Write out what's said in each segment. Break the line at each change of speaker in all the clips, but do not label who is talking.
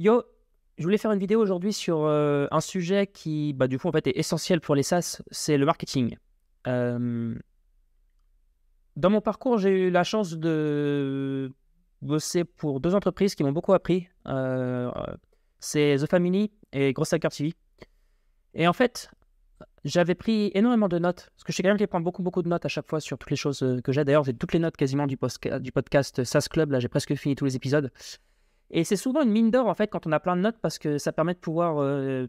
Yo, je voulais faire une vidéo aujourd'hui sur euh, un sujet qui, bah, du coup, en fait, est essentiel pour les SaaS, c'est le marketing. Euh, dans mon parcours, j'ai eu la chance de bosser pour deux entreprises qui m'ont beaucoup appris. Euh, c'est The Family et Gross TV. Et en fait, j'avais pris énormément de notes, parce que je suis quelqu'un qui prendre beaucoup, beaucoup de notes à chaque fois sur toutes les choses que j'ai. D'ailleurs, j'ai toutes les notes quasiment du, du podcast SaaS Club. Là, j'ai presque fini tous les épisodes. Et c'est souvent une mine d'or, en fait, quand on a plein de notes, parce que ça permet de pouvoir euh,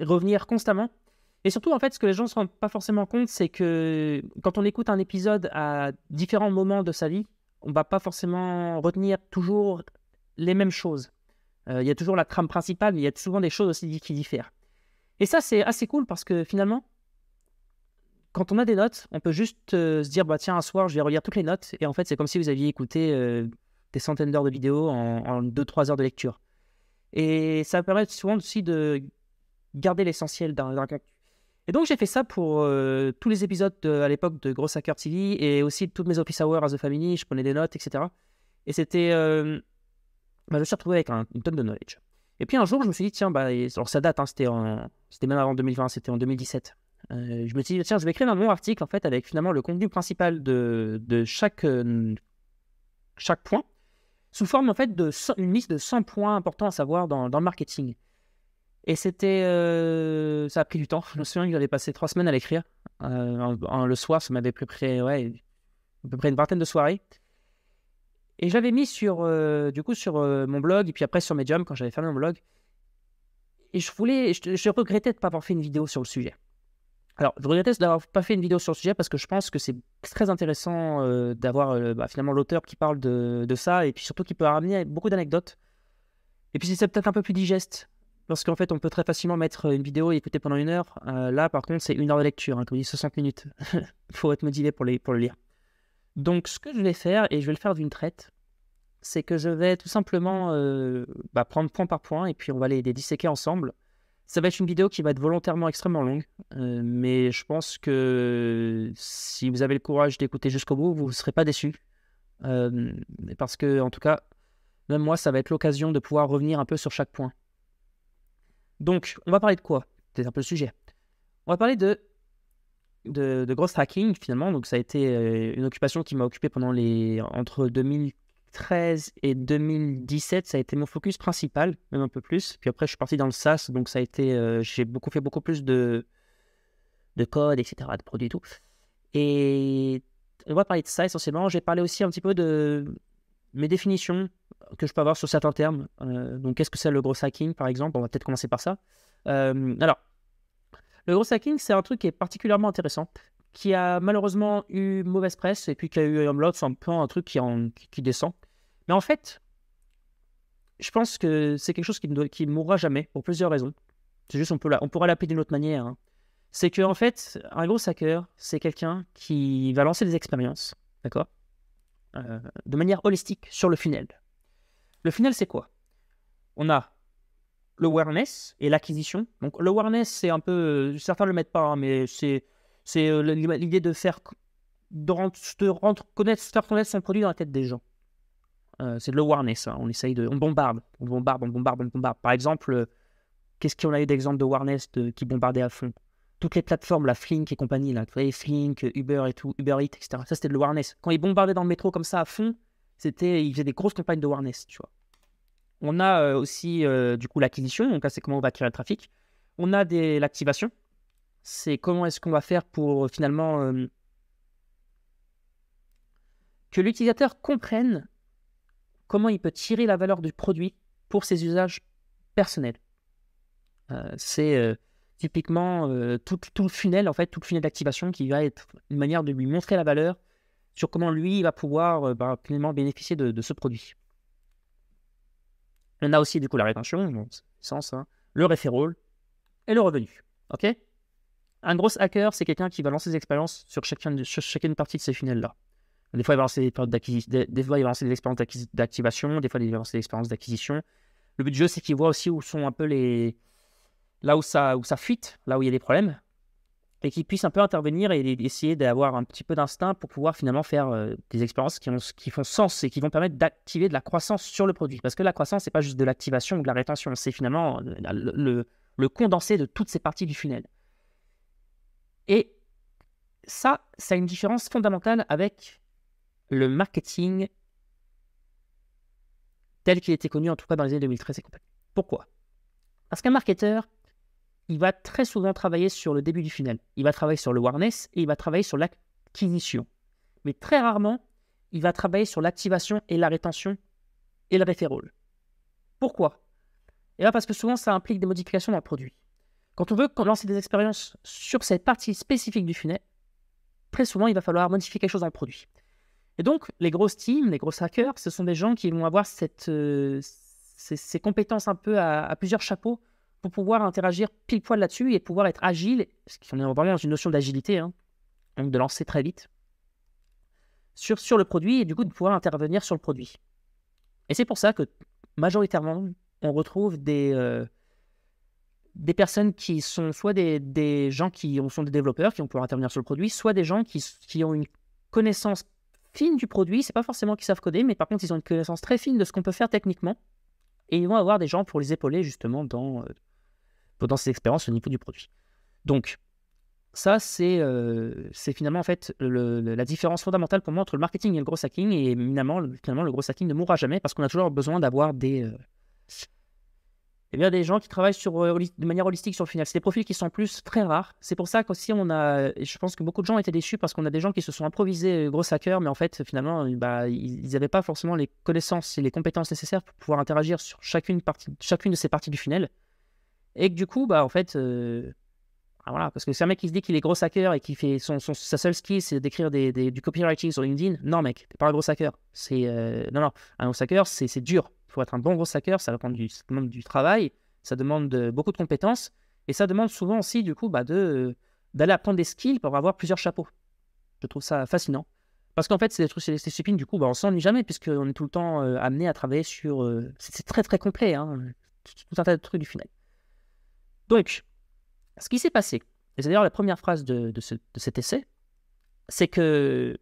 revenir constamment. Et surtout, en fait, ce que les gens ne se rendent pas forcément compte, c'est que quand on écoute un épisode à différents moments de sa vie, on ne va pas forcément retenir toujours les mêmes choses. Euh, il y a toujours la trame principale, mais il y a souvent des choses aussi qui diffèrent. Et ça, c'est assez cool parce que finalement, quand on a des notes, on peut juste euh, se dire, bah, tiens, un soir, je vais relire toutes les notes. Et en fait, c'est comme si vous aviez écouté des centaines d'heures de vidéos en 2-3 heures de lecture. Et ça permet souvent aussi de garder l'essentiel d'un Et donc j'ai fait ça pour euh, tous les épisodes à l'époque de Gross Hacker TV et aussi toutes mes office hours à The Family, je prenais des notes, etc. Et c'était... Euh, bah, je me suis retrouvé avec une tonne de knowledge. Et puis un jour, je me suis dit, tiens, bah, ça date, hein, c'était même avant 2020, c'était en 2017. Euh, je me suis dit, tiens, je vais écrire un long article, en fait, avec finalement le contenu principal de, de chaque, chaque point sous forme en fait de une liste de 100 points importants à savoir dans, le marketing. Et c'était, euh, ça a pris du temps. Je me souviens que j'avais passé trois semaines à l'écrire. Euh, le soir, ça m'avait pris ouais, à peu près une vingtaine de soirées. Et j'avais mis sur, euh, du coup, sur mon blog et puis après sur Medium quand j'avais fermé mon blog. Et je voulais, je, je regrettais de ne pas avoir fait une vidéo sur le sujet. Alors, je regrette d'avoir pas fait une vidéo sur le sujet parce que je pense que c'est très intéressant euh, d'avoir euh, bah, finalement l'auteur qui parle de, ça et puis surtout qui peut ramener beaucoup d'anecdotes. Et puis c'est peut-être un peu plus digeste parce qu'en fait on peut très facilement mettre une vidéo et écouter pendant une heure. Euh, là par contre c'est une heure de lecture, hein, comme dit 60 minutes. Il faut être motivé pour, le lire. Donc ce que je vais faire, et je vais le faire d'une traite, c'est que je vais tout simplement bah, prendre point par point et puis on va les, les disséquer ensemble. Ça va être une vidéo qui va être volontairement extrêmement longue, euh, mais je pense que si vous avez le courage d'écouter jusqu'au bout, vous ne serez pas déçu. Euh, parce que, en tout cas, même moi, ça va être l'occasion de pouvoir revenir un peu sur chaque point. Donc, on va parler de quoi C'est un peu le sujet. On va parler de, de, de hacking, finalement. Donc, ça a été euh, une occupation qui m'a occupé pendant les, entre 2000 2013 et 2017, ça a été mon focus principal, même un peu plus. Puis après, je suis parti dans le SaaS, donc ça a été, euh, j'ai beaucoup fait beaucoup plus de, de code, etc., de produits et tout. Et on va parler de ça essentiellement. J'ai parlé aussi un petit peu de mes définitions que je peux avoir sur certains termes. Euh, donc, qu'est-ce que c'est le gros hacking, par exemple On va peut-être commencer par ça. Euh, alors, le gros hacking, c'est un truc qui est particulièrement intéressant qui a malheureusement eu mauvaise presse et puis qui a eu lot c'est un peu un truc qui, en, qui descend. Mais en fait, je pense que c'est quelque chose qui ne qui mourra jamais pour plusieurs raisons. C'est juste on peut on pourra l'appeler d'une autre manière. Hein. C'est que en fait, un gros hacker, c'est quelqu'un qui va lancer des expériences, d'accord, euh, de manière holistique sur le funnel. Le funnel, c'est quoi On a l'awareness et l'acquisition. Donc l'awareness, c'est un peu, certains le mettent pas, hein, mais c'est c'est euh, l'idée de faire de te connaître, faire connaître produit dans la tête des gens. Euh, c'est de l'awareness. Hein. On essaye de, on bombarde, on bombarde, on bombarde, on bombarde. Par exemple, euh, qu'est-ce qu'on a eu d'exemple de awareness qui bombardait à fond Toutes les plateformes, la Flink et compagnie, là, Flink, Uber et tout, Uber Eats, etc. Ça, c'était de l'awareness. Quand ils bombardaient dans le métro comme ça à fond, c'était, ils faisaient des grosses campagnes de awareness, tu vois. On a aussi, du coup, l'acquisition. Donc là, c'est comment on va attirer le trafic. On a l'activation, c'est comment est-ce qu'on va faire pour euh, finalement euh, que l'utilisateur comprenne comment il peut tirer la valeur du produit pour ses usages personnels. Euh, c'est typiquement tout, le funnel, en fait, tout le funnel d'activation qui va être une manière de lui montrer la valeur sur comment lui va pouvoir bah, finalement bénéficier de, ce produit. On a aussi du coup la rétention, sens, hein, le referral et le revenu. OK un gros hacker, c'est quelqu'un qui va lancer des expériences sur chacune, chacune partie de ces funnels-là. Des fois, il va lancer des des, fois, il va expériences d'activation, des fois, il va lancer des expériences d'acquisition. Le but du jeu, c'est qu'il voit aussi où sont un peu les. là où ça, où ça fuite, là où il y a des problèmes, et qu'il puisse un peu intervenir et, essayer d'avoir un petit peu d'instinct pour pouvoir finalement faire euh, des expériences qui, ont, qui font sens et qui vont permettre d'activer de la croissance sur le produit. Parce que la croissance, c'est pas juste de l'activation ou de la rétention, c'est finalement euh, le, le condensé de toutes ces parties du funnel. Et ça, ça a une différence fondamentale avec le marketing tel qu'il était connu, en tout cas dans les années 2013 et compagnie. Pourquoi Parce qu'un marketeur, il va très souvent travailler sur le début du final. Il va travailler sur le awareness et il va travailler sur l'acquisition. Mais très rarement, il va travailler sur l'activation et la rétention et le referral. Pourquoi Eh bien parce que souvent, ça implique des modifications d'un produit. Quand on veut lancer des expériences sur cette partie spécifique du funnel, très souvent, il va falloir modifier quelque chose dans le produit. Et donc, les grosses teams, les gros hackers, ce sont des gens qui vont avoir euh, ces, compétences un peu à, plusieurs chapeaux pour pouvoir interagir pile poil là-dessus et pouvoir être agile, ce qu'on est en dans une notion d'agilité, hein, donc de lancer très vite, sur, sur le produit et du coup de pouvoir intervenir sur le produit. Et c'est pour ça que majoritairement, on retrouve des, euh, des personnes qui sont soit des, gens qui sont des développeurs, qui ont pouvoir intervenir sur le produit, soit des gens qui, ont une connaissance fine du produit. C'est pas forcément qu'ils savent coder, mais par contre, ils ont une connaissance très fine de ce qu'on peut faire techniquement. Et ils vont avoir des gens pour les épauler justement dans, euh, dans ces expériences au niveau du produit. Donc, ça, c'est euh, finalement en fait la différence fondamentale pour entre le marketing et le gros hacking. Et finalement, le, finalement, le gros hacking ne mourra jamais parce qu'on a toujours besoin d'avoir des, euh, y eh a des gens qui travaillent sur, euh, de manière holistique sur le funnel. C'est des profils qui sont plus très rares. C'est pour ça qu'aussi, on a, euh, je pense que beaucoup de gens étaient déçus parce qu'on a des gens qui se sont improvisés euh, gros hacker, mais en fait, finalement, bah, ils n'avaient pas forcément les connaissances et les compétences nécessaires pour pouvoir interagir sur chacune, partie, chacune de ces parties du funnel. Et que du coup, bah, en fait, ah, voilà, parce que c'est un mec qui se dit qu'il est gros hacker et qui fait son, sa seule skill, c'est d'écrire du copywriting sur LinkedIn. Non, mec, t'es pas un gros hacker. C'est, non, non, un gros hacker, c'est dur être un bon gros hacker, ça demande du, travail, ça demande beaucoup de compétences, et ça demande souvent aussi, du coup, bah, de, d'aller apprendre des skills pour avoir plusieurs chapeaux. Je trouve ça fascinant. Parce qu'en fait, c'est des trucs, c'est disciplines, du coup, bah, on s'ennuie jamais, puisqu'on est tout le temps euh, amené à travailler sur. Euh, c'est, très, très complet, hein, tout, un tas de trucs du final. Donc, ce qui s'est passé, et c'est d'ailleurs la première phrase de cet essai, c'est que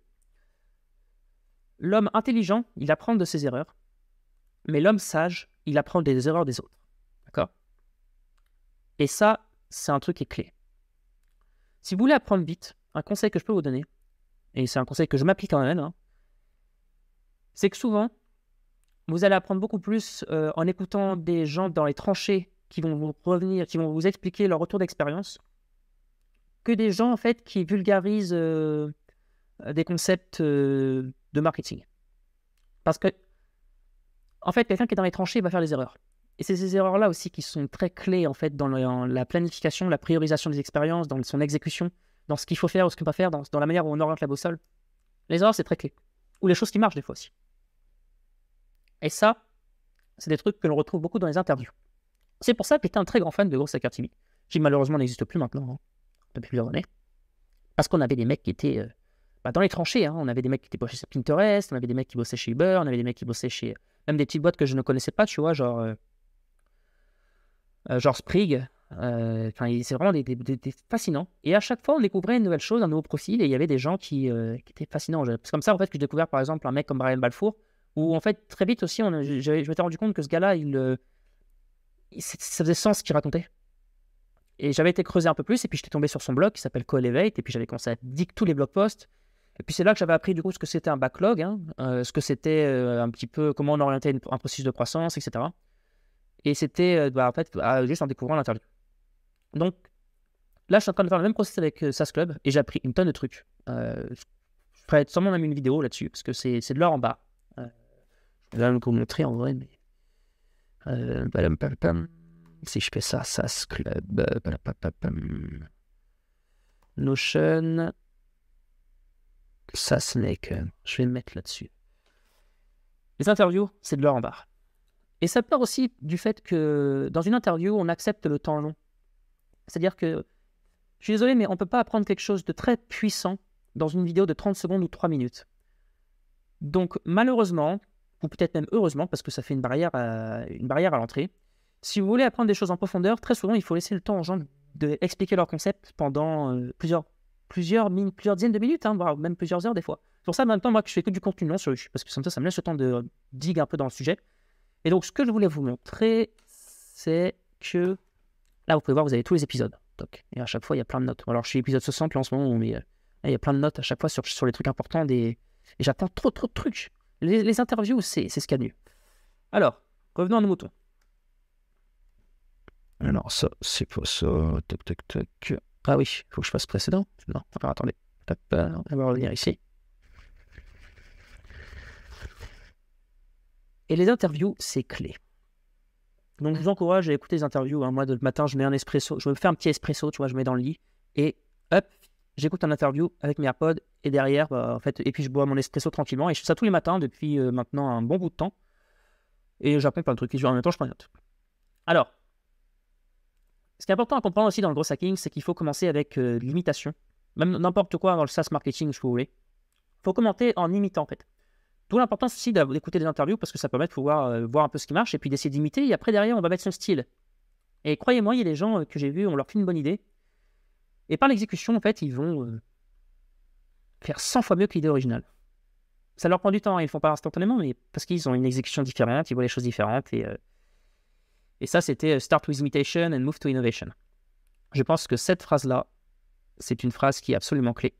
l'homme intelligent, il apprend de ses erreurs, mais l'homme sage, il apprend des erreurs des autres. D'accord Et ça, c'est un truc qui est clé. Si vous voulez apprendre vite, un conseil que je peux vous donner, et c'est un conseil que je m'applique quand même, hein, c'est que souvent, vous allez apprendre beaucoup plus euh, en écoutant des gens dans les tranchées qui vont vous revenir, qui vont vous expliquer leur retour d'expérience, que des gens en fait qui vulgarisent euh, des concepts euh, de marketing. Parce que en fait, quelqu'un qui est dans les tranchées va faire des erreurs. Et c'est ces erreurs-là aussi qui sont très clés en fait dans, la planification, la priorisation des expériences, dans son exécution, dans ce qu'il faut faire ou ce qu'il ne faut pas faire, dans, la manière où on oriente la boussole. Les erreurs, c'est très clé. Ou les choses qui marchent des fois aussi. Et ça, c'est des trucs que l'on retrouve beaucoup dans les interviews. C'est pour ça que j'étais un très grand fan de grosse Hacker qui malheureusement n'existe plus maintenant, hein, depuis plusieurs années. Parce qu'on avait des mecs qui étaient euh, bah, dans les tranchées. Hein. On avait des mecs qui étaient bossés sur Pinterest, on avait des mecs qui bossaient chez Uber, on avait des mecs qui bossaient chez même des petites boîtes que je ne connaissais pas, tu vois, genre, euh, euh, genre Sprig. Euh, enfin, c'est vraiment des, des, des, fascinants. Et à chaque fois, on découvrait une nouvelle chose, un nouveau profil, et il y avait des gens qui, qui étaient fascinants. C'est comme ça, en fait, que j'ai découvert, par exemple, un mec comme Brian Balfour, où, en fait, très vite aussi, je, m'étais rendu compte que ce gars-là, il, ça faisait sens ce qu'il racontait. Et j'avais été creusé un peu plus, et puis j'étais tombé sur son blog qui s'appelle co et puis j'avais commencé à dicter tous les blog posts. Et puis c'est là que j'avais appris du coup ce que c'était un backlog, hein, euh, ce que c'était euh, un petit peu comment on orientait un processus de croissance, etc. Et c'était euh, bah, en fait bah, juste en découvrant l'interview. Donc là, je suis en train de faire le même processus avec SaaS Club et j'ai appris une tonne de trucs. je ferai sûrement même une vidéo là-dessus parce que c'est, de l'or en bas. je vais même vous montrer en vrai, mais. si je fais ça, SAS Club. Notion. Ça, ce n'est que. Je vais me mettre là-dessus. Les interviews, c'est de l'or en barre. Et ça part aussi du fait que dans une interview, on accepte le temps long. C'est-à-dire que, je suis désolé, mais on ne peut pas apprendre quelque chose de très puissant dans une vidéo de 30 secondes ou 3 minutes. Donc malheureusement, ou peut-être même heureusement, parce que ça fait une barrière à, une barrière à l'entrée, si vous voulez apprendre des choses en profondeur, très souvent, il faut laisser le temps aux gens d'expliquer expliquer leur concept pendant euh, plusieurs plusieurs, plusieurs dizaines de minutes, hein, voire même plusieurs heures des fois. C'est pour ça, en même temps, moi, que je fais que du contenu long hein, parce que ça, ça me laisse le temps de diguer un peu dans le sujet. Et donc, ce que je voulais vous montrer, c'est que là, vous pouvez voir, vous avez tous les épisodes. et à chaque fois, il y a plein de notes. Alors, je suis épisode 60, puis en ce moment, mais euh, il y a plein de notes à chaque fois sur, sur les trucs importants. Des... Et j'attends trop, trop de trucs. Les, les interviews, c'est ce qu'il y a de mieux. Alors, revenons à nos moutons. Alors, ça, c'est pas ça. Tac, tac, tac. Ah oui, il faut que je fasse précédent. Non, attendez. Euh, on va revenir ici. Et les interviews, c'est clé. Donc, je vous encourage à écouter les interviews. Hein. Moi, le matin, je mets un espresso, je me fais un petit espresso, tu vois, je mets dans le lit. Et hop, j'écoute un interview avec mes AirPods. Et derrière, bah, en fait, et puis je bois mon espresso tranquillement. Et je fais ça tous les matins depuis euh, maintenant un bon bout de temps. Et j'apprends plein de trucs. Et en même temps, je prends note. Alors, ce qui est important à comprendre aussi dans le gros hacking, c'est qu'il faut commencer avec euh, l'imitation. Même n'importe quoi dans le SaaS marketing, ce vous voulez. Il faut commenter en imitant, en fait. D'où l'importance aussi d'écouter des interviews parce que ça permet de pouvoir euh, voir un peu ce qui marche et puis d'essayer d'imiter. Et après, derrière, on va mettre son style. Et croyez-moi, il y a des gens euh, que j'ai vus, on leur fait une bonne idée. Et par l'exécution, en fait, ils vont faire 100 fois mieux que l'idée originale. Ça leur prend du temps, ils ne le font pas instantanément, mais parce qu'ils ont une exécution différente, ils voient les choses différentes et et ça, c'était euh, Start with imitation and move to innovation. Je pense que cette phrase-là, c'est une phrase qui est absolument clé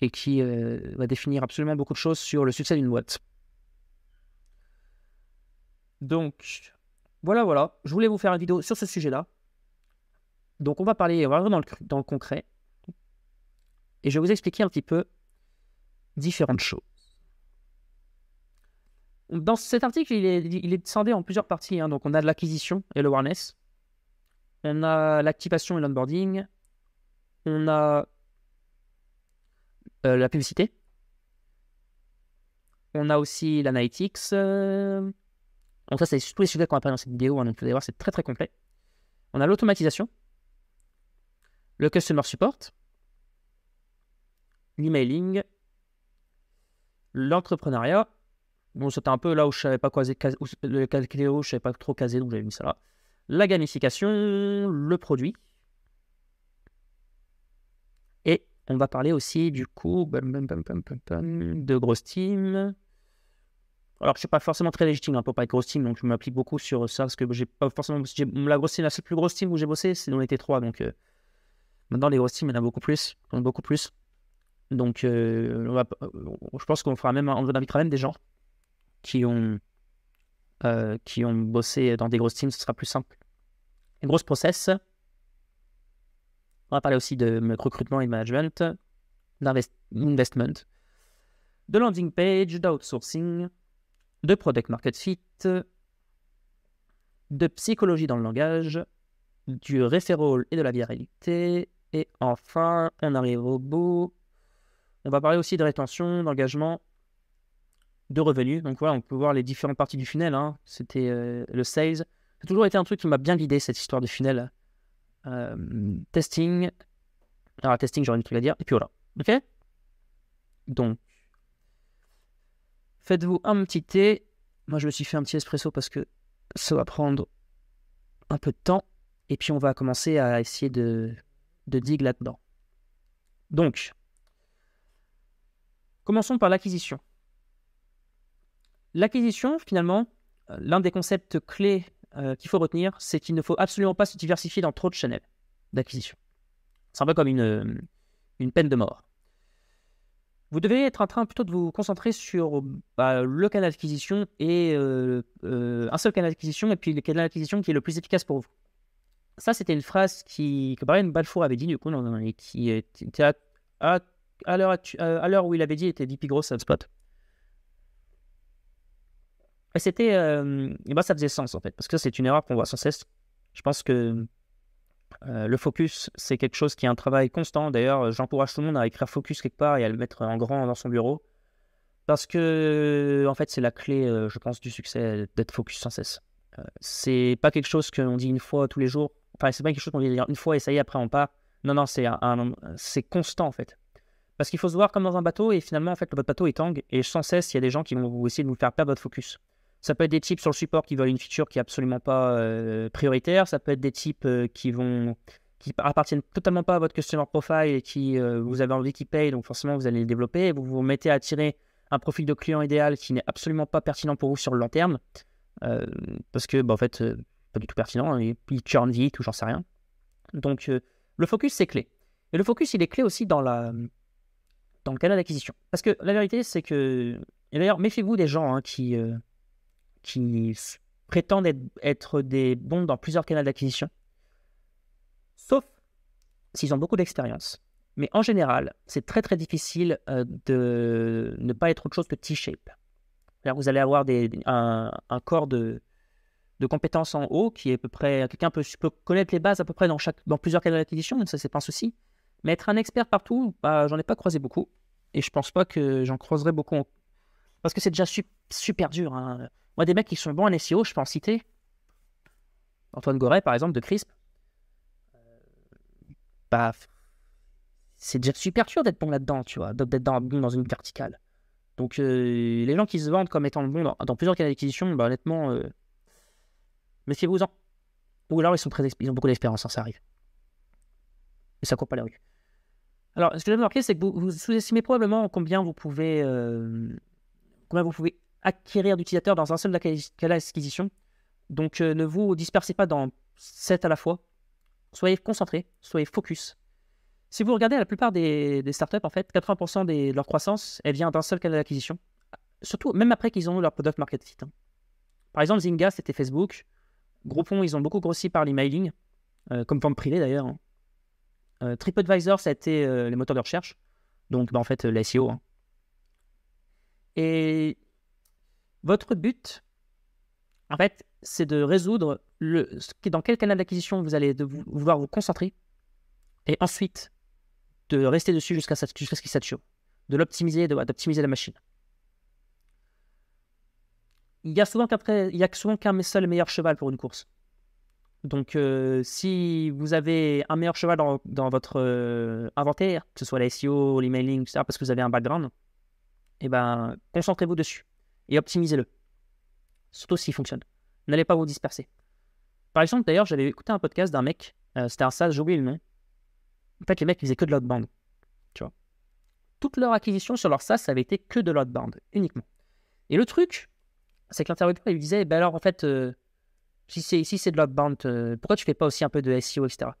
et qui euh, va définir absolument beaucoup de choses sur le succès d'une boîte. Donc, voilà, voilà. Je voulais vous faire une vidéo sur ce sujet-là. Donc, on va parler, on va dans le concret. Et je vais vous expliquer un petit peu différentes choses dans cet article, il est, il en plusieurs parties. Hein. Donc, on a de l'acquisition et le awareness. On a l'activation et l'onboarding. On a euh, la publicité. On a aussi l'analytics. Euh. Donc, ça, c'est tous les sujets qu'on parlé dans cette vidéo. Hein. Donc, vous allez voir, c'est très très complet. On a l'automatisation. Le customer support. L'emailing. L'entrepreneuriat Bon, c'était un peu là où je savais pas quoi le je savais pas trop caser, donc j'avais mis ça là. La gamification, le produit. Et on va parler aussi du coup de grosse team. Alors, je ne suis pas forcément très légitime hein, pour parler de grosse team, donc je m'applique beaucoup sur ça, parce que j'ai pas forcément. La, grosse la seule plus grosse team où j'ai bossé, c'est les t trois, donc. Euh, maintenant, les grosses teams, il y en a beaucoup plus. donc beaucoup plus. Donc, euh, euh, je pense qu'on fera même, on invitera même des gens qui ont, euh, qui ont bossé dans des grosses teams, ce sera plus simple. Une grosse process. On va parler aussi de recrutement et management, d'investment, de landing page, d'outsourcing, de product market fit, de psychologie dans le langage, du referral et de la viralité. Et enfin, on arrive au bout. On va parler aussi de rétention, d'engagement de revenus. Donc voilà, on peut voir les différentes parties du funnel. Hein. C'était euh, le sales. Ça a toujours été un truc qui m'a bien guidé, cette histoire de funnel. Euh, testing. Alors, testing, j'aurais une truc à dire. Et puis voilà. OK Donc, faites-vous un petit thé. Moi, je me suis fait un petit espresso parce que ça va prendre un peu de temps. Et puis, on va commencer à essayer de, de là-dedans. Donc, commençons par l'acquisition. L'acquisition, finalement, euh, l'un des concepts clés euh, qu'il faut retenir, c'est qu'il ne faut absolument pas se diversifier dans trop de channels d'acquisition. C'est un peu comme une, euh, peine de mort. Vous devez être en train plutôt de vous concentrer sur bah, le canal d'acquisition et un seul canal d'acquisition et puis le canal d'acquisition qui est le plus efficace pour vous. Ça, c'était une phrase qui, que Brian Balfour avait dit du coup, et qui était à, l'heure où il avait dit était VP Gross spot. Mais c'était. Euh, et ben, ça faisait sens, en fait. Parce que c'est une erreur qu'on voit sans cesse. Je pense que euh, le focus, c'est quelque chose qui est un travail constant. D'ailleurs, euh, j'encourage tout le monde à écrire focus quelque part et à le mettre en grand dans son bureau. Parce que, en fait, c'est la clé, je pense, du succès, d'être focus sans cesse. c'est pas quelque chose qu'on dit une fois tous les jours. Enfin, c'est pas quelque chose qu'on dit une fois et ça y est, après on part. Non, non, c'est, un, c'est constant, en fait. Parce qu'il faut se voir comme dans un bateau et finalement, en fait, votre bateau est tangue et sans cesse, il y a des gens qui vont essayer de vous faire perdre votre focus. Ça peut être des types sur le support qui veulent une feature qui n'est absolument pas euh, prioritaire. Ça peut être des types euh, qui vont qui appartiennent totalement pas à votre customer profile et qui euh, vous avez envie qu'ils payent, donc forcément vous allez le développer. vous vous mettez à attirer un profil de client idéal qui n'est absolument pas pertinent pour vous sur le long terme, parce que bah, en fait pas du tout pertinent, et puis churn vite ou j'en sais rien. Donc le focus c'est clé. Et le focus il est clé aussi dans la dans le canal d'acquisition, parce que la vérité c'est que et d'ailleurs méfiez-vous des gens hein, qui qui prétendent être, des bons dans plusieurs canaux d'acquisition, sauf s'ils ont beaucoup d'expérience. Mais en général, c'est très très difficile euh, de ne pas être autre chose que T-shape. Vous allez avoir des, un, corps de, de, compétences en haut qui est à peu près. Quelqu'un peut, connaître les bases à peu près dans, chaque, dans plusieurs canaux d'acquisition, ça c'est pas un souci. Mais être un expert partout, bah, j'en ai pas croisé beaucoup. Et je pense pas que j'en croiserai beaucoup. Parce que c'est déjà super dur. Hein. Moi, des mecs qui sont bons en SEO, je peux en citer. Antoine Goret, par exemple, de Crisp. Euh, bah, c'est déjà super dur d'être bon là-dedans, tu vois, d'être dans, dans une verticale. Donc, euh, les gens qui se vendent comme étant bons dans, plusieurs cas d'acquisition, bah, honnêtement, euh, méfiez-vous-en. Ou alors, ils, sont très, ils ont beaucoup d'expérience, hein, ça arrive. Et ça court pas les rues. Alors, ce que j'ai remarqué, c'est que vous, sous-estimez probablement combien vous pouvez, euh, combien vous pouvez acquérir d'utilisateurs dans un seul cas d'acquisition. Donc euh, ne vous dispersez pas dans 7 à la fois. Soyez concentrés, soyez focus. Si vous regardez la plupart des, startups, en fait, 80% de leur croissance, elle vient d'un seul canal d'acquisition. Surtout, même après qu'ils ont leur product market fit. Hein. Par exemple, Zinga, c'était Facebook. Groupon, ils ont beaucoup grossi par l'emailing, euh, comme forme privée d'ailleurs. Hein. Euh, TripAdvisor, ça a été les moteurs de recherche. Donc, bah, en fait, l'SEO. Hein. Et votre but, en fait, c'est de résoudre dans quel canal d'acquisition vous allez de vouloir vous concentrer et ensuite de rester dessus jusqu'à ce qu'il sature, de l'optimiser, d'optimiser la machine. Il n'y a souvent qu'un seul meilleur cheval pour une course. Donc, euh, si vous avez un meilleur cheval dans, votre euh, inventaire, que ce soit la SEO, l'emailing, etc., parce que vous avez un background, et eh ben, concentrez-vous dessus et optimisez-le. Surtout s'il fonctionne. N'allez pas vous disperser. Par exemple, d'ailleurs, j'avais écouté un podcast d'un mec, euh, c'était un SaaS, j'ai le nom. En fait, les mecs, ils faisaient que de l'outbound. Tu vois. Toute leur acquisition sur leur SaaS, ça avait été que de l'outbound, uniquement. Et le truc, c'est que l'intervieweur, il lui disait, ben alors, en fait, euh, si c'est si de l'outbound, euh, pourquoi tu fais pas aussi un peu de SEO, etc.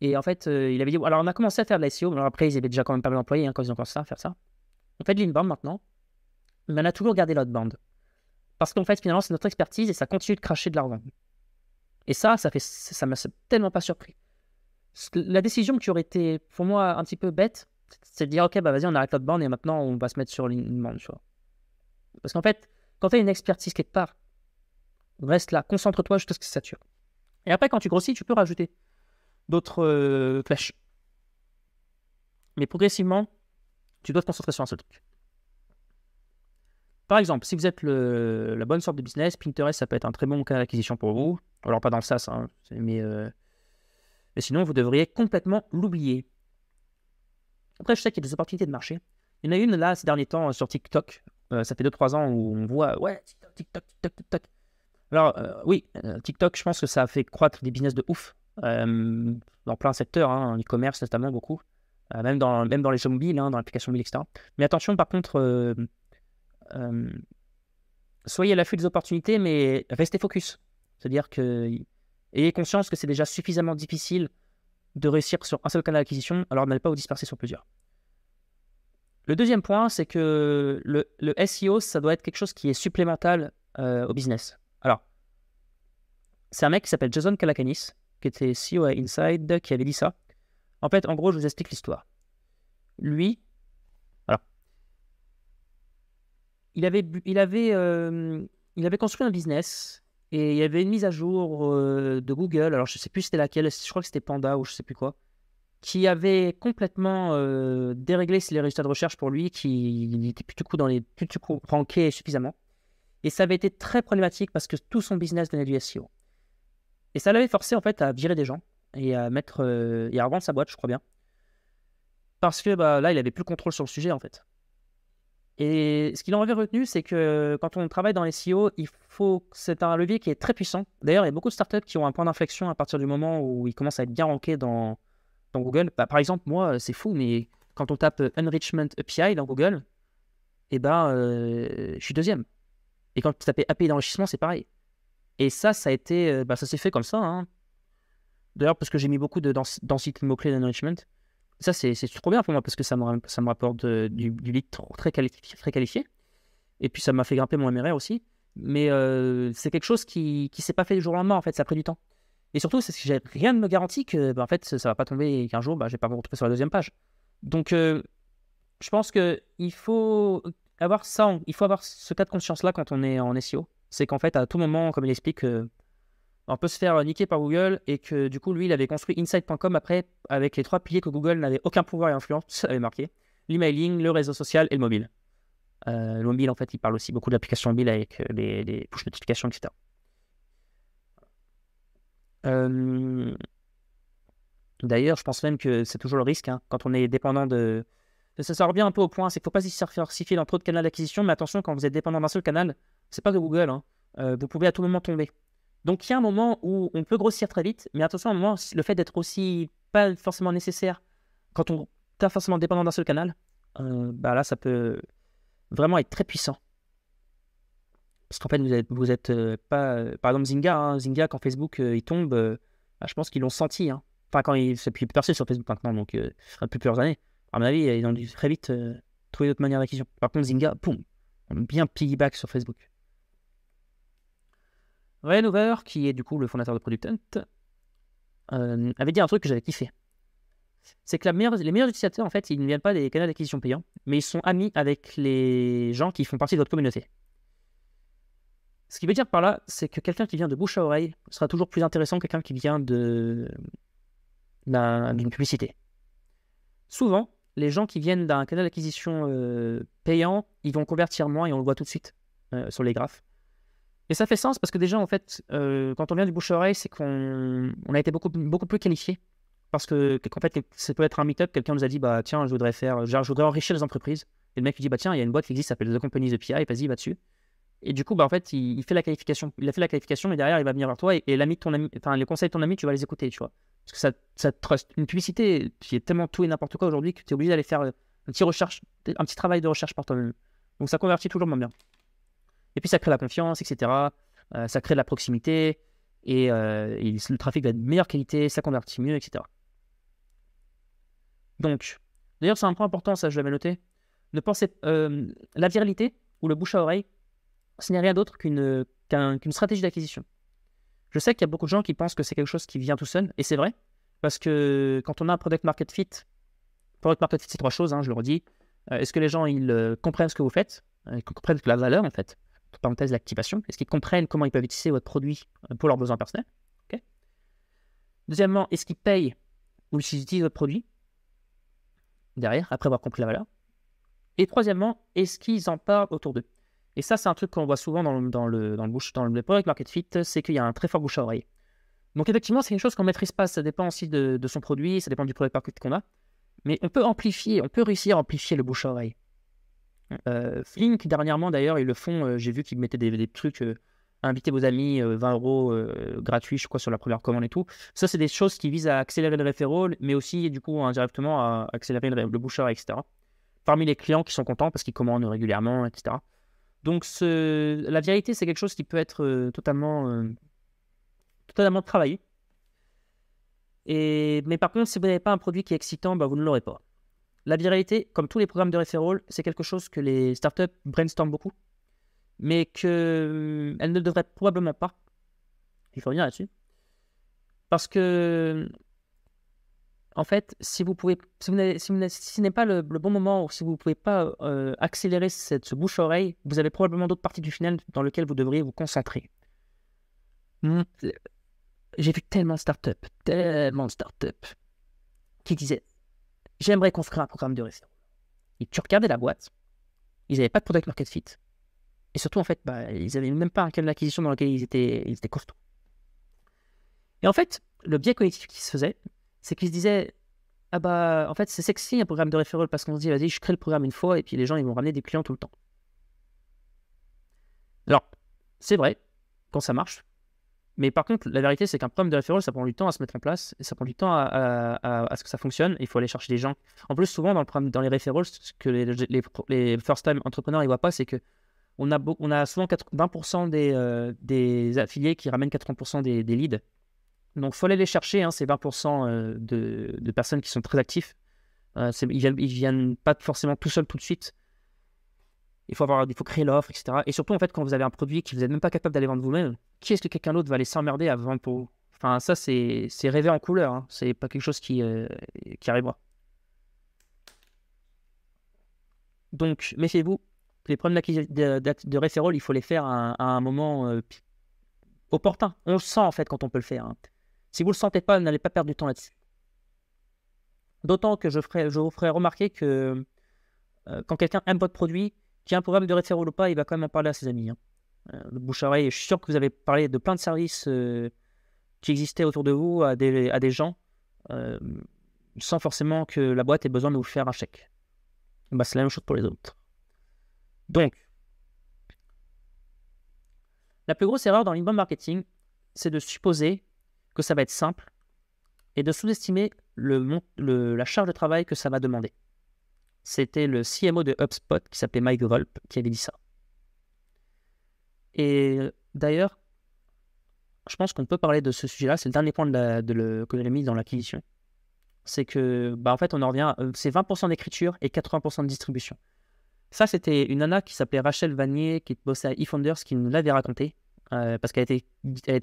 Et en fait, il avait dit, alors on a commencé à faire de la SEO, mais après, ils avaient déjà quand même pas mal d'employés hein, quand ils ont commencé à faire ça. On fait de l'inbound maintenant, mais on a toujours gardé l'autre bande. Parce qu'en fait, finalement, c'est notre expertise et ça continue de cracher de l'argent. Et ça, ça fait, ça m'a tellement pas surpris. La décision qui aurait été, pour moi, un petit peu bête, c'est de dire, OK, bah vas-y, on arrête l'autre bande et maintenant, on va se mettre sur une bande, tu Parce qu'en fait, quand tu as une expertise quelque part, reste là, concentre-toi jusqu'à ce que ça tue. Et après, quand tu grossis, tu peux rajouter d'autres euh, flèches. Mais progressivement, tu dois te concentrer sur un seul truc. Par exemple, si vous êtes la bonne sorte de business, Pinterest, ça peut être un très bon cas d'acquisition pour vous. Alors, pas dans le SaaS, hein, euh, mais, sinon, vous devriez complètement l'oublier. Après, je sais qu'il y a des opportunités de marché. Il y en a une là, ces derniers temps, euh, sur TikTok. Euh, ça fait 2-3 ans où on voit, ouais, TikTok, TikTok, TikTok, Alors, oui, TikTok, je pense que ça a fait croître des business de ouf dans plein secteur, hein, en e-commerce notamment, beaucoup. même, dans, même dans les jeux mobiles, hein, dans l'application mobile, etc. Mais attention, par contre euh, soyez à l'affût des opportunités, mais restez focus. C'est-à-dire que ayez conscience que c'est déjà suffisamment difficile de réussir sur un seul canal d'acquisition, alors n'allez pas vous disperser sur plusieurs. Le deuxième point, c'est que le, SEO, ça doit être quelque chose qui est supplémentaire euh, au business. Alors, c'est un mec qui s'appelle Jason Calacanis, qui était CEO à Inside, qui avait dit ça. En fait, en gros, je vous explique l'histoire. Lui, Euh, il avait, construit un business et il y avait une mise à jour euh, de Google, alors je sais plus c'était laquelle, je crois que c'était Panda ou je ne sais plus quoi, qui avait complètement euh, déréglé les résultats de recherche pour lui, qui n'était plus du coup dans les ranké suffisamment. Et ça avait été très problématique parce que tout son business venait du SEO. Et ça l'avait forcé en fait à virer des gens et à mettre et à revendre sa boîte, je crois bien. Parce que bah, là, il avait plus le contrôle sur le sujet en fait. Et ce qu'il en avait retenu, c'est que euh, quand on travaille dans les SEO, il faut, c'est un levier qui est très puissant. D'ailleurs, il y a beaucoup de startups qui ont un point d'inflexion à partir du moment où ils commencent à être bien rankés dans, Google. Bah, par exemple, moi, c'est fou, mais quand on tape Enrichment API dans Google, et eh ben, euh, je suis deuxième. Et quand tu tapes API d'enrichissement, c'est pareil. Et ça, ça a été, euh, bah, ça s'est fait comme ça. Hein. D'ailleurs, parce que j'ai mis beaucoup de densité de mots-clés d'enrichment ça, c'est trop bien pour moi parce que ça me, rapporte euh, du, du lead très, qualifié, très qualifié. Et puis, ça m'a fait grimper mon MRR aussi. Mais euh, c'est quelque chose qui ne s'est pas fait du jour au lendemain, en fait, ça a pris du temps. Et surtout, c'est que rien de me garantit que bah, en fait, ça ne va pas tomber et qu'un jour, bah, je pas me retrouver sur la deuxième page. Donc, euh, je pense qu'il faut avoir ça, il faut avoir ce cas de conscience-là quand on est en SEO. C'est qu'en fait, à tout moment, comme il explique, on peut se faire euh, niquer par Google et que du coup, lui, il avait construit Insight.com après avec les trois piliers que Google n'avait aucun pouvoir et influence, ça avait marqué l'emailing, le réseau social et le mobile. Euh, le mobile, en fait, il parle aussi beaucoup d'applications mobile avec les, euh, push notifications, etc. D'ailleurs, je pense même que c'est toujours le risque hein, quand on est dépendant de. Ça, sort bien un peu au point, c'est qu'il ne faut pas se sifier dans trop de canaux d'acquisition, mais attention, quand vous êtes dépendant d'un seul canal, c'est pas de Google, hein, vous pouvez à tout moment tomber. Donc il y a un moment où on peut grossir très vite, mais attention, à un moment, le fait d'être aussi pas forcément nécessaire quand on est forcément dépendant d'un seul canal, euh, bah là, ça peut vraiment être très puissant. Parce qu'en fait, vous êtes, vous euh, pas. Euh, par exemple, Zynga, hein, quand Facebook il tombe, bah, je pense qu'ils l'ont senti. Hein. Enfin, quand il s'est plus sur Facebook maintenant, donc depuis plusieurs années, à mon avis, ils ont dû très vite trouver d'autres manières d'acquisition. Par contre, Zynga, boum, bien piggyback sur Facebook. Ryan qui est du coup le fondateur de Product Hunt, euh, avait dit un truc que j'avais kiffé c'est que les meilleurs utilisateurs, en fait, ils ne viennent pas des canaux d'acquisition payants, mais ils sont amis avec les gens qui font partie de votre communauté. Ce qui veut dire par là, c'est que quelqu'un qui vient de bouche à oreille sera toujours plus intéressant que quelqu'un qui vient de d'une publicité. Souvent, les gens qui viennent d'un canal d'acquisition euh, payant, ils vont convertir moins et on le voit tout de suite euh, sur les graphes. Et ça fait sens parce que déjà, en fait, euh, quand on vient du bouche-oreille, c'est qu'on a été beaucoup, beaucoup plus qualifié. Parce que, en fait, ça peut être un meet-up, quelqu'un nous a dit, bah tiens, je voudrais faire, je voudrais enrichir les entreprises. Et le mec, lui dit, bah tiens, il y a une boîte qui existe, ça s'appelle The Companies API, vas-y, va dessus. Et du coup, bah, en fait, il, fait la qualification, il a fait la qualification, mais derrière, il va venir vers toi, et, l'ami de ton ami, enfin, les conseils de ton ami, tu vas les écouter, tu vois. Parce que ça, ça te trust. Une publicité, qui est tellement tout et n'importe quoi aujourd'hui que tu es obligé d'aller faire euh, un petit, recherche, un petit travail de recherche par toi-même. Donc ça convertit toujours moins bien. Et puis ça crée la confiance, etc. Euh, ça crée de la proximité euh, et, le trafic va être de meilleure qualité, ça convertit mieux, etc. Donc, d'ailleurs, c'est un point important, ça je l'avais noté. Ne pensez, euh, la viralité ou le bouche à oreille, ce n'est rien d'autre qu'une stratégie d'acquisition. Je sais qu'il y a beaucoup de gens qui pensent que c'est quelque chose qui vient tout seul, et c'est vrai, parce que quand on a un product market fit, product market fit, c'est trois choses, hein, je le redis. Est-ce que les gens ils comprennent ce que vous faites, ils comprennent la valeur en fait, parenthèse, l'activation, est-ce qu'ils comprennent comment ils peuvent utiliser votre produit euh, pour leurs besoins personnels Deuxièmement, est-ce qu'ils payent ou s'ils utilisent votre produit derrière, après avoir compris la valeur Et troisièmement, est-ce qu'ils en parlent autour d'eux Et ça, c'est un truc qu'on voit souvent dans le, dans le, dans le, bouche, dans le product market fit, c'est qu'il y a un très fort bouche à oreille. Donc effectivement, c'est une chose qu'on ne maîtrise pas, ça dépend aussi de, son produit, ça dépend du product market qu'on a, mais on peut amplifier, on peut réussir à amplifier le bouche à oreille. Euh, Flink, dernièrement d'ailleurs, ils le font. Euh, j'ai vu qu'ils mettaient des, trucs euh, inviter vos amis, 20 euros gratuit je crois, sur la première commande et tout. Ça, c'est des choses qui visent à accélérer le référent, mais aussi, du coup, indirectement, à accélérer le, boucheur, etc. Parmi les clients qui sont contents parce qu'ils commandent régulièrement, etc. Donc, ce, la vérité, c'est quelque chose qui peut être totalement, totalement travaillé. Et, mais par contre, si vous n'avez pas un produit qui est excitant, bah, vous ne l'aurez pas. La viralité, comme tous les programmes de referral, c'est quelque chose que les startups brainstorment beaucoup, mais qu'elles euh, ne devraient probablement pas. Il faut revenir là-dessus. Parce que, en fait, si vous pouvez, si, ce n'est pas le, bon moment ou si vous ne pouvez pas euh, accélérer cette, ce bouche-oreille, vous avez probablement d'autres parties du final dans lesquelles vous devriez vous concentrer. J'ai vu tellement de startups, tellement de startups qui disaient j'aimerais qu'on construire un programme de restaurant. Et tu regardais la boîte, ils n'avaient pas de product market fit. Et surtout, en fait, bah, ils n'avaient même pas un canal d'acquisition dans lequel ils étaient, costauds. Et en fait, le biais collectif qui se faisait, c'est qu'ils se disaient Ah bah, en fait, c'est sexy un programme de référence, parce qu'on se dit Vas-y, je crée le programme une fois et puis les gens, ils vont ramener des clients tout le temps. Alors, c'est vrai, quand ça marche, mais par contre, la vérité, c'est qu'un problème de référence, ça prend du temps à se mettre en place, ça prend du temps à, ce que ça fonctionne. Il faut aller chercher des gens. En plus, souvent, dans, le dans les referrals, ce que les, first-time entrepreneurs ne voient pas, c'est que on a, on a souvent 20% des, euh, des, affiliés qui ramènent 80% des, leads. Donc, il faut aller les chercher, hein, ces 20% euh, de, personnes qui sont très actifs. Euh, ils ne viennent, pas forcément tout seuls tout de suite il faut, avoir, il faut créer l'offre, etc. Et surtout, en fait, quand vous avez un produit que vous n'êtes même pas capable d'aller vendre vous-même, qui est-ce que quelqu'un d'autre va aller s'emmerder à vendre pour vous Enfin, ça, c'est rêver en couleur. Hein. C'est pas quelque chose qui, euh, qui arrivera. Donc, méfiez-vous. Les problèmes de, de, de il faut les faire à, un moment euh, opportun. On le sent, en fait, quand on peut le faire. Hein. Si vous ne le sentez pas, n'allez pas perdre du temps là-dessus. D'autant que je, ferai, je vous ferai remarquer que euh, quand quelqu'un aime votre produit, qui a un programme de référence ou pas, il va quand même en parler à ses amis. Hein. Euh, le bouche je suis sûr que vous avez parlé de plein de services euh, qui existaient autour de vous à des, à des gens euh, sans forcément que la boîte ait besoin de vous faire un chèque. Bah, c'est la même chose pour les autres. Donc, la plus grosse erreur dans l'inbound marketing, c'est de supposer que ça va être simple et de sous-estimer le, la charge de travail que ça va demander c'était le CMO de HubSpot qui s'appelait Mike Volp qui avait dit ça. Et euh, d'ailleurs, je pense qu'on peut parler de ce sujet-là. C'est le dernier point de mis dans l'acquisition. C'est que, bah, en fait, on en revient. Euh, c'est 20% d'écriture et 80% de distribution. Ça, c'était une nana qui s'appelait Rachel Vanier, qui bossait à eFounders, qui nous l'avait raconté, euh, parce qu'elle était,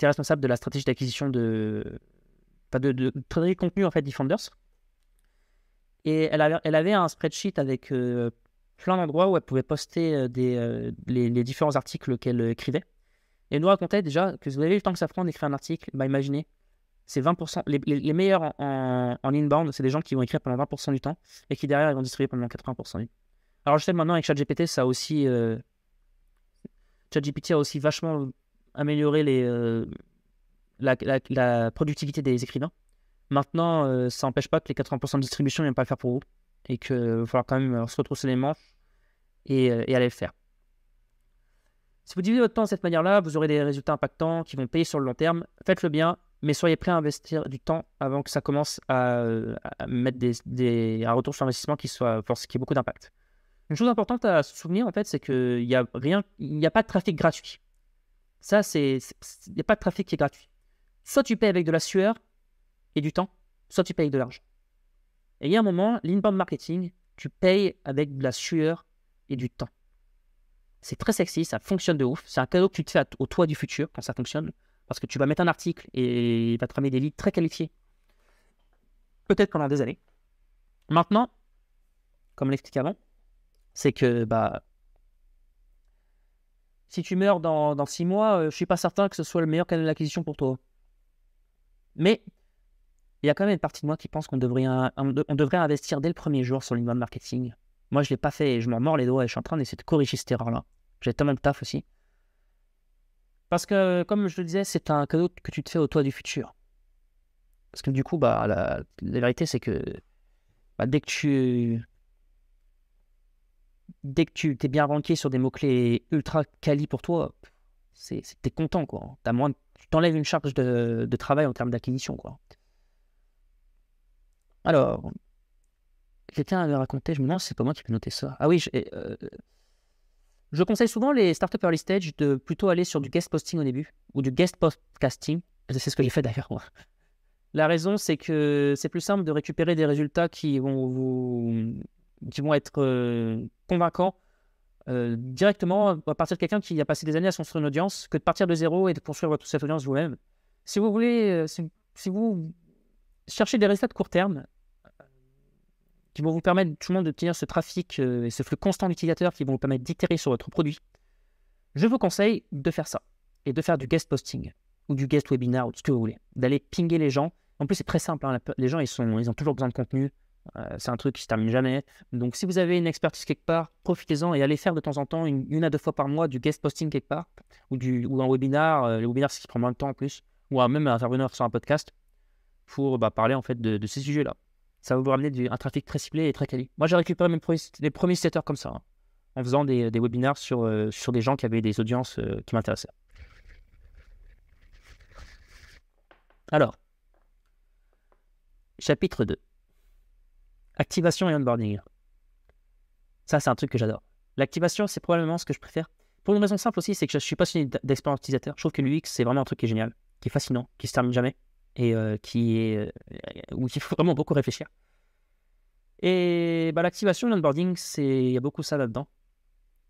responsable de la stratégie d'acquisition de, de, de, de, contenu en fait d'eFounders. Et elle avait, un spreadsheet avec euh, plein d'endroits où elle pouvait poster euh, euh, les, différents articles qu'elle écrivait. Et nous racontait déjà que vous avez le temps que ça prend d'écrire un article, bah imaginez, c'est 20%, les, meilleurs en, inbound, c'est des gens qui vont écrire pendant 20% du temps et qui derrière ils vont distribuer pendant 80% du temps. Alors je sais maintenant avec ChatGPT, ça a aussi. ChatGPT a aussi vachement amélioré les, la, productivité des écrivains. Maintenant, euh, ça n'empêche pas que les 80% de distribution ne viennent pas le faire pour vous et qu'il euh, va falloir quand même euh, se retrousser les manches et, aller le faire. Si vous divisez votre temps de cette manière-là, vous aurez des résultats impactants qui vont payer sur le long terme. Faites-le bien, mais soyez prêt à investir du temps avant que ça commence à, mettre des, un retour sur investissement qui soit qui ait beaucoup d'impact. Une chose importante à se souvenir, en fait, c'est qu'il n'y a, rien, a pas de trafic gratuit. Ça, c'est. Il n'y a pas de trafic qui est gratuit. Soit tu payes avec de la sueur, et du temps, soit tu payes de l'argent. Et il y a un moment, l'inbound marketing, tu payes avec de la sueur et du temps. C'est très sexy, ça fonctionne de ouf. C'est un cadeau que tu te fais au toit du futur quand ça fonctionne, parce que tu vas mettre un article et il va te ramener des leads très qualifiés. Peut-être pendant des années. Maintenant, comme l'expliqué avant, c'est que bah, si tu meurs dans, six mois, je euh, je suis pas certain que ce soit le meilleur canal d'acquisition pour toi. Mais il y a quand même une partie de moi qui pense qu'on devrait, on devrait investir dès le premier jour sur l'inbound marketing. Moi, je ne l'ai pas fait et je m'en mords les doigts et je suis en train d'essayer de corriger cette erreur-là. J'ai tellement de taf aussi. Parce que, comme je le disais, c'est un cadeau que tu te fais au toit du futur. Parce que du coup, bah, la, vérité, c'est que bah, dès que tu. Dès que tu t'es bien ranké sur des mots-clés ultra quali pour toi, c'est, c'est t'es content, quoi. tu t'enlèves une charge de, de travail en termes d'acquisition, quoi. Alors, quelqu'un avait raconté, je me demande, c'est pas moi qui peux noter ça. Ah oui, euh, je, conseille souvent les startups early stage de plutôt aller sur du guest posting au début ou du guest podcasting. C'est ce que j'ai fait d'ailleurs. La raison, c'est que c'est plus simple de récupérer des résultats qui vont vous, qui vont être euh, convaincants euh, directement à partir de quelqu'un qui a passé des années à construire une audience que de partir de zéro et de construire toute cette audience vous-même. Si vous voulez, si vous cherchez des résultats de court terme, qui vont vous permettre tout le monde d'obtenir ce trafic euh, et ce flux constant d'utilisateurs qui vont vous permettre d'itérer sur votre produit, je vous conseille de faire ça et de faire du guest posting ou du guest webinar ou ce que vous voulez, d'aller pinger les gens. En plus, c'est très simple, hein, les gens ils, sont, ils ont toujours besoin de contenu, euh, c'est un truc qui se termine jamais. Donc, si vous avez une expertise quelque part, profitez-en et allez faire de temps en temps, une, à deux fois par mois, du guest posting quelque part ou, un webinar. Euh, le webinar, c'est ce qui prend moins de temps en plus, ou à même intervenir sur un podcast pour bah, parler en fait de ces sujets-là ça va vous ramener du, un trafic très ciblé et très quali. Moi, j'ai récupéré mes premiers, les premiers setters comme ça, hein, en faisant des, des webinars sur, euh, sur des gens qui avaient des audiences euh, qui m'intéressaient. Alors, chapitre 2. Activation et onboarding. Ça, c'est un truc que j'adore. L'activation, c'est probablement ce que je préfère. Pour une raison simple aussi, c'est que je suis passionné d'expérience utilisateur. Je trouve que l'UX, c'est vraiment un truc qui est génial, qui est fascinant, qui se termine jamais et euh, qui est, euh, où il faut vraiment beaucoup réfléchir. Et bah, l'activation l'onboarding c'est il y a beaucoup ça là-dedans.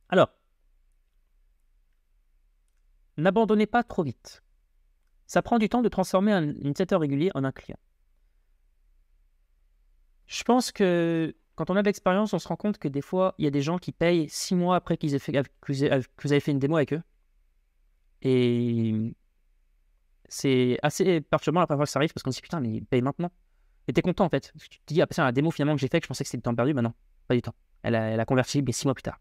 Alors, n'abandonnez pas trop vite. Ça prend du temps de transformer un initiateur régulier en un client. Je pense que quand on a de l'expérience, on se rend compte que des fois, il y a des gens qui payent six mois après qu'ils aient fait, que vous avez fait une démo avec eux. Et c'est assez perturbant la première fois que ça arrive parce qu'on se dit putain, mais il paye maintenant. Et t'es content en fait. tu te dis, ah, la un démo finalement que j'ai fait, que je pensais que c'était du temps perdu, maintenant. non, pas du temps. Elle a, elle converti, mais six mois plus tard.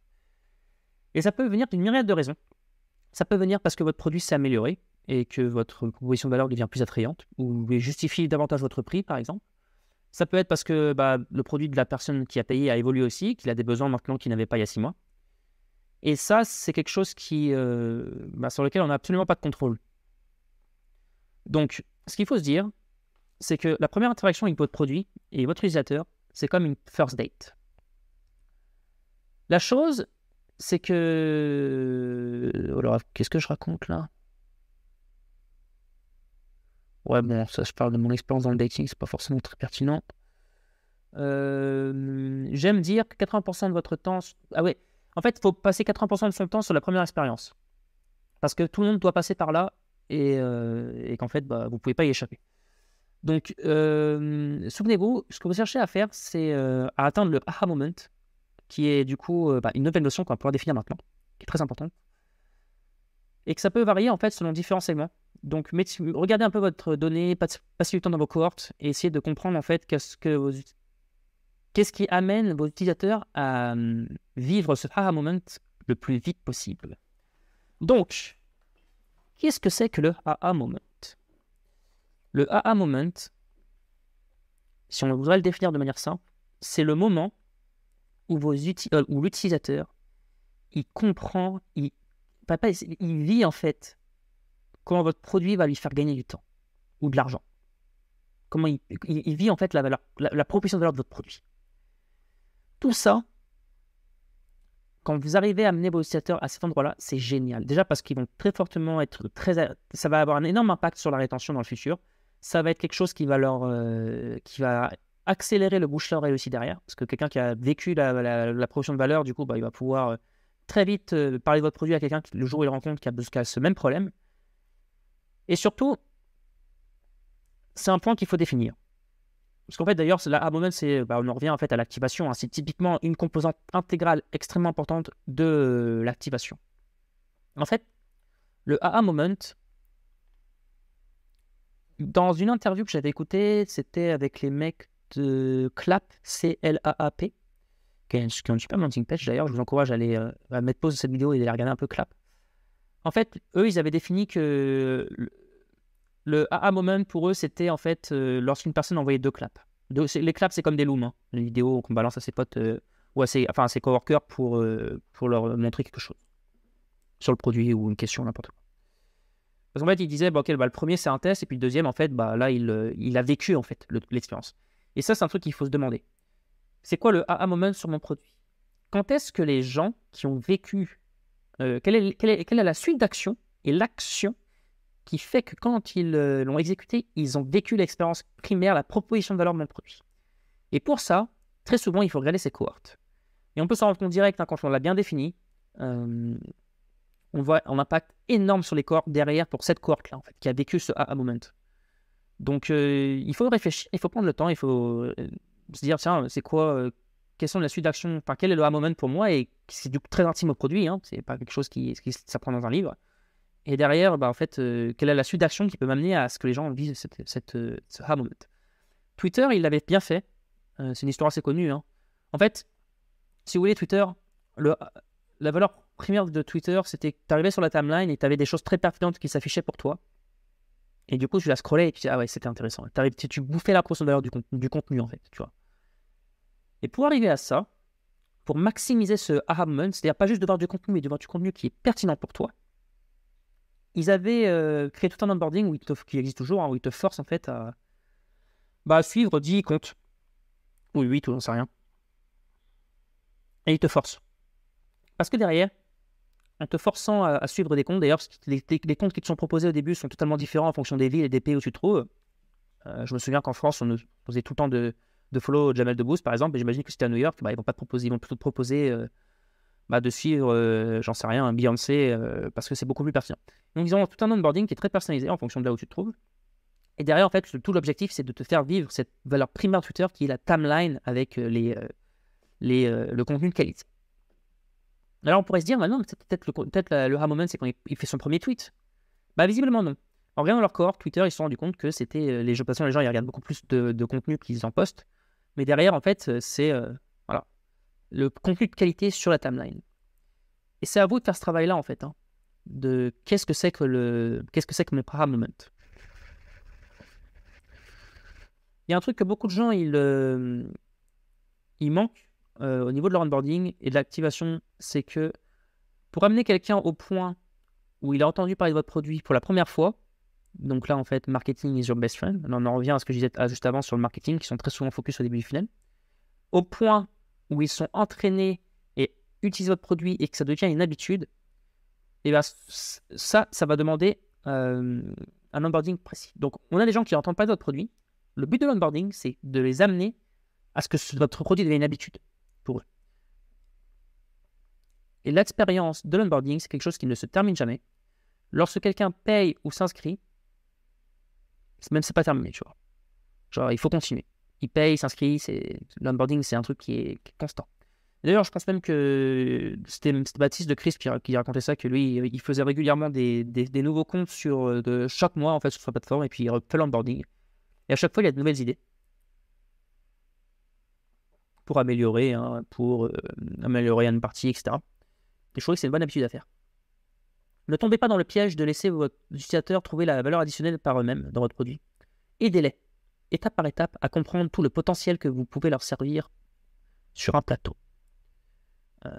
Et ça peut venir d'une myriade de raisons. Ça peut venir parce que votre produit s'est amélioré et que votre proposition de valeur devient plus attrayante ou justifie davantage votre prix, par exemple. Ça peut être parce que bah, le produit de la personne qui a payé a évolué aussi, qu'il a des besoins maintenant qu'il n'avait pas il y a six mois. Et ça, c'est quelque chose qui, euh, bah, sur lequel on n'a absolument pas de contrôle. Donc, ce qu'il faut se dire, c'est que la première interaction avec votre produit et votre utilisateur, c'est comme une first date. La chose, c'est que... Euh, alors, qu'est-ce que je raconte là Ouais, bon, ça, je parle de mon expérience dans le dating, c'est pas forcément très pertinent. Euh, j'aime dire que 80% de votre temps. Ah ouais, en fait, il faut passer 80% de son temps sur la première expérience. Parce que tout le monde doit passer par là euh, et, qu'en fait, bah, vous ne pouvez pas y échapper. Donc, euh, souvenez-vous, ce que vous cherchez à faire, c'est euh, à atteindre le aha moment, qui est du coup bah, une nouvelle notion qu'on va pouvoir définir maintenant, qui est très importante, et que ça peut varier en fait selon différents segments. Donc, regardez un peu votre donnée, passez du temps dans vos cohortes et essayez de comprendre en fait qu'est-ce que qu'est-ce qui amène vos utilisateurs à hum, vivre ce aha moment le plus vite possible. Donc, Qu'est-ce que c'est que le AA moment Le AA moment, si on voudrait le définir de manière simple, c'est le moment où, vos euh, où l'utilisateur, il comprend, il, papa, il vit en fait comment votre produit va lui faire gagner du temps ou de l'argent. Comment il, vit en fait la, valeur, la, la proposition de valeur de votre produit. Tout ça, quand vous arrivez à amener vos utilisateurs à cet endroit-là, c'est génial. Déjà parce qu'ils vont très fortement être très. Ça va avoir un énorme impact sur la rétention dans le futur. Ça va être quelque chose qui va leur. Euh, qui va accélérer le bouche à oreille aussi derrière. Parce que quelqu'un qui a vécu la, la, de valeur, du coup, bah, il va pouvoir euh, très vite euh, parler de votre produit à quelqu'un le jour où il rencontre, qui a, jusqu'à ce même problème. Et surtout, c'est un point qu'il faut définir. Parce qu'en fait, d'ailleurs, à moment c'est, bah, on en revient en fait à l'activation. Hein. C'est typiquement une composante intégrale extrêmement importante de l'activation. En fait, le AA moment, dans une interview que j'avais écoutée, c'était avec les mecs de CLAP, C-L-A-A-P, qui ont une super mounting page d'ailleurs. Je vous encourage à aller euh, mettre pause à cette vidéo et à aller regarder un peu CLAP. En fait, eux, ils avaient défini que le aha moment pour eux, c'était en fait euh, lorsqu'une personne envoyait deux claps. les claps, c'est comme des looms. Hein. Les vidéos qu'on balance à ses potes euh, ou à ses, enfin, ses coworkers pour, euh, pour leur montrer quelque chose sur le produit ou une question, n'importe quoi. Parce qu'en fait, il disait, bon bah, ok, bah, le premier, c'est un test, et puis le deuxième, en fait, bah, là, il, il a vécu en fait l'expérience. et ça, c'est un truc qu'il faut se demander. C'est quoi le aha moment sur mon produit Quand est-ce que les gens qui ont vécu, quelle est, quelle, est, quelle est la suite d'action et l'action qui fait que quand ils euh, l'ont exécuté, ils ont vécu l'expérience primaire, la proposition de valeur de mon produit. Et pour ça, très souvent, il faut regarder ces cohortes. Et on peut s'en rendre compte direct hein, quand on l'a bien défini. Euh, on voit un impact énorme sur les cohortes derrière pour cette cohorte-là, qui a vécu ce « moment. Donc, euh, il faut réfléchir, il faut prendre le temps, il faut se dire, tiens, c'est quoi, quelles sont la suite d'action, enfin, quel est le « moment pour moi, et c'est du coup très intime au produit, hein, c'est pas quelque chose qui, s'apprend dans un livre. Et derrière, bah, en fait, euh, quelle est la suite d'action qui peut m'amener à ce que les gens vivent cette, euh, ce moment Twitter, il l'avait bien fait. Euh, c'est une histoire assez connue. Hein. En fait, si vous voulez, Twitter, le, la valeur primaire de Twitter, c'était que tu arrivais sur la timeline et tu avais des choses très pertinentes qui s'affichaient pour toi. Et du coup, tu la scrollais et tu disais « ah ouais, c'était intéressant. Tu, tu bouffais la profondeur du, du contenu, en fait, tu vois. Et pour arriver à ça, pour maximiser ce aha moment, c'est-à-dire pas juste de voir du contenu, mais de voir du contenu qui est pertinent pour toi, ils avaient euh, créé tout un onboarding qui existe toujours, hein, où ils te forcent en fait à bah, suivre 10 comptes. Oui, 8 ou j'en sais rien. Et ils te forcent. Parce que derrière, en te forçant à, suivre des comptes, d'ailleurs, les, comptes qui te sont proposés au début sont totalement différents en fonction des villes et des pays où tu te trouves. Euh, je me souviens qu'en France, on nous faisait tout le temps de, de follow Jamel boost par exemple, et j'imagine que si tu es à New York, bah, ils vont pas te proposer, ils vont plutôt te proposer euh, bah, de suivre, euh, j'en sais rien, un Beyoncé, euh, parce que c'est beaucoup plus pertinent. Donc, ils ont tout un onboarding qui est très personnalisé en fonction de là où tu te trouves. Et derrière, en fait, tout l'objectif, c'est de te faire vivre cette valeur primaire Twitter qui est la timeline avec euh, les, le contenu de qualité. Alors, on pourrait se dire, bah non, peut-être le, peut le, moment, c'est quand il, fait son premier tweet. Bah, visiblement, non. En regardant leur corps, Twitter, ils se sont rendus compte que c'était les jeux gens, les gens, ils regardent beaucoup plus de, de contenu qu'ils en postent. Mais derrière, en fait, c'est le contenu de qualité sur la timeline. Et c'est à vous de faire ce travail-là, en fait, hein, de qu'est-ce que c'est que le qu'est-ce que c'est que le Moment. Il y a un truc que beaucoup de gens, ils, euh, ils manquent euh, au niveau de leur onboarding et de l'activation, c'est que pour amener quelqu'un au point où il a entendu parler de votre produit pour la première fois, donc là, en fait, marketing is your best friend. On en revient à ce que je disais juste avant sur le marketing, qui sont très souvent focus au début du final, Au point où ils sont entraînés et utilisent votre produit et que ça devient une habitude, et eh bien ça, ça va demander euh, un onboarding précis. Donc, on a des gens qui n'entendent pas de votre produit. Le but de l'onboarding, c'est de les amener à ce que votre produit devienne une habitude pour eux. Et l'expérience de l'onboarding, c'est quelque chose qui ne se termine jamais. Lorsque quelqu'un paye ou s'inscrit, même c'est pas terminé, tu vois. Genre, il faut continuer il paye, s'inscrit. L'onboarding, c'est un truc qui est, constant. D'ailleurs, je pense même que c'était Baptiste de Chris qui, racontait ça, que lui, euh, il faisait régulièrement des, nouveaux comptes sur, euh, de, chaque mois en fait, sur sa plateforme et puis il refait l'onboarding. Et à chaque fois, il y a de nouvelles idées pour améliorer, hein, pour euh, améliorer une partie, etc. Et je trouve que c'est une bonne habitude à faire. Ne tombez pas dans le piège de laisser vos utilisateurs trouver la valeur additionnelle par eux-mêmes dans votre produit. Et délai étape par étape à comprendre tout le potentiel que vous pouvez leur servir sur un plateau. Euh,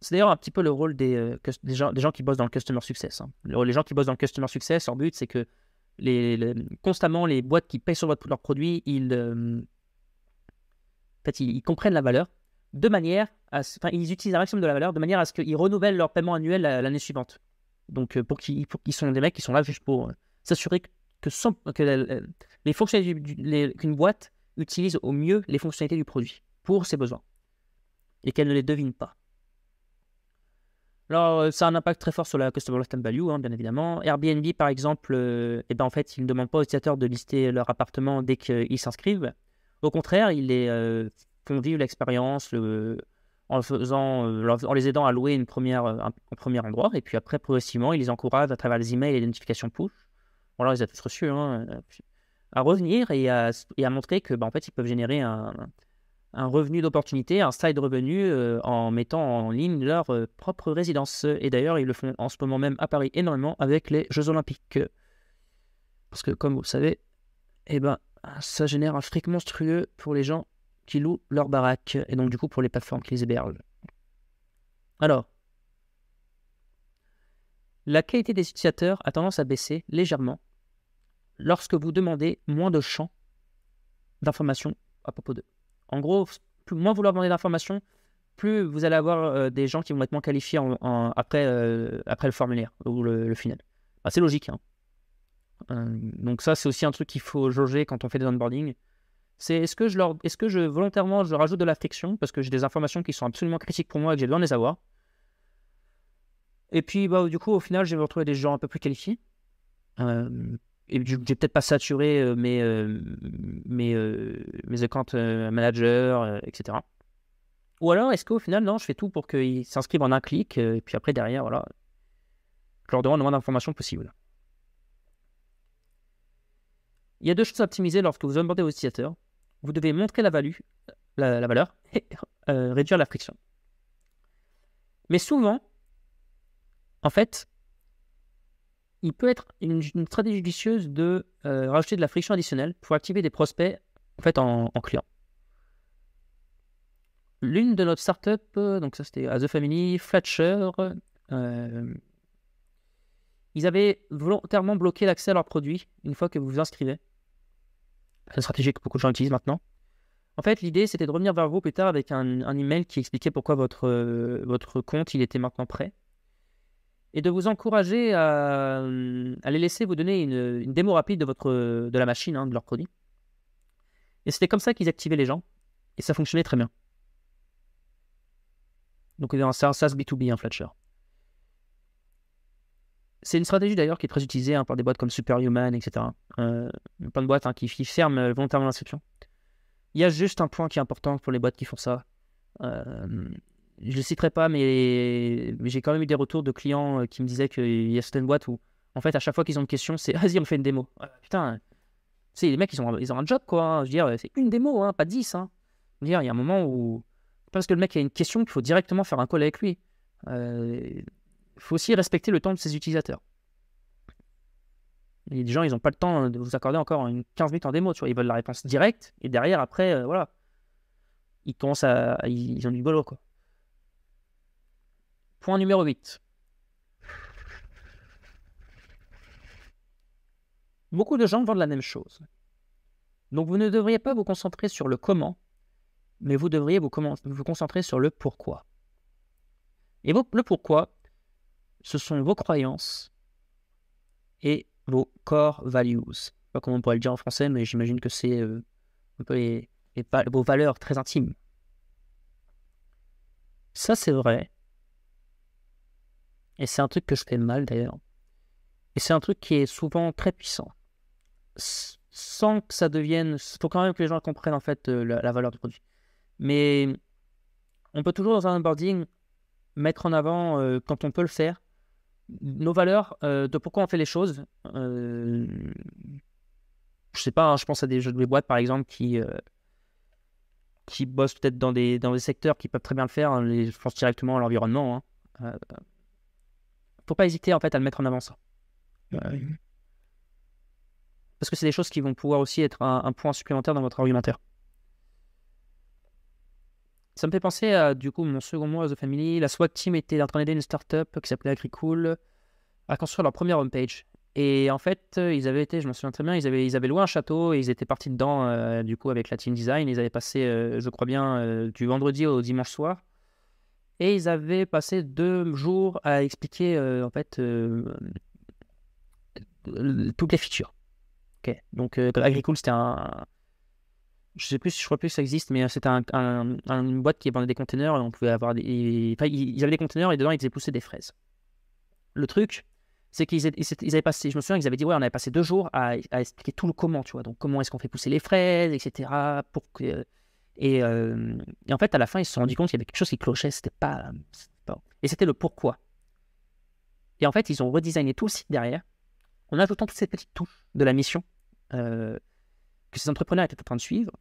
c'est d'ailleurs un petit peu le rôle euh, des, gens, des, gens, qui bossent dans le customer success. Hein. Les gens qui bossent dans le customer success, leur but, c'est que les, constamment, les boîtes qui paient sur votre, leur produit, ils, euh, fait, ils, comprennent la valeur de manière à ils utilisent un maximum de la valeur de manière à ce qu'ils renouvellent leur paiement annuel l'année suivante. Donc, pour qu'ils, sont des mecs qui sont là juste pour s'assurer que que, les qu'une boîte utilise au mieux les fonctionnalités du produit pour ses besoins et qu'elle ne les devine pas. Alors, euh, ça a un impact très fort sur la Customer Lifetime Value, hein, bien évidemment. Airbnb, par exemple, et euh, eh ben, en fait, ils ne demandent pas aux utilisateurs de lister leur appartement dès qu'ils s'inscrivent. Au contraire, ils les euh, font vivre l'expérience en, faisant, en les aidant à louer une un, premier endroit. Et puis après, progressivement, ils les encouragent à travers les emails et les notifications push alors ils étaient reçus, hein, euh, à revenir et à, montrer que, bah, en fait, ils peuvent générer un, revenu d'opportunité, un side revenu euh, en mettant en ligne leur euh, propre résidence. Et d'ailleurs, ils le font en ce moment même à Paris énormément avec les Jeux Olympiques. Parce que, comme vous savez, eh ben, ça génère un fric monstrueux pour les gens qui louent leur baraque et donc, du coup, pour les plateformes qui les hébergent. Alors, la qualité des utilisateurs a tendance à baisser légèrement lorsque vous demandez moins de champs d'informations à propos d'eux. En gros, plus, moins vous leur demandez d'informations, plus vous allez avoir euh, des gens qui vont être moins qualifiés après, euh, après le formulaire ou le, final. Bah, c'est logique. Hein. Euh, donc ça, c'est aussi un truc qu'il faut jauger quand on fait des onboardings. C'est est-ce que je leur, est-ce que je volontairement je rajoute de la friction parce que j'ai des informations qui sont absolument critiques pour moi et que j'ai besoin de les avoir. Et puis bah du coup au final, je vais retrouver des gens un peu plus qualifiés et j'ai peut-être pas saturé euh, mes, euh, mes, euh, mes accounts managers, etc. Ou alors, est-ce qu'au final, non, je fais tout pour qu'ils s'inscrivent en un clic, et puis après, derrière, voilà, je leur demande le moins d'informations possible. Il y a deux choses à optimiser lorsque vous demandez vos utilisateurs. Vous devez montrer la, value, la, valeur et réduire la friction. Mais souvent, en fait, il peut être une, stratégie judicieuse de euh, rajouter de la friction additionnelle pour activer des prospects en fait en, client. L'une de notre startup, euh, donc ça c'était à The Family, Fletcher, euh, ils avaient volontairement bloqué l'accès à leurs produits une fois que vous vous inscrivez. C'est une stratégie que beaucoup de gens utilisent maintenant. En fait, l'idée, c'était de revenir vers vous plus tard avec un, email qui expliquait pourquoi votre, votre compte il était maintenant prêt et de vous encourager à, euh, les laisser vous donner une, démo rapide de, votre, de la machine, hein, de leur produit. Et c'était comme ça qu'ils activaient les gens, et ça fonctionnait très bien. Donc eh c'est un SaaS B2B, un hein, Fletcher. C'est une stratégie d'ailleurs qui est très utilisée hein, par des boîtes comme Superhuman, etc. Euh, plein de boîtes qui, qui, ferment euh, volontairement l'inscription. Il y a juste un point qui est important pour les boîtes qui font ça. Euh, je ne citerai pas, mais, j'ai quand même eu des retours de clients euh, qui me disaient qu'il y a certaines boîtes où, en fait, à chaque fois qu'ils ont une question, c'est vas-y, on fait une démo. Bah, putain euh, Tu c'est les mecs, ils ont, ils ont un job, quoi. Hein. Je veux dire, euh, c'est une démo, hein, pas dix. Hein. Je veux dire, il y a un moment où, parce que le mec a une question qu'il faut directement faire un call avec lui. Il faut aussi respecter le temps de ses utilisateurs. Les gens, ils n'ont pas le temps de vous accorder encore une 15 minutes en démo. Tu vois. Ils veulent la réponse directe et derrière, après, voilà. Ils commencent à. ont du boulot, quoi. Point numéro 8. Beaucoup de gens vendent la même chose. Donc vous ne devriez pas vous concentrer sur le comment, mais vous devriez vous, vous concentrer sur le pourquoi. Et le pourquoi, ce sont vos croyances et vos core values. Je sais pas comment on pourrait le dire en français, mais j'imagine que c'est euh, vos valeurs très intimes. Ça, c'est vrai. Et c'est un truc que je fais mal d'ailleurs. Et c'est un truc qui est souvent très puissant. sans que ça devienne. Il faut quand même que les gens comprennent en fait euh, la, valeur du produit. Mais on peut toujours dans un onboarding mettre en avant, euh, quand on peut le faire, nos valeurs euh, de pourquoi on fait les choses. je sais pas, hein, je pense à des jeux de boîtes par exemple qui qui bossent peut-être dans des, dans des secteurs qui peuvent très bien le faire. Hein, je pense directement à l'environnement. Hein faut pas hésiter en fait à le mettre en avant ça. Parce que c'est des choses qui vont pouvoir aussi être un, point supplémentaire dans votre argumentaire. Ça me fait penser à du coup mon second mois The Family. La SWAT team était en train d'aider une startup qui s'appelait Agricool à construire leur première homepage. Et en fait, euh, ils avaient été, je me souviens très bien, ils avaient, loué un château et ils étaient partis dedans euh, du coup avec la team design. Ils avaient passé, euh, je crois bien, du vendredi au dimanche soir et ils avaient passé deux jours à expliquer euh, en fait euh, euh, toutes les features. OK. Donc Agricool, c'était un, je sais plus, je crois plus ça existe, mais c'était un, une boîte qui vendait des containers. Et on pouvait avoir des, ils avaient des containers et dedans ils faisaient pousser des fraises. Le truc, c'est qu'ils avaient passé, je me souviens ils avaient dit, ouais, on avait passé deux jours à, à, expliquer tout le comment, tu vois. Donc, comment est-ce qu'on fait pousser les fraises, etc. Pour que, euh, et, en fait, à la fin, ils se sont rendus compte qu'il y avait quelque chose qui clochait. C'était pas, Et c'était le pourquoi. Et en fait, ils ont redesigné tout aussi derrière, en ajoutant toutes ces petites touches de la mission euh, que ces entrepreneurs étaient en train de suivre.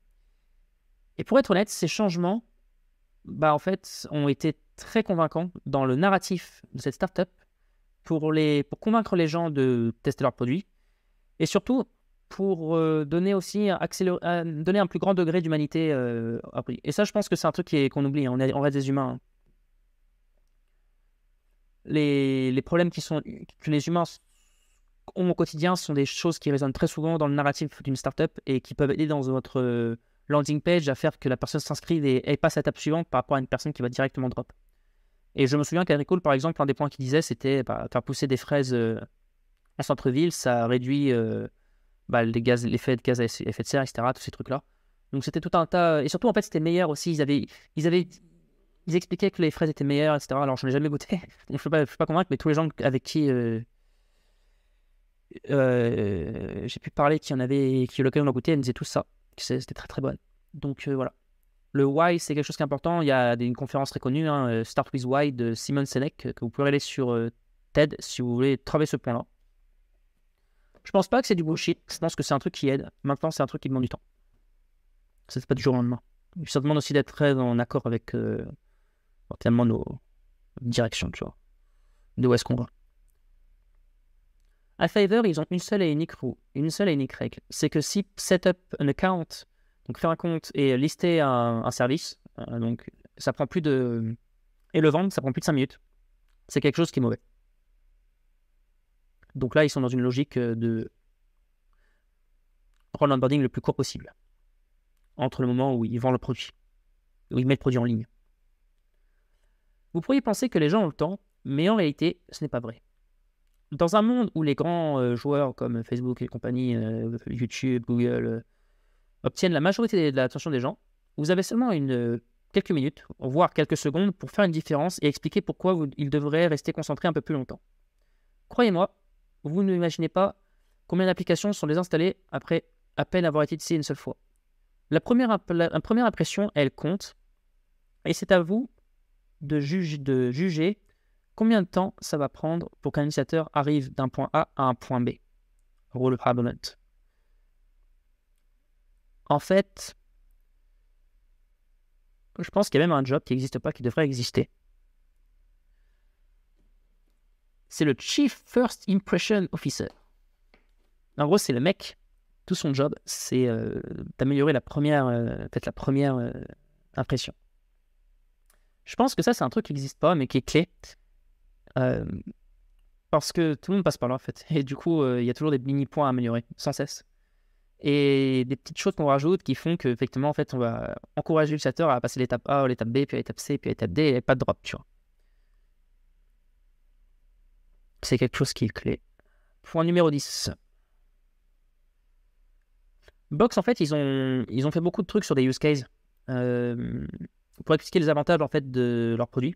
Et pour être honnête, ces changements, bah, en fait, ont été très convaincants dans le narratif de cette startup pour, les, pour convaincre les gens de tester leurs produits. Et surtout, pour euh, donner aussi donner un plus grand degré d'humanité euh, Et ça, je pense que c'est un truc qu'on oublie. Hein. On, est, on reste des humains. Hein. Les, les, problèmes qui sont, que les humains ont au quotidien sont des choses qui résonnent très souvent dans le narratif d'une startup et qui peuvent aider dans votre euh, landing page à faire que la personne s'inscrive et, passe à l'étape suivante par rapport à une personne qui va directement drop. Et je me souviens qu'Agricole par exemple, un des points qu'il disait, c'était bah, faire pousser des fraises à en centre-ville, ça réduit bah, les gaz, l'effet de gaz à effet de serre, etc., tous ces trucs-là. Donc c'était tout un tas. Et surtout, en fait, c'était meilleur aussi. Ils avaient, ils avaient, ils expliquaient que les fraises étaient meilleures, etc. Alors, je ai jamais goûté. Donc, je ne suis pas convaincu, mais tous les gens avec qui euh, euh, j'ai pu parler, qui en avaient, qui l'occasion d'en goûter, ils me disaient tout ça. C'était très très bonne. Donc euh, voilà. Le why, c'est quelque chose qui est important. Il y a une conférence très connue, hein, Start with Why de Simon Sinek, que vous pouvez aller sur TED si vous voulez travailler ce point-là. Je pense pas que c'est du bullshit. Je pense que c'est un truc qui aide. Maintenant, c'est un truc qui demande du temps. c'est pas du jour au lendemain. ça demande aussi d'être très en accord avec tellement euh, nos directions, tu vois. De où est-ce qu'on va. À Fiverr, ils ont une seule et unique roue, une seule et unique règle. C'est que si setup up an account, donc faire un compte et lister un, service, euh, donc ça prend plus de. et le vendre, ça prend plus de 5 minutes. C'est quelque chose qui est mauvais. Donc là, ils sont dans une logique euh, de prendre boarding le plus court possible entre le moment où ils vendent le produit, où ils mettent le produit en ligne. Vous pourriez penser que les gens ont le temps, mais en réalité, ce n'est pas vrai. Dans un monde où les grands euh, joueurs comme Facebook et compagnie, euh, YouTube, Google, obtiennent la majorité de l'attention des gens, vous avez seulement une, quelques minutes, voire quelques secondes, pour faire une différence et expliquer pourquoi ils devraient rester concentrés un peu plus longtemps. Croyez-moi, vous n'imaginez pas combien d'applications sont désinstallées après à peine avoir été testées une seule fois. La première, impression, elle compte. Et c'est à vous de, de juger combien de temps ça va prendre pour qu'un utilisateur arrive d'un point A à un point B. Rule En fait, je pense qu'il y a même un job qui n'existe pas, qui devrait exister c'est le Chief First Impression Officer. En gros, c'est le mec, tout son job, c'est euh, d'améliorer la première, euh, peut-être la première euh, impression. Je pense que ça, c'est un truc qui n'existe pas, mais qui est clé. parce que tout le monde passe par là, en fait. Et du coup, il y a toujours des mini-points à améliorer, sans cesse. Et des petites choses qu'on rajoute qui font que, en fait, on va encourager l'utilisateur à passer l'étape A, l'étape B, puis l'étape C, puis l'étape D, et pas de drop, tu vois. C'est quelque chose qui est clé. Point numéro 10. Box, en fait, ils ont, ils ont fait beaucoup de trucs sur des use cases euh, pour expliquer les avantages en fait, de leurs produit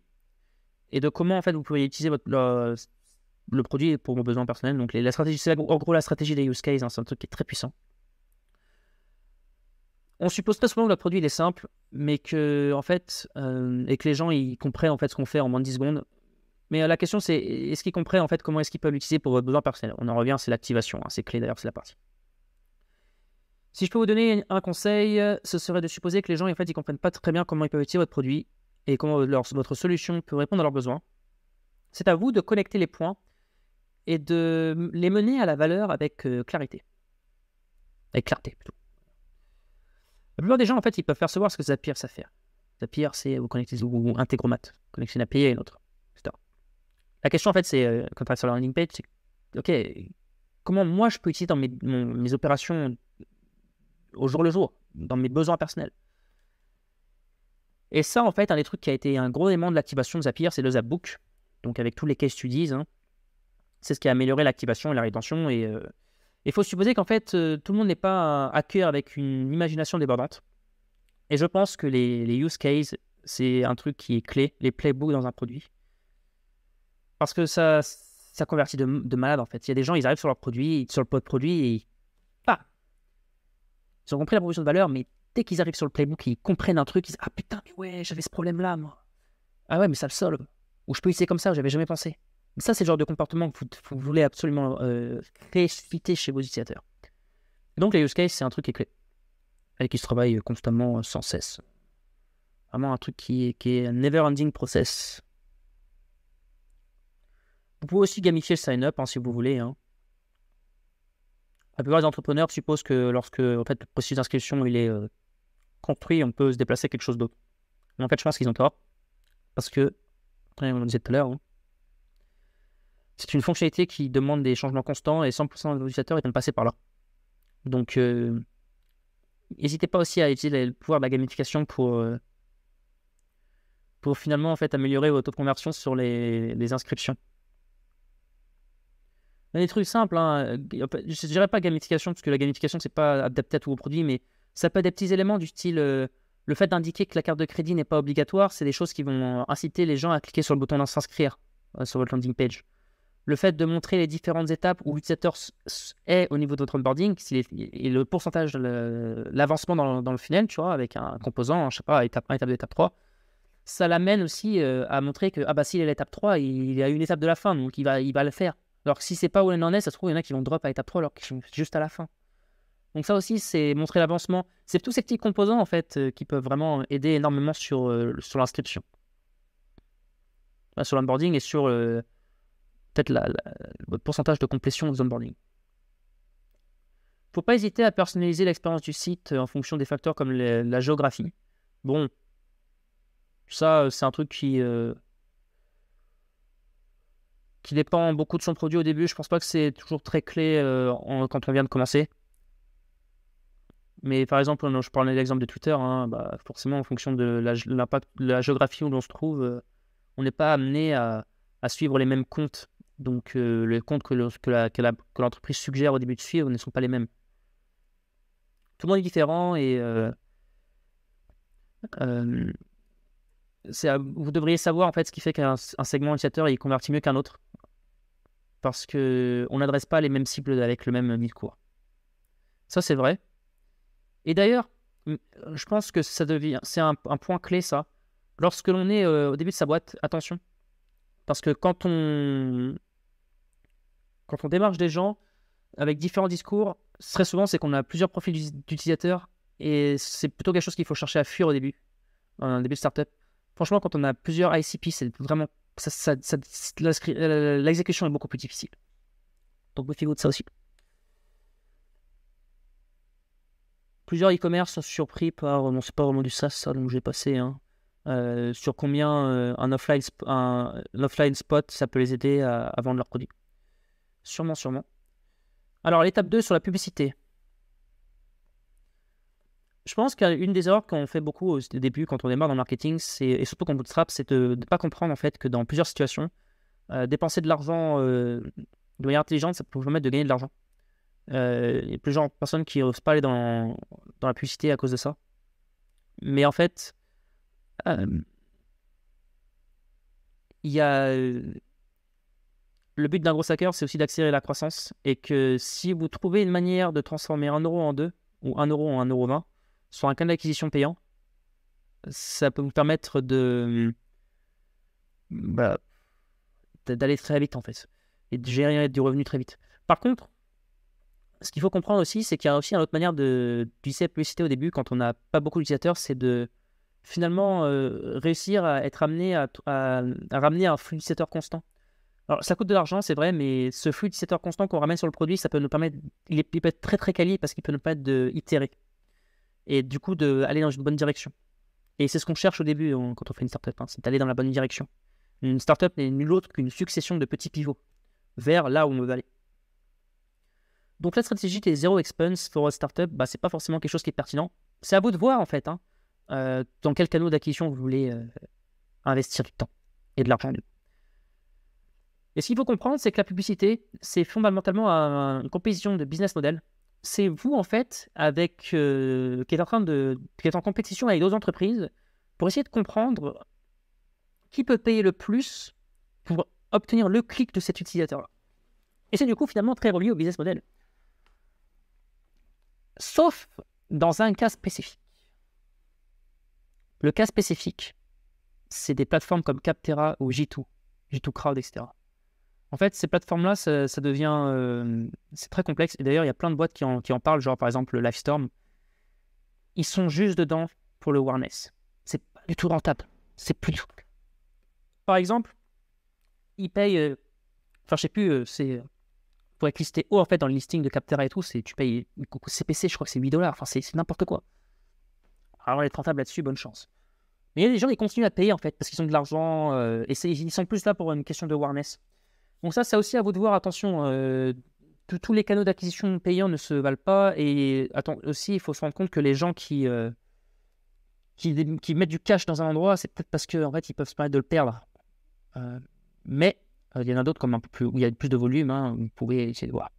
et de comment en fait, vous pouvez utiliser votre, le, produit pour vos besoins personnels. Donc, la stratégie, c'est en gros la stratégie des use cases. Hein, c'est un truc qui est très puissant. On suppose pas souvent que le produit est simple, mais que en fait, euh, et que les gens ils comprennent en fait ce qu'on fait en moins de 10 secondes. Mais euh, la question, c'est est-ce qu'ils comprennent en fait comment est-ce qu'ils peuvent l'utiliser pour votre besoins personnels On en revient, c'est l'activation. Hein, c'est clé d'ailleurs, c'est la partie. Si je peux vous donner un conseil, euh, ce serait de supposer que les gens, en fait, ils comprennent pas très bien comment ils peuvent utiliser votre produit et comment euh, votre solution peut répondre à leurs besoins. C'est à vous de connecter les points et de les mener à la valeur avec clarité. Avec clarté, plutôt. La plupart des gens, en fait, ils peuvent percevoir ce que Zapier sait faire. Zapier, c'est vous connectez ou, intégromat, connexion connecter une API et une autre, etc la question, en fait, c'est, euh, quand on sur la landing page, c'est OK, comment moi je peux utiliser dans mes, opérations au jour le jour, dans mes besoins personnels Et ça, en fait, un des trucs qui a été un gros élément de l'activation de Zapier, c'est le Zapbook. Donc, avec tous les case studies, hein, c'est ce qui a amélioré l'activation et la rétention. Et euh, il faut supposer qu'en fait, euh, tout le monde n'est pas à cœur avec une imagination débordante. Et je pense que les, les use cases, c'est un truc qui est clé, les playbooks dans un produit. Parce que ça, ça convertit de, de, malade, en fait. Il y a des gens, ils arrivent sur leur produit, sur le pot de produit, et pas. ils ont compris la proposition de valeur, mais dès qu'ils arrivent sur le playbook, ils comprennent un truc, ils disent Ah putain, mais ouais, j'avais ce problème-là, moi. Ah ouais, mais ça le solve. Ou je peux essayer comme ça, j'avais jamais pensé. Ça, c'est le genre de comportement que vous, voulez absolument euh, chez vos utilisateurs. Donc, les use cases, c'est un truc qui est clé. Et qui se travaille constamment, sans cesse. Vraiment un truc qui, qui est un never-ending process. Vous pouvez aussi gamifier le sign-up hein, si vous voulez. Hein. La plupart des entrepreneurs supposent que lorsque en fait, le processus d'inscription il est euh, construit, on peut se déplacer quelque chose d'autre. Mais en fait, je pense qu'ils ont tort. Parce que, on disait tout à l'heure, hein, c'est une fonctionnalité qui demande des changements constants et 100% des utilisateurs est de passer par là. Donc, euh, n'hésitez pas aussi à utiliser le pouvoir de la gamification pour, euh, pour finalement en fait, améliorer votre taux de conversion sur les inscriptions des trucs simples. Hein, je ne dirais pas gamification, parce que la gamification, c'est pas adapté à tous vos produits, mais ça peut être des petits éléments du style euh, le fait d'indiquer que la carte de crédit n'est pas obligatoire, c'est des choses qui vont euh, inciter les gens à cliquer sur le bouton s'inscrire euh, sur votre landing page. Le fait de montrer les différentes étapes où l'utilisateur est au niveau de votre onboarding, et le pourcentage, l'avancement dans, le final tu vois, avec un composant, je sais pas, étape 1, étape 2, étape 3, ça l'amène aussi à montrer que, ah bah s'il est à l'étape 3, il, est a une étape de la fin, donc il va, il va le faire. Alors que si c'est pas où elle en est, ça se trouve, il y en a qui vont drop à étape 3 alors qu'ils sont juste à la fin. Donc ça aussi, c'est montrer l'avancement. C'est tous ces petits composants, en fait, euh, qui peuvent vraiment aider énormément sur, euh, sur l'inscription. sur l'onboarding et sur euh, peut-être la, le pourcentage de complétion aux onboarding. Faut pas hésiter à personnaliser l'expérience du site en fonction des facteurs comme la géographie. Bon, ça, c'est un truc qui qui dépend beaucoup de son produit au début. Je pense pas que c'est toujours très clé euh, quand on vient de commencer. Mais par exemple, je parlais de l'exemple de Twitter, hein, bah, forcément en fonction de l'impact la géographie où l'on se trouve, euh, on n'est pas amené à, suivre les mêmes comptes. Donc euh, les comptes que, que l'entreprise suggère au début de suivre ne sont pas les mêmes. Tout le monde est différent et vous devriez savoir en fait ce qui fait qu'un segment utilisateur il converti mieux qu'un autre parce que on n'adresse pas les mêmes cibles avec le même cours Ça c'est vrai. Et d'ailleurs, je pense que ça c'est un, point clé ça. Lorsque l'on est euh, au début de sa boîte, attention, parce que quand on quand on démarche des gens avec différents discours, très souvent c'est qu'on a plusieurs profils d'utilisateurs et c'est plutôt quelque chose qu'il faut chercher à fuir au début, un début de startup Franchement, quand on a plusieurs ICP, c'est vraiment l'exécution est beaucoup plus difficile. Donc méfiez-vous de ça aussi. Plusieurs e-commerce sont surpris par, non c'est pas vraiment du SaaS, ça, donc j'ai passé, hein. euh, sur combien euh, un, offline spot, ça peut les aider à, à vendre leurs produits. Sûrement, sûrement. Alors l'étape 2 sur la publicité je pense qu'une des erreurs qu'on fait beaucoup au début quand on démarre dans le marketing, et surtout quand on bootstrap, c'est de ne pas comprendre en fait que dans plusieurs situations, euh, dépenser de l'argent euh, de manière intelligente, ça peut vous permettre de gagner de l'argent. Euh, il y a plusieurs personnes qui n'osent pas aller dans, la publicité à cause de ça. Mais en fait, il y a le but d'un gros hacker, c'est aussi d'accélérer la croissance et que si vous trouvez une manière de transformer un euro en deux ou un euro en un euro vingt, sur un cas d'acquisition payant, ça peut nous permettre de mm, bah, d'aller très vite en fait et de gérer du revenu très vite. Par contre, ce qu'il faut comprendre aussi, c'est qu'il y a aussi une autre manière d'utiliser la publicité au début quand on n'a pas beaucoup d'utilisateurs, c'est de finalement euh, réussir à être amené à, ramener un flux d'utilisateurs constant. Alors ça coûte de l'argent, c'est vrai, mais ce flux d'utilisateurs constant qu'on ramène sur le produit, ça peut nous permettre, il, peut être très très quali parce qu'il peut nous permettre d'itérer et du coup d'aller dans une bonne direction. Et c'est ce qu'on cherche au début quand on fait une startup, hein, c'est d'aller dans la bonne direction. Une startup n'est nulle autre qu'une succession de petits pivots vers là où on veut aller. Donc la stratégie des zero expense for a startup, bah, c'est pas forcément quelque chose qui est pertinent. C'est à vous de voir en fait hein, euh, dans quel canal d'acquisition vous voulez euh, investir du temps et de l'argent. Et ce qu'il faut comprendre, c'est que la publicité, c'est fondamentalement une composition de business model c'est vous, en fait, avec, euh, qui, est en train en compétition avec d'autres entreprises pour essayer de comprendre qui peut payer le plus pour obtenir le clic de cet utilisateur-là. Et c'est du coup finalement très relié au business model. Sauf dans un cas spécifique. Le cas spécifique, c'est des plateformes comme Captera ou G2, G2 Crowd, etc. En fait, ces plateformes-là, ça, devient. Euh, c'est très complexe. Et d'ailleurs, il y a plein de boîtes qui en, parlent, genre par exemple le Livestorm. Ils sont juste dedans pour le awareness. C'est pas du tout rentable. C'est plus Par exemple, ils payent. Euh, enfin, je sais plus, euh, c'est. Pour être listé haut, en fait, dans le listing de Captera et tout, c'est, tu payes CPC, je crois que c'est 8 dollars. Enfin, c'est, n'importe quoi. Alors, être rentable là-dessus, bonne chance. Mais il y a des gens qui continuent à payer, en fait, parce qu'ils ont de l'argent. et ils sont plus là pour une question de awareness. Donc ça, c'est aussi à vous de voir, attention, euh, tous les canaux d'acquisition payants ne se valent pas. Et aussi, il faut se rendre compte que les gens qui, euh, mettent du cash dans un endroit, c'est peut-être parce qu'en fait, ils peuvent se permettre de le perdre. Euh, mais il y en a d'autres comme un peu plus, où il y a plus de volume, hein, vous pouvez essayer de voir.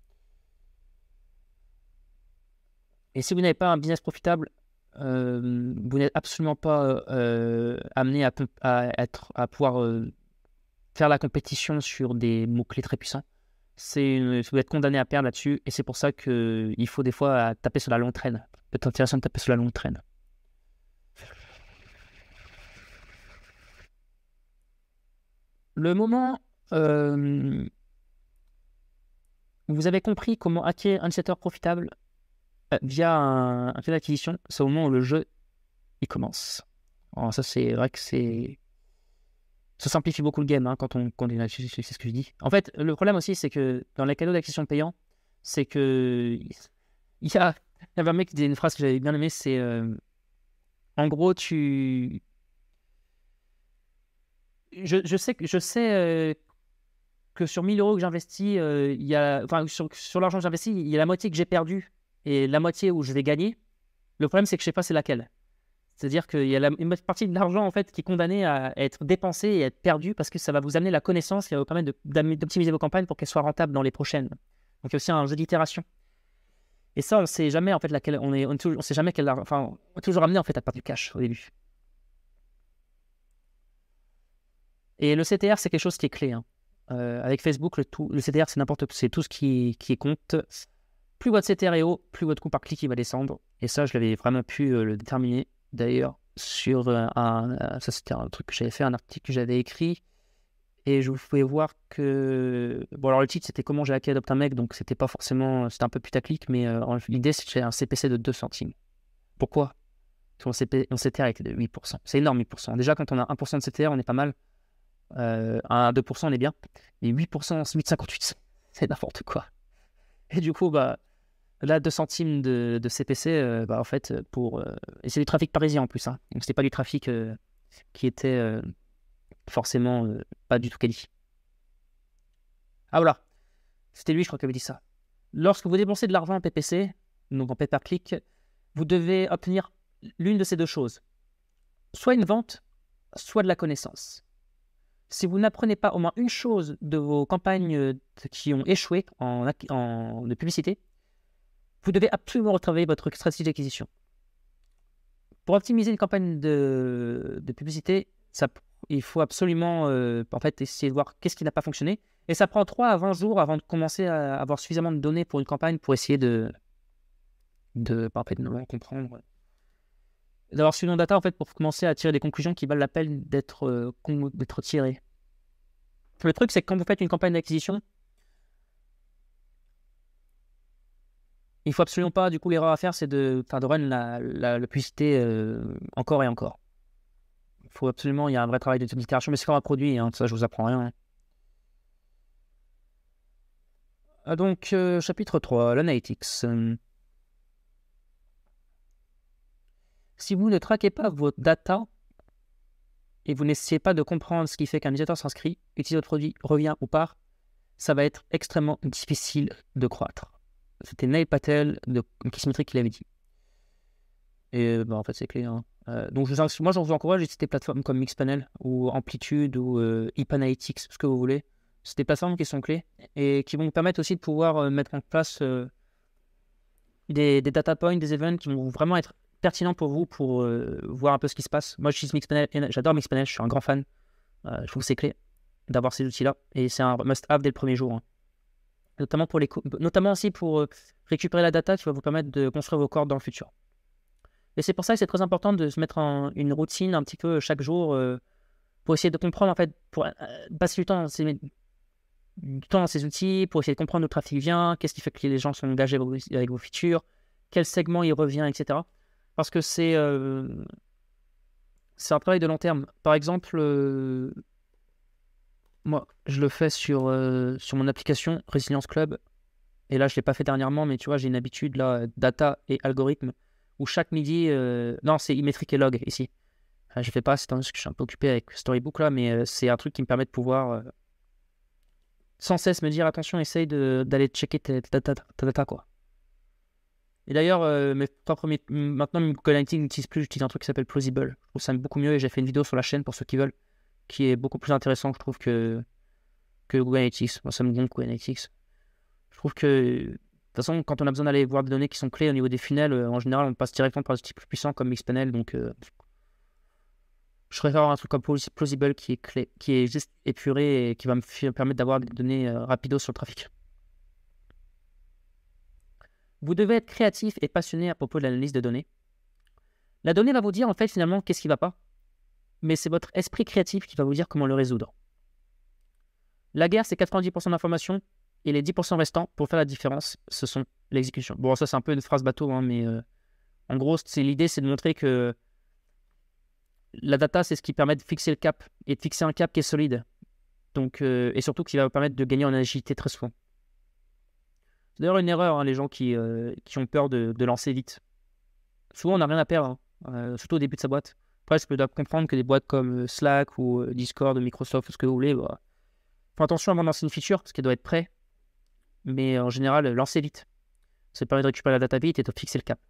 Et si vous n'avez pas un business profitable, vous n'êtes absolument pas amené à pouvoir faire la compétition sur des mots-clés très puissants, c'est vous êtes condamné à perdre là-dessus. Et c'est pour ça qu'il faut des fois euh, taper sur la longue traîne. Peut-être intéressant de taper sur la longue traîne. Le moment où euh, vous avez compris comment hacker un secteur profitable euh, via un, un fait d'acquisition, c'est au moment où le jeu il commence. Alors ça c'est vrai que c'est ça simplifie beaucoup le game hein, quand on, quand c'est ce que je dis. En fait, le problème aussi, c'est que dans les cadeaux d'acquisition de payant c'est que il y a, un mec qui disait une phrase que j'avais bien aimée, c'est euh, en gros tu, je, sais que je sais euh, que sur 1000 euros que j'investis, euh, il y a, enfin sur, l'argent que j'investis, il y a la moitié que j'ai perdu et la moitié où je vais gagner. Le problème, c'est que je sais pas c'est laquelle. C'est-à-dire qu'il y a une partie de l'argent en fait qui est condamnée à être dépensé et à être perdu parce que ça va vous amener la connaissance qui va vous permettre d'optimiser vos campagnes pour qu'elles soient rentables dans les prochaines. Donc il y a aussi un jeu d'itération. Et ça, on ne sait jamais en fait laquelle on est, on, sait jamais quelle, enfin, on est toujours amené en fait à perdre du cash au début. Et le CTR, c'est quelque chose qui est clé. Hein. Euh, avec Facebook, le, CTR, c'est n'importe, c'est tout ce qui, compte plus votre CTR est haut, plus votre coût par clic il va descendre. Et ça, je l'avais vraiment pu euh, le déterminer d'ailleurs sur euh, un, euh, ça c'était un truc que j'avais fait, un article que j'avais écrit, et je vous pouvais voir que, bon alors le titre c'était comment j'ai hacké adopt un mec, donc c'était pas forcément, euh, c'était un peu putaclic, mais c'est l'idée c'était un CPC de 2 centimes. Pourquoi Parce qu'on CTR était de 8%, c'est énorme 8%. Déjà quand on a 1% de CTR on est pas mal, euh, à 2% on est bien, mais 8% 58, c'est n'importe quoi. Et du coup bah Là, 2 centimes de, CPC, euh, bah, en fait, euh, pour. Euh, et c'est du trafic parisien en plus. Hein. Donc, c'était pas du trafic qui était forcément pas du tout qualifié. Ah voilà, c'était lui, je crois, qui avait dit ça. Lorsque vous dépensez de l'argent en PPC, donc en pay per click, vous devez obtenir l'une de ces deux choses soit une vente, soit de la connaissance. Si vous n'apprenez pas au moins une chose de vos campagnes qui ont échoué en, en de publicité, vous devez absolument retravailler votre stratégie d'acquisition. Pour optimiser une campagne de, publicité, ça, il faut absolument euh, en fait, essayer de voir qu'est-ce qui n'a pas fonctionné. Et ça prend 3 à 20 jours avant de commencer à avoir suffisamment de données pour une campagne pour essayer de, de parfaitement comprendre. D'avoir suffisamment de data en fait, pour commencer à tirer des conclusions qui valent la peine d'être euh, tirées. Le truc, c'est que quand vous faites une campagne d'acquisition, il faut absolument pas, du coup, l'erreur à faire, c'est de, faire de run la, la, publicité euh, encore et encore. Il faut absolument, il y a un vrai travail de littérature, mais c'est comme un produit, hein, ça, je vous apprends rien. Hein. Ah, donc, euh, chapitre 3, l'analytics. Si vous ne traquez pas vos data et vous n'essayez pas de comprendre ce qui fait qu'un utilisateur s'inscrit, utilise votre produit, revient ou part, ça va être extrêmement difficile de croître c'était Neil Patel de Kissmetric qui l'avait dit. Et euh, bah, en fait, c'est clé. Hein. Euh, donc, moi, je vous encourage à des plateformes comme Mixpanel ou Amplitude ou euh, ce que vous voulez. C'est des plateformes qui sont clés et qui vont vous permettre aussi de pouvoir euh, mettre en place des, data points, des events qui vont vraiment être pertinents pour vous pour voir un peu ce qui se passe. Moi, j'utilise Mixpanel, j'adore Mixpanel, je suis un grand fan. je trouve que c'est clé d'avoir ces outils-là et c'est un must-have dès le premier jour. Hein notamment, pour les notamment aussi pour euh, récupérer la data qui va vous permettre de construire vos cordes dans le futur. Et c'est pour ça que c'est très important de se mettre en une routine un petit peu euh, chaque jour euh, pour essayer de comprendre, en fait, pour passer du temps, temps dans ces outils, pour essayer de comprendre où le trafic vient, qu'est-ce qui fait que les gens sont engagés avec vos, futurs features, quel segment il revient, etc. Parce que c'est c'est un travail de long terme. Par exemple, moi, je le fais sur, euh, sur mon application Resilience Club. Et là, je ne l'ai pas fait dernièrement, mais tu vois, j'ai une habitude, là, data et algorithme, où chaque midi. Euh, non, c'est immétrique et log ici. Ah, je ne fais pas, c'est un... parce que je suis un peu occupé avec Storybook, là, mais euh, c'est un truc qui me permet de pouvoir sans cesse me dire attention, essaye d'aller checker ta data, quoi. Et d'ailleurs, mes trois premiers. Maintenant, Google Analytics n'utilise plus, j'utilise un truc qui s'appelle Plausible. Je trouve ça beaucoup mieux et j'ai fait une vidéo sur la chaîne pour ceux qui veulent qui est beaucoup plus intéressant, je trouve, que, que Google Analytics. Moi, ça me gonfle Google Analytics. Je trouve que, de toute façon, quand on a besoin d'aller voir des données qui sont clés au niveau des funnels, euh, en général, on passe directement par des outils plus puissants comme Mixpanel. Donc, euh, je préfère avoir un truc comme Plausible qui est, clé, qui est juste épuré et qui va me permettre d'avoir des données euh, sur le trafic. Vous devez être créatif et passionné à propos de l'analyse de données. La donnée va vous dire en fait finalement qu'est-ce qui ne va pas mais c'est votre esprit créatif qui va vous dire comment le résoudre. La guerre, c'est 90% d'information et les 10% restants, pour faire la différence, ce sont l'exécution. Bon, ça, c'est un peu une phrase bateau, hein, mais euh, en gros, c'est l'idée, c'est de montrer que la data, c'est ce qui permet de fixer le cap et de fixer un cap qui est solide. Donc, euh, et surtout qui va vous permettre de gagner en agilité très souvent. C'est d'ailleurs une erreur, hein, les gens qui, euh, ont peur de, lancer vite. Souvent, on n'a rien à perdre, hein, surtout au début de sa boîte. Après, je peux comprendre que des boîtes comme euh, Slack ou euh, Discord ou Microsoft ou ce que vous voulez, bah, attention avant de lancer une feature parce qu'elle doit être prête. Mais en général, euh, lancez vite. Ça permet de récupérer la data vite et de fixer le cap.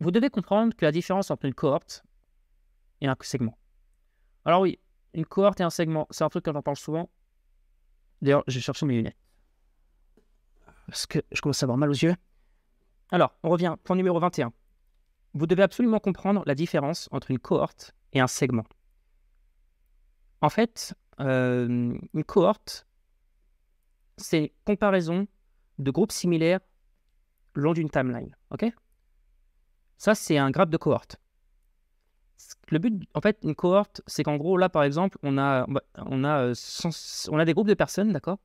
Vous devez comprendre que la différence entre une cohorte et un segment. Alors oui, une cohorte et un segment, c'est un truc que j'en parle souvent. D'ailleurs, je cherche mes lunettes. Parce que je commence à avoir mal aux yeux. Alors, on revient, point numéro 21. Vous devez absolument comprendre la différence entre une cohorte et un segment. En fait, euh, une cohorte, c'est comparaison de groupes similaires le long d'une timeline. OK Ça, c'est un graphe de cohorte. Le but, en fait, une cohorte, c'est qu'en gros, là, par exemple, on a, on a, euh, on a des groupes de personnes, d'accord,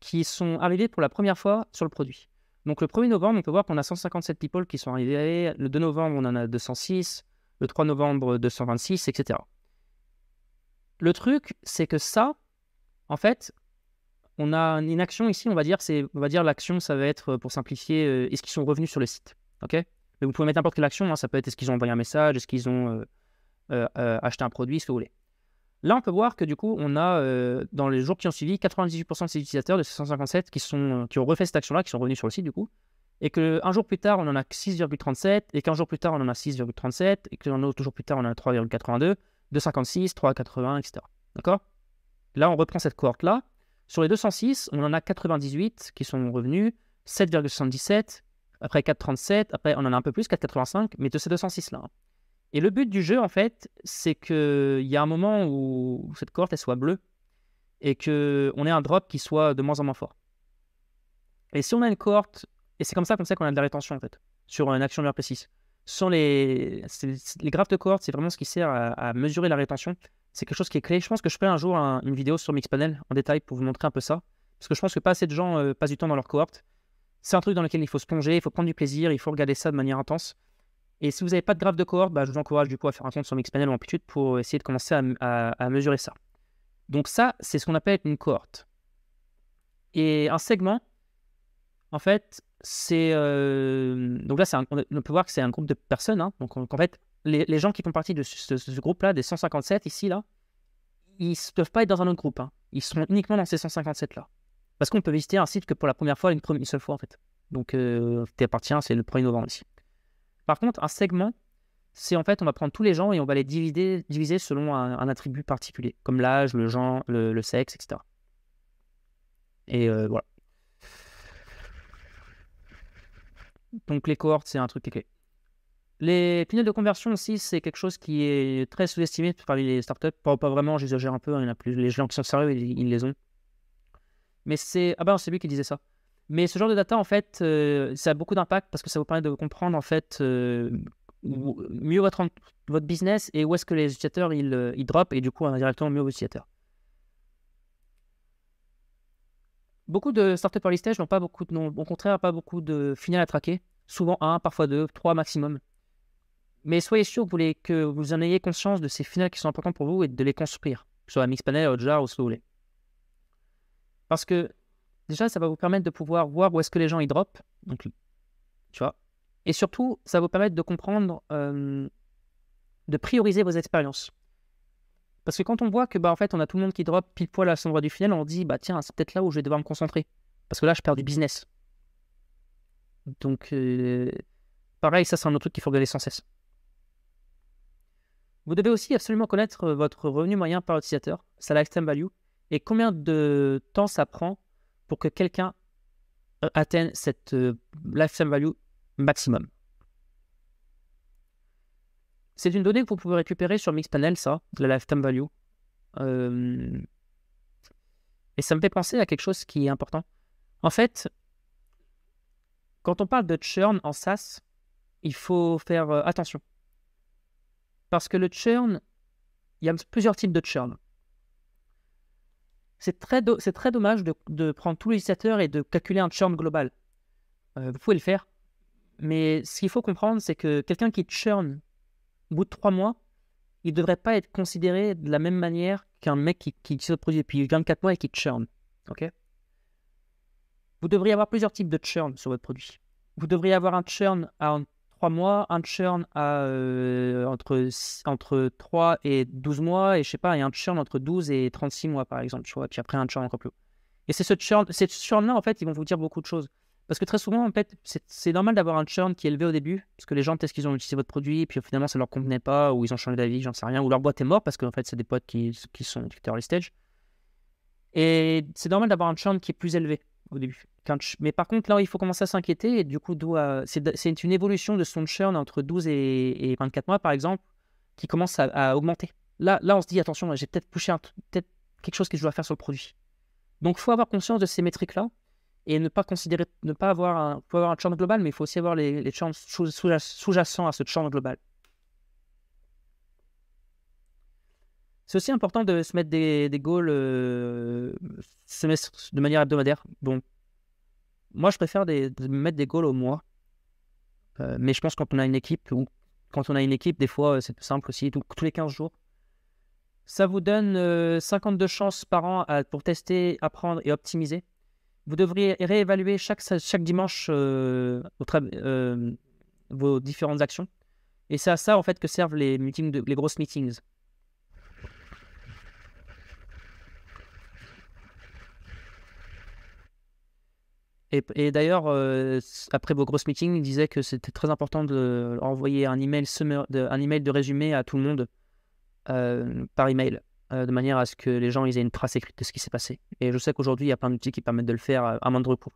qui sont arrivées pour la première fois sur le produit. Donc le 1er novembre, on peut voir qu'on a 157 people qui sont arrivés. Le 2 novembre, on en a 206. Le 3 novembre, 226, etc. Le truc, c'est que ça, en fait, on a une action ici, on va dire, c'est, on va dire l'action, ça va être, euh, pour simplifier, euh, est-ce qu'ils sont revenus sur le site, ok Mais vous pouvez mettre n'importe quelle action, hein. ça peut être est-ce qu'ils ont envoyé un message, est-ce qu'ils ont euh, acheté un produit, ce que vous voulez. Là, on peut voir que du coup, on a euh, dans les jours qui ont suivi 98% de ces utilisateurs de ces qui, euh, qui ont refait cette action-là, qui sont revenus sur le site du coup, et qu'un jour plus tard, on en a 6,37, et qu'un jour plus tard, on en a 6,37, et qu'un autre jour plus tard, on en a 3,82, 2,56, 3,80, etc. D'accord Là, on reprend cette cohorte-là. Sur les 206, on en a 98 qui sont revenus, 7,77, après 4,37, après on en a un peu plus, 4,85, mais de ces 206-là. Et le but du jeu, en fait, c'est qu'il y a un moment où cette cohorte, elle soit bleue et qu'on ait un drop qui soit de moins en moins fort. Et si on a une cohorte, et c'est comme ça qu'on sait qu'on a de la rétention, en fait, sur une action précise. Sans les, les graphes de cohorte, c'est vraiment ce qui sert à, mesurer la rétention. C'est quelque chose qui est clé. Je pense que je ferai un jour une vidéo sur Mixpanel en détail pour vous montrer un peu ça. Parce que je pense que pas assez de gens euh, passent du temps dans leur cohorte. C'est un truc dans lequel il faut se plonger, il faut prendre du plaisir, il faut regarder ça de manière intense. Et si vous n'avez pas de graphe de cohorte, bah, je vous encourage du coup à faire un compte sur Mixpanel ou Amplitude pour essayer de commencer à, mesurer ça. Donc ça, c'est ce qu'on appelle une cohorte. Et un segment, en fait, c'est... Euh, donc là, c'est on peut voir que c'est un groupe de personnes. Hein. Donc en fait, les, gens qui font partie de ce, groupe-là, des 157 ici, là, ils ne peuvent pas être dans un autre groupe. Hein. Ils seront uniquement dans ces 157-là. Parce qu'on peut visiter un site que pour la première fois, une, seule fois, en fait. Donc, euh, tu appartiens, c'est le 1er novembre ici. Par contre, un segment, c'est en fait, on va prendre tous les gens et on va les diviser, selon un, attribut particulier, comme l'âge, le genre, le, sexe, etc. Et euh, voilà. Donc les cohortes, c'est un truc clé. Les tunnels de conversion aussi, c'est quelque chose qui est très sous-estimé parmi les startups. Pas, pas vraiment, j'exagère un peu, hein, il y a plus. Les gens qui sont sérieux, ils, les ont. Mais c'est. Ah ben, c'est lui qui disait ça. Mais ce genre de data, en fait, euh, ça a beaucoup d'impact parce que ça vous permet de comprendre, en fait, euh, mieux votre, votre business et où est-ce que les utilisateurs, ils, euh, ils drop et du coup, on directement mieux vos utilisateurs. Beaucoup de startups early listage n'ont pas beaucoup de, non, au contraire, pas beaucoup de finales à traquer. Souvent un, parfois deux, trois maximum. Mais soyez sûr que vous, voulez que vous en ayez conscience de ces finales qui sont importantes pour vous et de les construire, que ce soit Mixpanel, Hotjar ou ce que vous voulez. Parce que déjà, ça va vous permettre de pouvoir voir où est-ce que les gens y drop. Donc, tu vois. Et surtout, ça va vous permettre de comprendre, de prioriser vos expériences. Parce que quand on voit que, bah, en fait, on a tout le monde qui drop pile poil à son endroit du final, on dit, bah, tiens, c'est peut-être là où je vais devoir me concentrer. Parce que là, je perds du business. Donc, pareil, ça, c'est un autre truc qu'il faut regarder sans cesse. Vous devez aussi absolument connaître votre revenu moyen par utilisateur, ça la value, et combien de temps ça prend pour que quelqu'un euh, atteigne cette euh, lifetime value maximum. C'est une donnée que vous pouvez récupérer sur Mixpanel, ça, la lifetime value. Euh, et ça me fait penser à quelque chose qui est important. En fait, quand on parle de churn en SaaS, il faut faire attention. Parce que le churn, il y a plusieurs types de churn. C'est très, très dommage de, prendre tout législateur et de calculer un churn global. Euh, vous pouvez le faire, mais ce qu'il faut comprendre, c'est que quelqu'un qui churn au bout de trois mois, il ne devrait pas être considéré de la même manière qu'un mec qui, qui se produit depuis 24 mois et qui churn. ok vous devriez avoir plusieurs types de churn sur votre produit. Vous devriez avoir un churn à un 3 mois, un churn à euh, entre, entre 3 et 12 mois, et je sais pas, et un churn entre 12 et 36 mois, par exemple, tu vois, puis après un churn encore plus haut. Et c'est ce churn, ce churn-là, en fait, ils vont vous dire beaucoup de choses. Parce que très souvent, en fait, c'est normal d'avoir un churn qui est élevé au début, parce que les gens, testent être qu'ils ont utilisé votre produit, et puis finalement, ça leur convenait pas, ou ils ont changé d'avis, j'en sais rien, ou leur boîte est morte, parce qu'en fait, c'est des potes qui, sont éducteurs les early stage. Et c'est normal d'avoir un churn qui est plus élevé au début. Mais par contre, là, il faut commencer à s'inquiéter. Et du coup, euh, c'est une évolution de son churn entre 12 et, 24 mois, par exemple, qui commence à, augmenter. Là, on se dit, attention, j'ai peut-être poussé peut quelque chose que je dois faire sur le produit. Donc, il faut avoir conscience de ces métriques-là et ne pas considérer, ne pas avoir un, faut avoir un churn global, mais il faut aussi avoir les, les churns sous-jacents à ce churn global. C'est aussi important de se mettre des, des goals euh, de manière hebdomadaire. Bon, moi, je préfère des, mettre des goals au mois. Euh, mais je pense quand on a une équipe, quand on a une équipe, des fois, euh, c'est simple aussi, tous les 15 jours. Ça vous donne 52 chances par an pour tester, apprendre et optimiser. Vous devriez réévaluer chaque, dimanche vos différentes actions. Et c'est à ça, en fait, que servent les, meetings les grosses meetings. Et, d'ailleurs, euh, après vos grosses meetings, il disait que c'était très important de un email, de, email de résumé à tout le monde euh, par email, euh, de manière à ce que les gens aient une trace écrite de ce qui s'est passé. Et je sais qu'aujourd'hui, il y a plein d'outils qui permettent de le faire à moindre coût.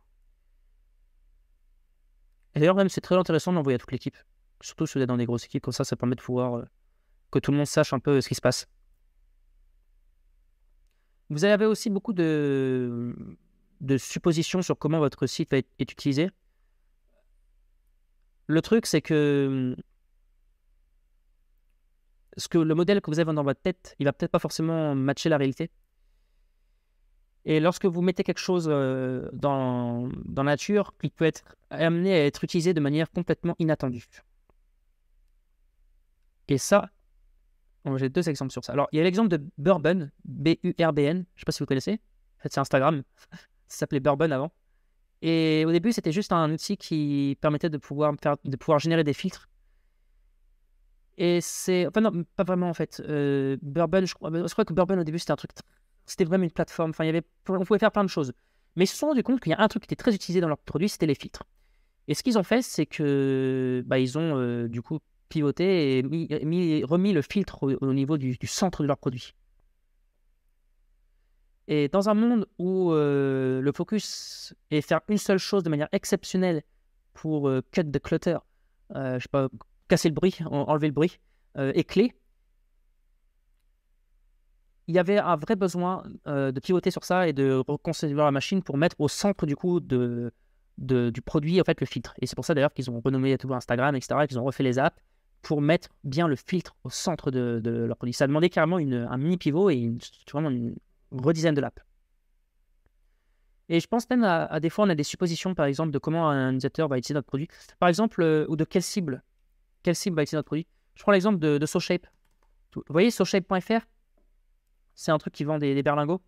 Et d'ailleurs, même, c'est très intéressant d'envoyer à toute l'équipe, surtout si vous êtes dans des grosses équipes, comme ça, ça permet de pouvoir que tout le monde sache un peu ce qui se passe. Vous avez aussi beaucoup de de suppositions sur comment votre site va être, utilisé. Le truc, c'est que hum, ce que le modèle que vous avez dans votre tête, il va peut-être pas forcément matcher la réalité. Et lorsque vous mettez quelque chose euh, dans, dans la nature, il peut être amené à être utilisé de manière complètement inattendue. Et ça, oh, j'ai deux exemples sur ça. Alors, il y a l'exemple de Bourbon, B-U-R-B-N, je ne sais pas si vous connaissez. fait, c'est Instagram. Ça s'appelait Bourbon avant. Et au début, c'était juste un outil qui permettait de pouvoir, de pouvoir générer des filtres. Et c'est. Enfin, non, pas vraiment en fait. Euh, Bourbon, je crois, que Bourbon au début, c'était un truc. C'était vraiment une plateforme. Enfin, il y avait, on pouvait faire plein de choses. Mais ils se sont rendus compte qu'il y a un truc qui était très utilisé dans leurs produits, c'était les filtres. Et ce qu'ils ont fait, c'est que bah, ils ont euh, du coup pivoté et remis le filtre au, niveau du, centre de leur produit. Et dans un monde où euh, le focus est faire une seule chose de manière exceptionnelle pour euh, cut the clutter, euh, je sais pas, casser le bruit, enlever le bruit, et clé, il y avait un vrai besoin de pivoter sur ça et de reconcevoir la machine pour mettre au centre du coup de, du produit en fait le filtre. Et c'est pour ça d'ailleurs qu'ils ont renommé tout Instagram, etc. qu'ils ont refait les apps pour mettre bien le filtre au centre de, leur produit. Ça demandait carrément une, un mini pivot et une, vraiment une, redesign de l'app. Et je pense même à, des fois, on a des suppositions, par exemple, de comment un utilisateur va utiliser notre produit. Par exemple, euh, ou de quelle cible. Quelle cible va utiliser notre produit. Je prends l'exemple de, de SoShape. Vous voyez, SoShape.fr, c'est un truc qui vend des, berlingots.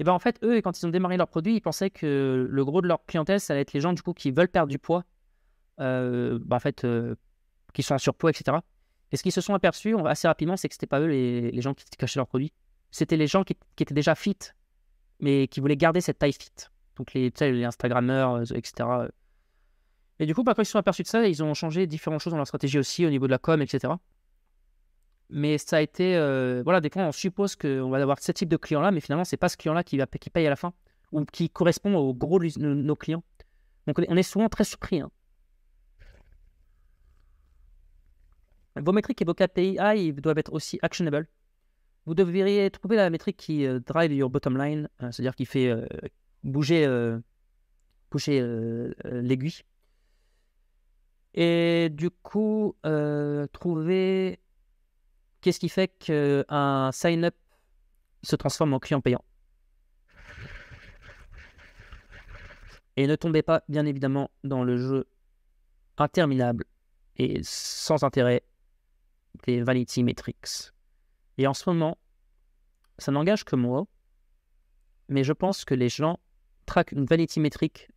Et eh bien en fait, eux, quand ils ont démarré leur produit, ils pensaient que le gros de leur clientèle, ça allait être les gens du coup qui veulent perdre du poids, euh, ben, en fait, euh, qui sont en surpoids, etc. Et ce qu'ils se sont aperçus assez rapidement, c'est que c'était pas eux les, gens qui cachaient leur produit c'était les gens qui, étaient déjà fit, mais qui voulaient garder cette taille fit. Donc les, les euh, etc. Et du coup, bah, quand ils se sont aperçus de ça, ils ont changé différentes choses dans leur stratégie aussi, au niveau de la com, etc. Mais ça a été. Euh, voilà, des fois, on suppose qu'on va avoir ce type de client-là, mais finalement, c'est pas ce client-là qui, qui paye à la fin, ou qui correspond au gros de nos clients. Donc, on est souvent très surpris. Hein. Vos métriques et vos KPI doivent être aussi actionable vous devriez trouver la métrique qui euh, drive your bottom line, euh, c'est-à-dire qui fait euh, bouger, l'aiguille. Et du coup, trouver qu'est-ce qui fait qu'un sign-up se transforme en client payant. Et ne tombez pas, bien évidemment, dans le jeu interminable et sans intérêt des vanity metrics. Et en ce moment, ça n'engage que moi, mais je pense que les gens traquent une vanity métrique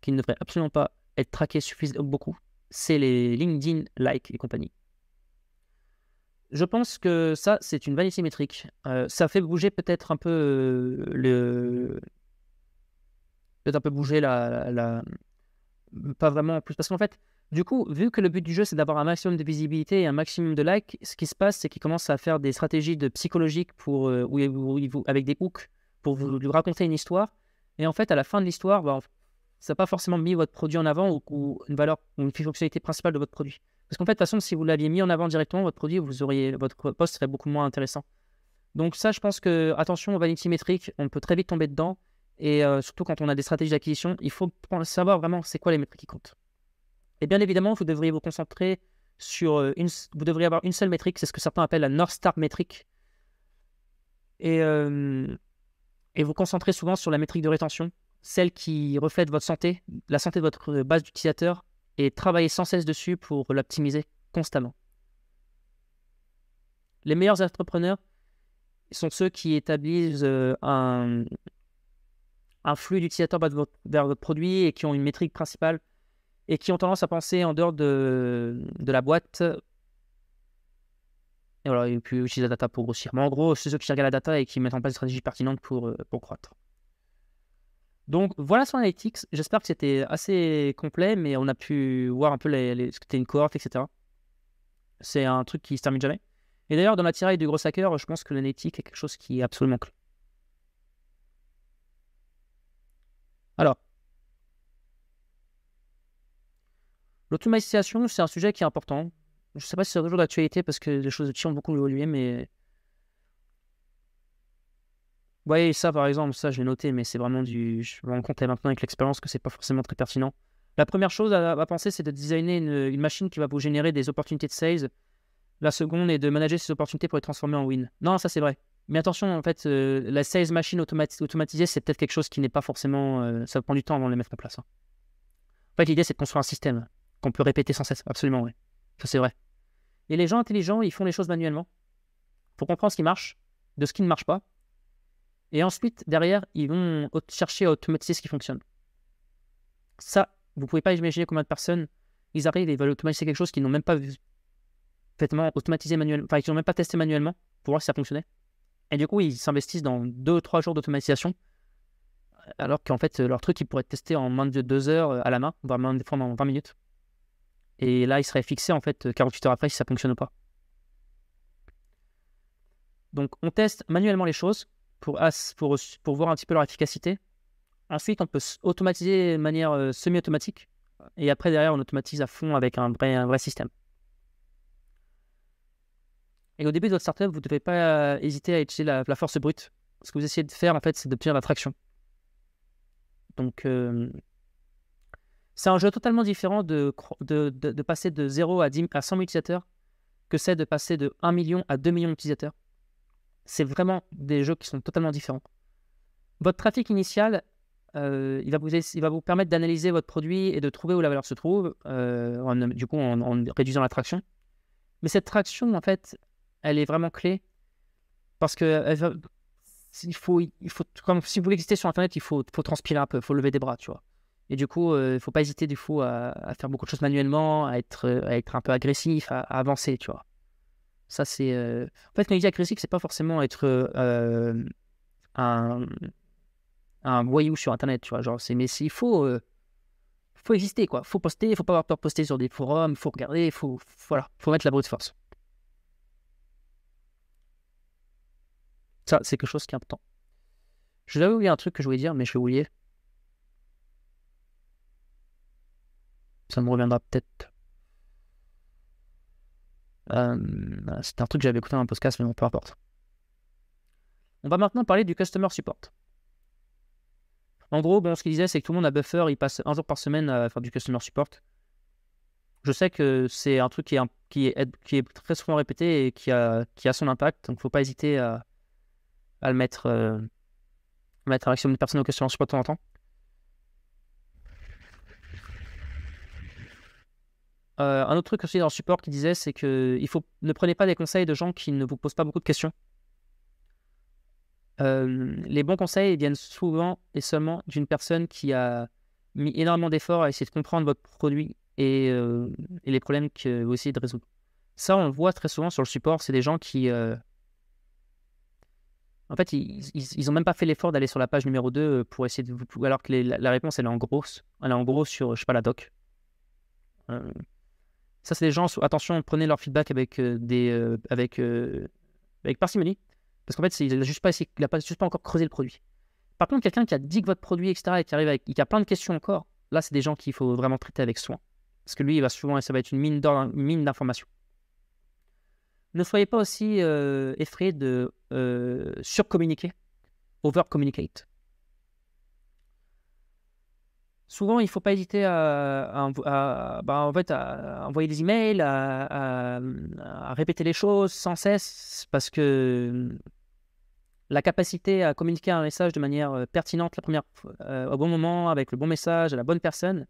qui ne devrait absolument pas être traquée suffisamment beaucoup. C'est les LinkedIn, like et compagnie. Je pense que ça, c'est une vanity métrique. Euh, ça fait bouger peut-être un peu euh, le. Peut-être un peu bouger la, la. Pas vraiment plus. Parce qu'en fait, du coup, vu que le but du jeu, c'est d'avoir un maximum de visibilité et un maximum de likes, ce qui se passe, c'est qu'ils commencent à faire des stratégies de psychologiques pour, euh, avec des hooks pour vous, lui raconter une histoire. Et en fait, à la fin de l'histoire, bah, ça n'a pas forcément mis votre produit en avant ou, une valeur ou une fonctionnalité principale de votre produit. Parce qu'en fait, de toute façon, si vous l'aviez mis en avant directement, votre produit, vous auriez, votre poste serait beaucoup moins intéressant. Donc ça, je pense que, attention aux vanity métriques, on peut très vite tomber dedans. Et euh, surtout quand on a des stratégies d'acquisition, il faut savoir vraiment c'est quoi les métriques qui comptent. Et bien évidemment, vous devriez vous concentrer sur euh, une, vous devriez avoir une seule métrique, c'est ce que certains appellent la North Star métrique. Euh, et, vous concentrez souvent sur la métrique de rétention, celle qui reflète votre santé, la santé de votre euh, base d'utilisateurs, et travailler sans cesse dessus pour l'optimiser constamment. Les meilleurs entrepreneurs sont ceux qui établissent un flux d'utilisateurs vers votre produit et qui ont une métrique principale et qui ont tendance à penser en dehors de, la boîte. Et voilà, et puis utiliser la data pour grossir. Mais en gros, c'est ceux qui regardent la data et qui mettent en place des stratégies pertinentes pour, euh, pour croître. Donc voilà sur Analytics. J'espère que c'était assez complet, mais on a pu voir un peu les, ce que c'était une cohorte, etc. C'est un truc qui se termine jamais. Et d'ailleurs, dans la tiraille du gros hacker, je pense que l'analytique est quelque chose qui est absolument clé. Alors, L'automatisation, c'est un sujet qui est important. Je ne sais pas si c'est toujours d'actualité parce que les choses ont beaucoup évolué, mais. voyez, ça par exemple, ça je l'ai noté, mais c'est vraiment du. Je me rends compte maintenant avec l'expérience que c'est pas forcément très pertinent. La première chose à, penser, c'est de designer une, machine qui va vous générer des opportunités de sales. La seconde est de manager ces opportunités pour les transformer en win. Non, ça c'est vrai. Mais attention, en fait, euh, la sales machine automatisée, c'est peut-être quelque chose qui n'est pas forcément. Euh, ça prend du temps avant de les mettre en place. Hein. En fait, l'idée, c'est de construire un système qu'on peut répéter sans cesse. Absolument, oui. Ça, c'est vrai. Et les gens intelligents, ils font les choses manuellement pour comprendre ce qui marche, de ce qui ne marche pas. Et ensuite, derrière, ils vont chercher à automatiser ce qui fonctionne. Ça, vous pouvez pas imaginer combien de personnes, ils arrivent et veulent automatiser quelque chose qu'ils n'ont même pas vu, manuellement, enfin, même pas testé manuellement pour voir si ça fonctionnait. Et du coup, ils s'investissent dans 2-3 jours d'automatisation, alors qu'en fait, leur truc, ils pourrait être testé en moins de 2 heures à la main, voire même des fois en 20 minutes. Et là, il serait fixé en fait 48 heures après si ça fonctionne ou pas. Donc on teste manuellement les choses pour, voir un petit peu leur efficacité. Ensuite, on peut automatiser de manière euh, semi-automatique. Et après, derrière, on automatise à fond avec un vrai, système. Et au début de votre startup, vous ne devez pas hésiter à utiliser la, force brute. Ce que vous essayez de faire, en fait, c'est d'obtenir la traction. Donc, euh, c'est un jeu totalement différent de, de, passer de 0 à, 100 000 utilisateurs que c'est de passer de 1 million à 2 millions d'utilisateurs. C'est vraiment des jeux qui sont totalement différents. Votre trafic initial, euh, il, va vous, il, va vous, permettre d'analyser votre produit et de trouver où la valeur se trouve, euh, en, du coup en, réduisant la traction. Mais cette traction, en fait, elle est vraiment clé parce que il faut, il faut, comme si vous voulez exister sur Internet, il faut, faut transpirer un peu, il faut lever des bras, tu vois. Et du coup, il euh, ne faut pas hésiter du coup à, faire beaucoup de choses manuellement, à être, euh, à être un peu agressif, à, avancer, tu vois. Ça, c'est. Euh, en fait, quand il dit agressif, c'est pas forcément être un, un voyou sur Internet, tu vois. Genre, Mais il faut. faut exister, quoi. Faut poster, faut pas avoir peur de poster sur des forums, faut regarder, faut. Voilà, faut mettre la brute force. Ça, c'est quelque chose qui est important. Je vous avais oublié un truc que je voulais dire, mais je l'ai oublié. ça me reviendra peut-être. Euh, c'est un truc que j'avais écouté dans un podcast, mais bon, peu importe. On va maintenant parler du customer support. En gros, ben, ce qu'il disait, c'est que tout le monde a Buffer, il passe un jour par semaine à faire du customer support. Je sais que c'est un truc qui est, très souvent répété et qui a, son impact, donc il ne faut pas hésiter à, le mettre, euh, mettre à l'action de personnes au customer support de temps en temps. Euh, un autre truc aussi dans le support qui disait, c'est que il faut, ne prenez pas des conseils de gens qui ne vous posent pas beaucoup de questions. Euh, les bons conseils viennent souvent et seulement d'une personne qui a mis énormément d'efforts à essayer de comprendre votre produit et, euh, les problèmes que vous essayez de résoudre. Ça, on le voit très souvent sur le support, c'est des gens qui... en fait, ils n'ont même pas fait l'effort d'aller sur la page numéro 2 pour essayer de... Alors que la, réponse, elle est en grosse. Elle est en gros sur, je sais pas, la doc ça, c'est des gens, attention, prenez leur feedback avec, euh, des, euh, avec, euh, avec parcimonie. Parce qu'en fait, il n'a juste, juste, pas encore creusé le produit. Par contre, quelqu'un qui a dit que votre produit, etc., et qui arrive avec, a plein de questions encore, là, c'est des gens qu'il faut vraiment traiter avec soin. Parce que lui, il va souvent, ça va être une mine, mine d'informations. Ne soyez pas aussi effrayé de surcommuniquer, overcommunicate souvent, il ne faut pas hésiter à, bah, envoyer des emails, à, répéter les choses sans cesse, parce que mm, la capacité à communiquer un message de manière euh, pertinente, la première, euh, au bon moment, avec le bon message, à la bonne personne,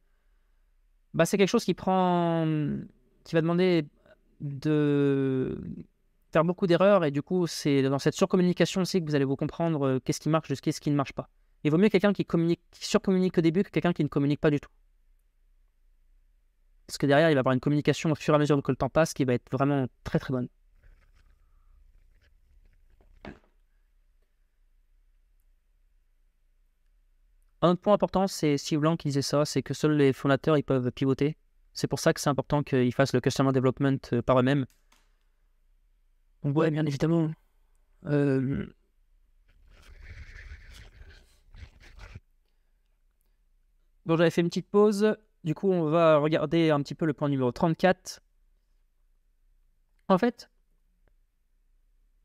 bah, c'est quelque chose qui prend, mm, qui va demander de faire beaucoup d'erreurs et du coup c'est dans cette surcommunication aussi que vous allez vous comprendre euh, qu'est-ce qui marche jusqu'à ce qui ne marche pas. Il vaut mieux quelqu'un qui, communique, surcommunique au début que quelqu'un qui ne communique pas du tout. Parce que derrière, il va avoir une communication au fur et à mesure que le temps passe qui va être vraiment très très bonne. Un autre point important, c'est si Blanc qui disait ça, c'est que seuls les fondateurs ils peuvent pivoter. C'est pour ça que c'est important qu'ils fassent le customer development euh, par eux-mêmes. Donc ouais, bien évidemment. Euh, Bon, j'avais fait une petite pause. Du coup, on va regarder un petit peu le point numéro 34. En fait,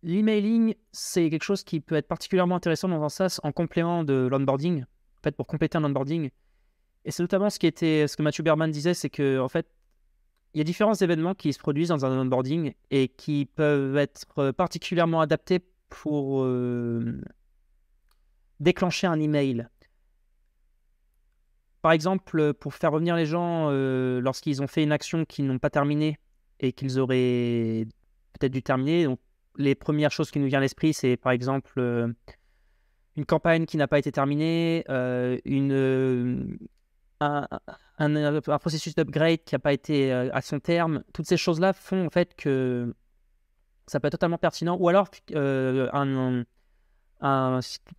l'emailing, c'est quelque chose qui peut être particulièrement intéressant dans un SaaS en complément de l'onboarding, en fait, pour compléter un onboarding. Et c'est notamment ce, qui était, ce que Mathieu Berman disait, c'est que en fait, il y a différents événements qui se produisent dans un onboarding et qui peuvent être particulièrement adaptés pour euh, déclencher un email par exemple, euh, pour faire revenir les gens euh, lorsqu'ils ont fait une action qu'ils n'ont pas terminée et qu'ils auraient peut-être dû terminer. les premières choses qui nous viennent à l'esprit, c'est par exemple euh, une campagne qui n'a pas été terminée, un, processus d'upgrade qui n'a pas été à son terme. Toutes ces choses-là font en fait que ça peut être totalement pertinent. Ou alors, dans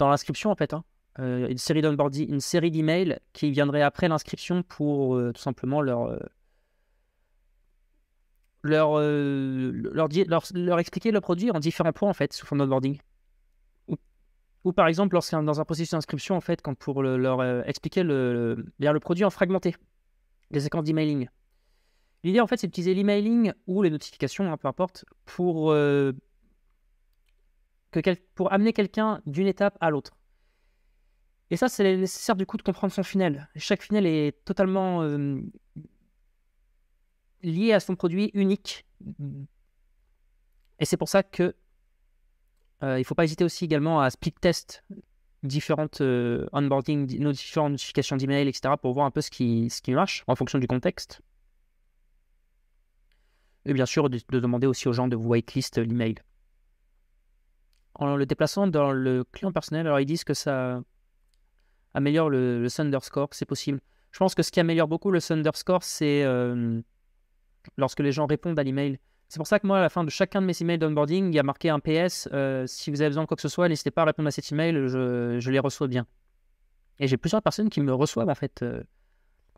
l'inscription, en fait. Hein euh, une série d'onboarding, une série d'emails qui viendraient après l'inscription pour euh, tout simplement leur, euh, leur, leur, expliquer le produit en différents points en fait sous forme d'onboarding. Ou, par exemple lorsqu'un dans un processus d'inscription en fait quand pour leur expliquer le, produit en fragmenté, les séquences d'emailing. L'idée en fait c'est d'utiliser l'emailing ou les notifications, hein, peu importe, pour, que pour amener quelqu'un d'une étape à l'autre et ça, c'est nécessaire du coup de comprendre son funnel. Chaque funnel est totalement lié à son produit unique. Et c'est pour ça que euh, il ne faut pas hésiter aussi également à split test différentes euh, onboarding, différentes notifications d'email, etc. pour voir un peu ce qui, ce qui marche en fonction du contexte. Et bien sûr, de, demander aussi aux gens de vous whitelist euh, l'email. En le déplaçant dans le client personnel, alors ils disent que ça améliore le, le c'est possible. Je pense que ce qui améliore beaucoup le Thunderscore, c'est euh, lorsque les gens répondent à l'email. C'est pour ça que moi, à la fin de chacun de mes emails d'onboarding, il y a marqué un PS. Euh, si vous avez besoin de quoi que ce soit, n'hésitez pas à répondre à cet email, je, les reçois bien. Et j'ai plusieurs personnes qui me reçoivent, en fait, euh,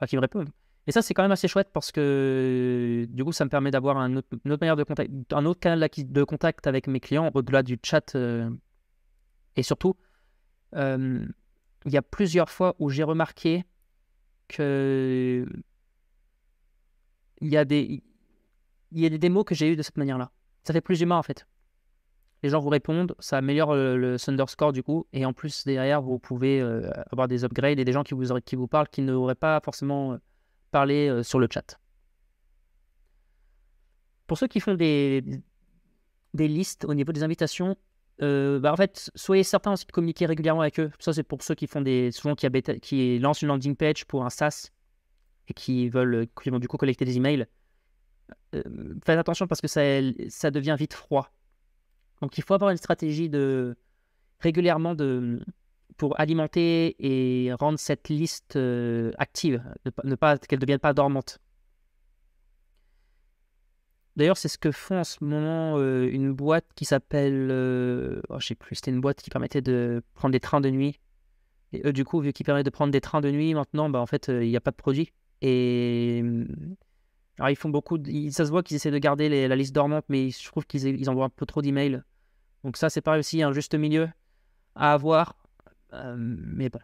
qui me répondent. Et ça, c'est quand même assez chouette parce que du coup, ça me permet d'avoir un autre, une autre manière de contact, un autre canal de contact avec mes clients au-delà du chat. et surtout, il y a plusieurs fois où j'ai remarqué que il y a des il y a des démos que j'ai eu de cette manière-là. Ça fait plus humain en fait. Les gens vous répondent, ça améliore euh, le, le Score du coup, et en plus derrière vous pouvez euh, avoir des upgrades et des gens qui vous, qui vous parlent qui n'auraient pas forcément euh, parlé sur le chat. Pour ceux qui font des, des listes au niveau des invitations, euh, bah, en fait, soyez certains aussi de communiquer régulièrement avec eux. Ça, c'est pour ceux qui font des, souvent qui, lancent une landing page pour un SaaS et qui veulent, euh, qui vont du coup collecter des emails. Euh, faites attention parce que ça, ça devient vite froid. Donc, il faut avoir une stratégie de régulièrement de pour alimenter et rendre cette liste active, ne, pas qu'elle ne devienne pas dormante. D'ailleurs, c'est ce que font en ce moment euh, une boîte qui s'appelle. Euh, oh, je sais plus, c'était une boîte qui permettait de prendre des trains de nuit. Et eux, du coup, vu qu'ils permettent de prendre des trains de nuit maintenant, bah, en fait, euh, il n'y a pas de produit. Et. Mm, alors, ils font beaucoup. De... Ça se voit qu'ils essaient de garder la liste dormante, mais je trouve qu'ils envoient un peu trop d'emails. Donc, ça, c'est pas aussi, un juste milieu à avoir. mais bon.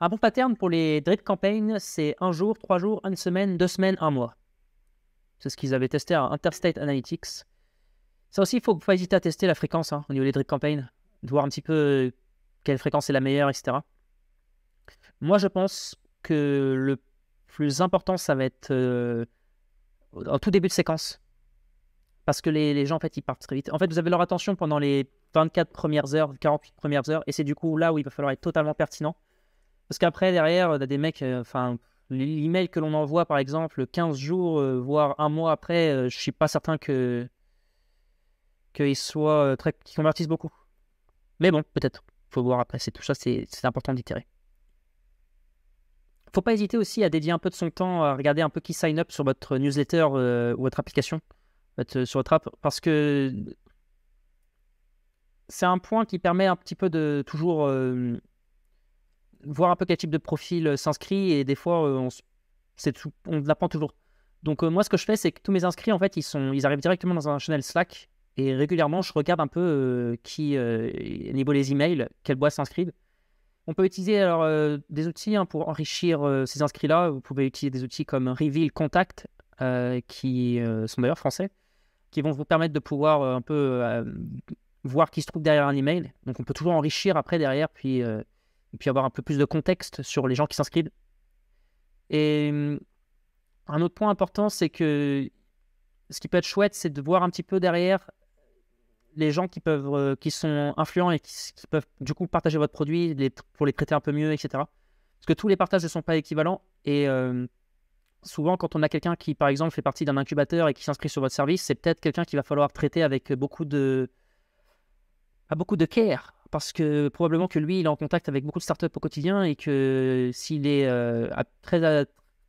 Un bon pattern pour les drip Campaign, c'est un jour, trois jours, une semaine, deux semaines, un mois. C'est ce qu'ils avaient testé à hein, Interstate Analytics. Ça aussi, il faut pas hésiter à tester la fréquence hein, au niveau des drip campaigns, de voir un petit peu euh, quelle fréquence est la meilleure, etc. Moi, je pense que le plus important, ça va être euh, en tout début de séquence. Parce que les, gens, en fait, ils partent très vite. En fait, vous avez leur attention pendant les 24 premières heures, 48 premières heures, et c'est du coup là où il va falloir être totalement pertinent. Parce qu'après, derrière, il y a des mecs, euh, enfin, l'email que l'on envoie, par exemple, 15 jours, euh, voire un mois après, je euh, je suis pas certain que convertisse euh, très, convertissent beaucoup. Mais bon, peut-être. Faut voir après. C'est tout ça, c'est, important d'itérer. Faut pas hésiter aussi à dédier un peu de son temps à regarder un peu qui sign up sur votre newsletter ou votre application, sur parce que c'est un point qui permet un petit peu de toujours voir un peu quel type de profil euh, s'inscrit et des fois euh, on, on l'apprend toujours. Donc euh, moi ce que je fais c'est que tous mes inscrits en fait ils sont ils arrivent directement dans un channel Slack et régulièrement je regarde un peu qui niveau les emails quelle boîte s'inscrivent. On peut utiliser alors des outils hein, pour enrichir ces inscrits là. Vous pouvez utiliser des outils comme Reveal Contact qui sont d'ailleurs français qui vont vous permettre de pouvoir un peu voir qui se trouve derrière un email. Donc on peut toujours enrichir après derrière, puis et puis avoir un peu plus de contexte sur les gens qui s'inscrivent. Et hum, un autre point important, c'est que ce qui peut être chouette, c'est de voir un petit peu derrière les gens qui peuvent, euh, qui sont influents et qui, peuvent du coup partager votre produit pour les traiter un peu mieux, etc. Parce que tous les partages ne sont pas équivalents et hum, souvent quand on a quelqu'un qui par exemple fait partie d'un incubateur et qui s'inscrit sur votre service, c'est peut-être quelqu'un qu'il va falloir traiter avec beaucoup de, pas beaucoup de care, parce que probablement que lui, il est en contact avec beaucoup de startups au quotidien et que s'il est euh, très,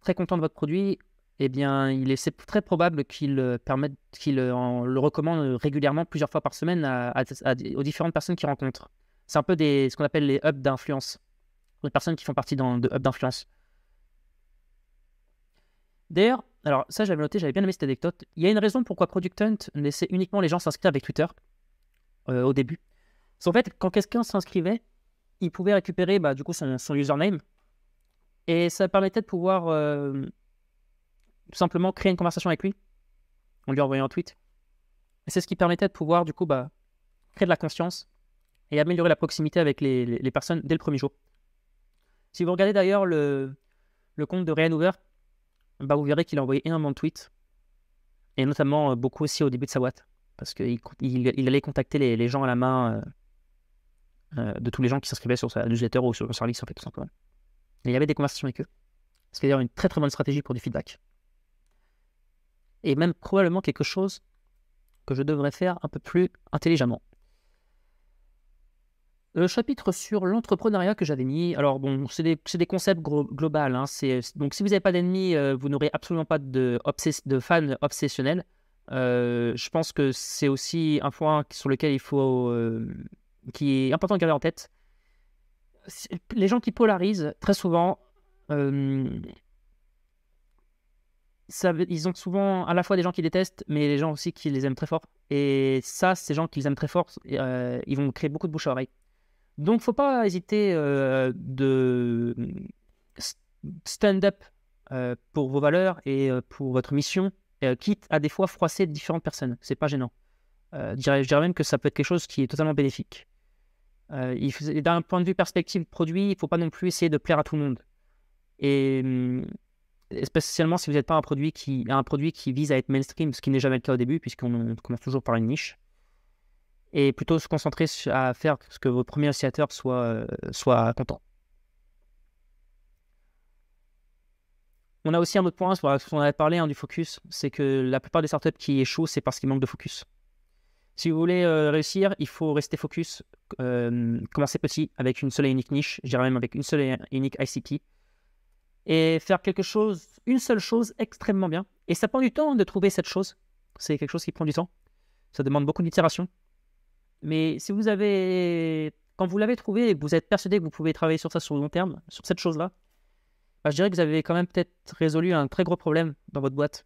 très content de votre produit, eh bien, il est, très probable qu'il euh, euh, le recommande régulièrement plusieurs fois par semaine aux différentes personnes qu'il rencontre. C'est un peu des, ce qu'on appelle les hubs d'influence, les personnes qui font partie dans, de hubs d'influence. D'ailleurs, alors ça j'avais noté, j'avais bien aimé cette anecdote. Il y a une raison pourquoi Product Hunt laissait uniquement les gens s'inscrire avec Twitter au début. En fait, quand quelqu'un s'inscrivait, il pouvait récupérer bah, du coup son, username et ça permettait de pouvoir euh, tout simplement créer une conversation avec lui en lui envoyant un tweet. Et c'est ce qui permettait de pouvoir du coup bah, créer de la conscience et améliorer la proximité avec les, personnes dès le premier jour. Si vous regardez d'ailleurs le, compte de Ryan Hoover, bah, vous verrez qu'il a envoyé énormément de tweets et notamment euh, beaucoup aussi au début de sa boîte parce qu'il il, allait contacter les, gens à la main. Euh, euh, de tous les gens qui s'inscrivaient sur sa newsletter ou sur, son service, en fait, tout simplement. il y avait des conversations avec eux. C'est d'ailleurs une très très bonne stratégie pour du feedback. Et même probablement quelque chose que je devrais faire un peu plus intelligemment. Le chapitre sur l'entrepreneuriat que j'avais mis, alors bon, c'est des, concepts globaux. Hein, donc si vous n'avez pas d'ennemis, euh, vous n'aurez absolument pas de, de fans obsessionnels. Euh, je pense que c'est aussi un point sur lequel il faut, qui est important de garder en tête. Les gens qui polarisent, très souvent, euh, ça, ils ont souvent à la fois des gens qui détestent, mais des gens aussi qui les aiment très fort. Et ça, ces gens qui les aiment très fort, euh, ils vont créer beaucoup de bouche à oreille. Donc, faut pas hésiter euh, de stand up pour vos valeurs et pour votre mission, quitte à des fois froisser différentes personnes. C'est pas gênant. je dirais même que ça peut être quelque chose qui est totalement bénéfique. Euh, D'un point de vue perspective produit, il ne faut pas non plus essayer de plaire à tout le monde. Et, hum, spécialement si vous n'êtes pas un produit, qui, vise à être mainstream, ce qui n'est jamais le cas au début, puisqu'on commence toujours par une niche. Et plutôt se concentrer à faire que vos premiers utilisateurs euh, soient, contents. On a aussi un autre point, on avait parlé hein, du focus, c'est que la plupart des startups qui échouent, c'est parce qu'ils manquent de focus. Si vous voulez euh, réussir, il faut rester focus. Euh, commencer petit avec une seule et unique niche, dirais même avec une seule et unique ICP. Et faire quelque chose, une seule chose extrêmement bien. Et ça prend du temps de trouver cette chose. C'est quelque chose qui prend du temps. Ça demande beaucoup d'itération. Mais si vous avez, quand vous l'avez trouvé et que vous êtes persuadé que vous pouvez travailler sur ça sur le long terme, sur cette chose-là, bah, je dirais que vous avez quand même peut-être résolu un très gros problème dans votre boîte.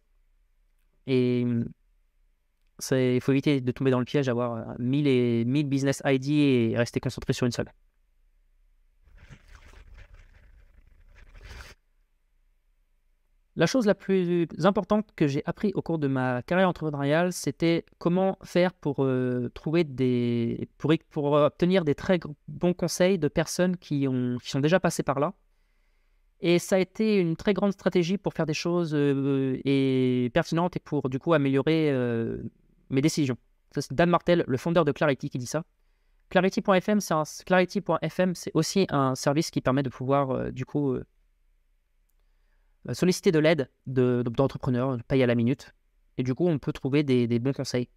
Et il faut éviter de tomber dans le piège d'avoir 1000 euh, et 1000 business ID et rester concentré sur une seule. La chose la plus importante que j'ai appris au cours de ma carrière entrepreneuriale, c'était comment faire pour euh, trouver des pour, pour, obtenir des très bons conseils de personnes qui, ont, qui sont déjà passées par là. Et ça a été une très grande stratégie pour faire des choses euh, et pertinentes et pour du coup améliorer mes décisions. Ça, c'est Dan Martel, le fondeur de Clarity, qui dit ça. Clarity.fm, c'est c'est aussi un service qui permet de pouvoir, euh, du coup, euh, euh, solliciter de l'aide d'entrepreneurs, de, paye à la minute. Et du coup, on peut trouver des, bons conseils.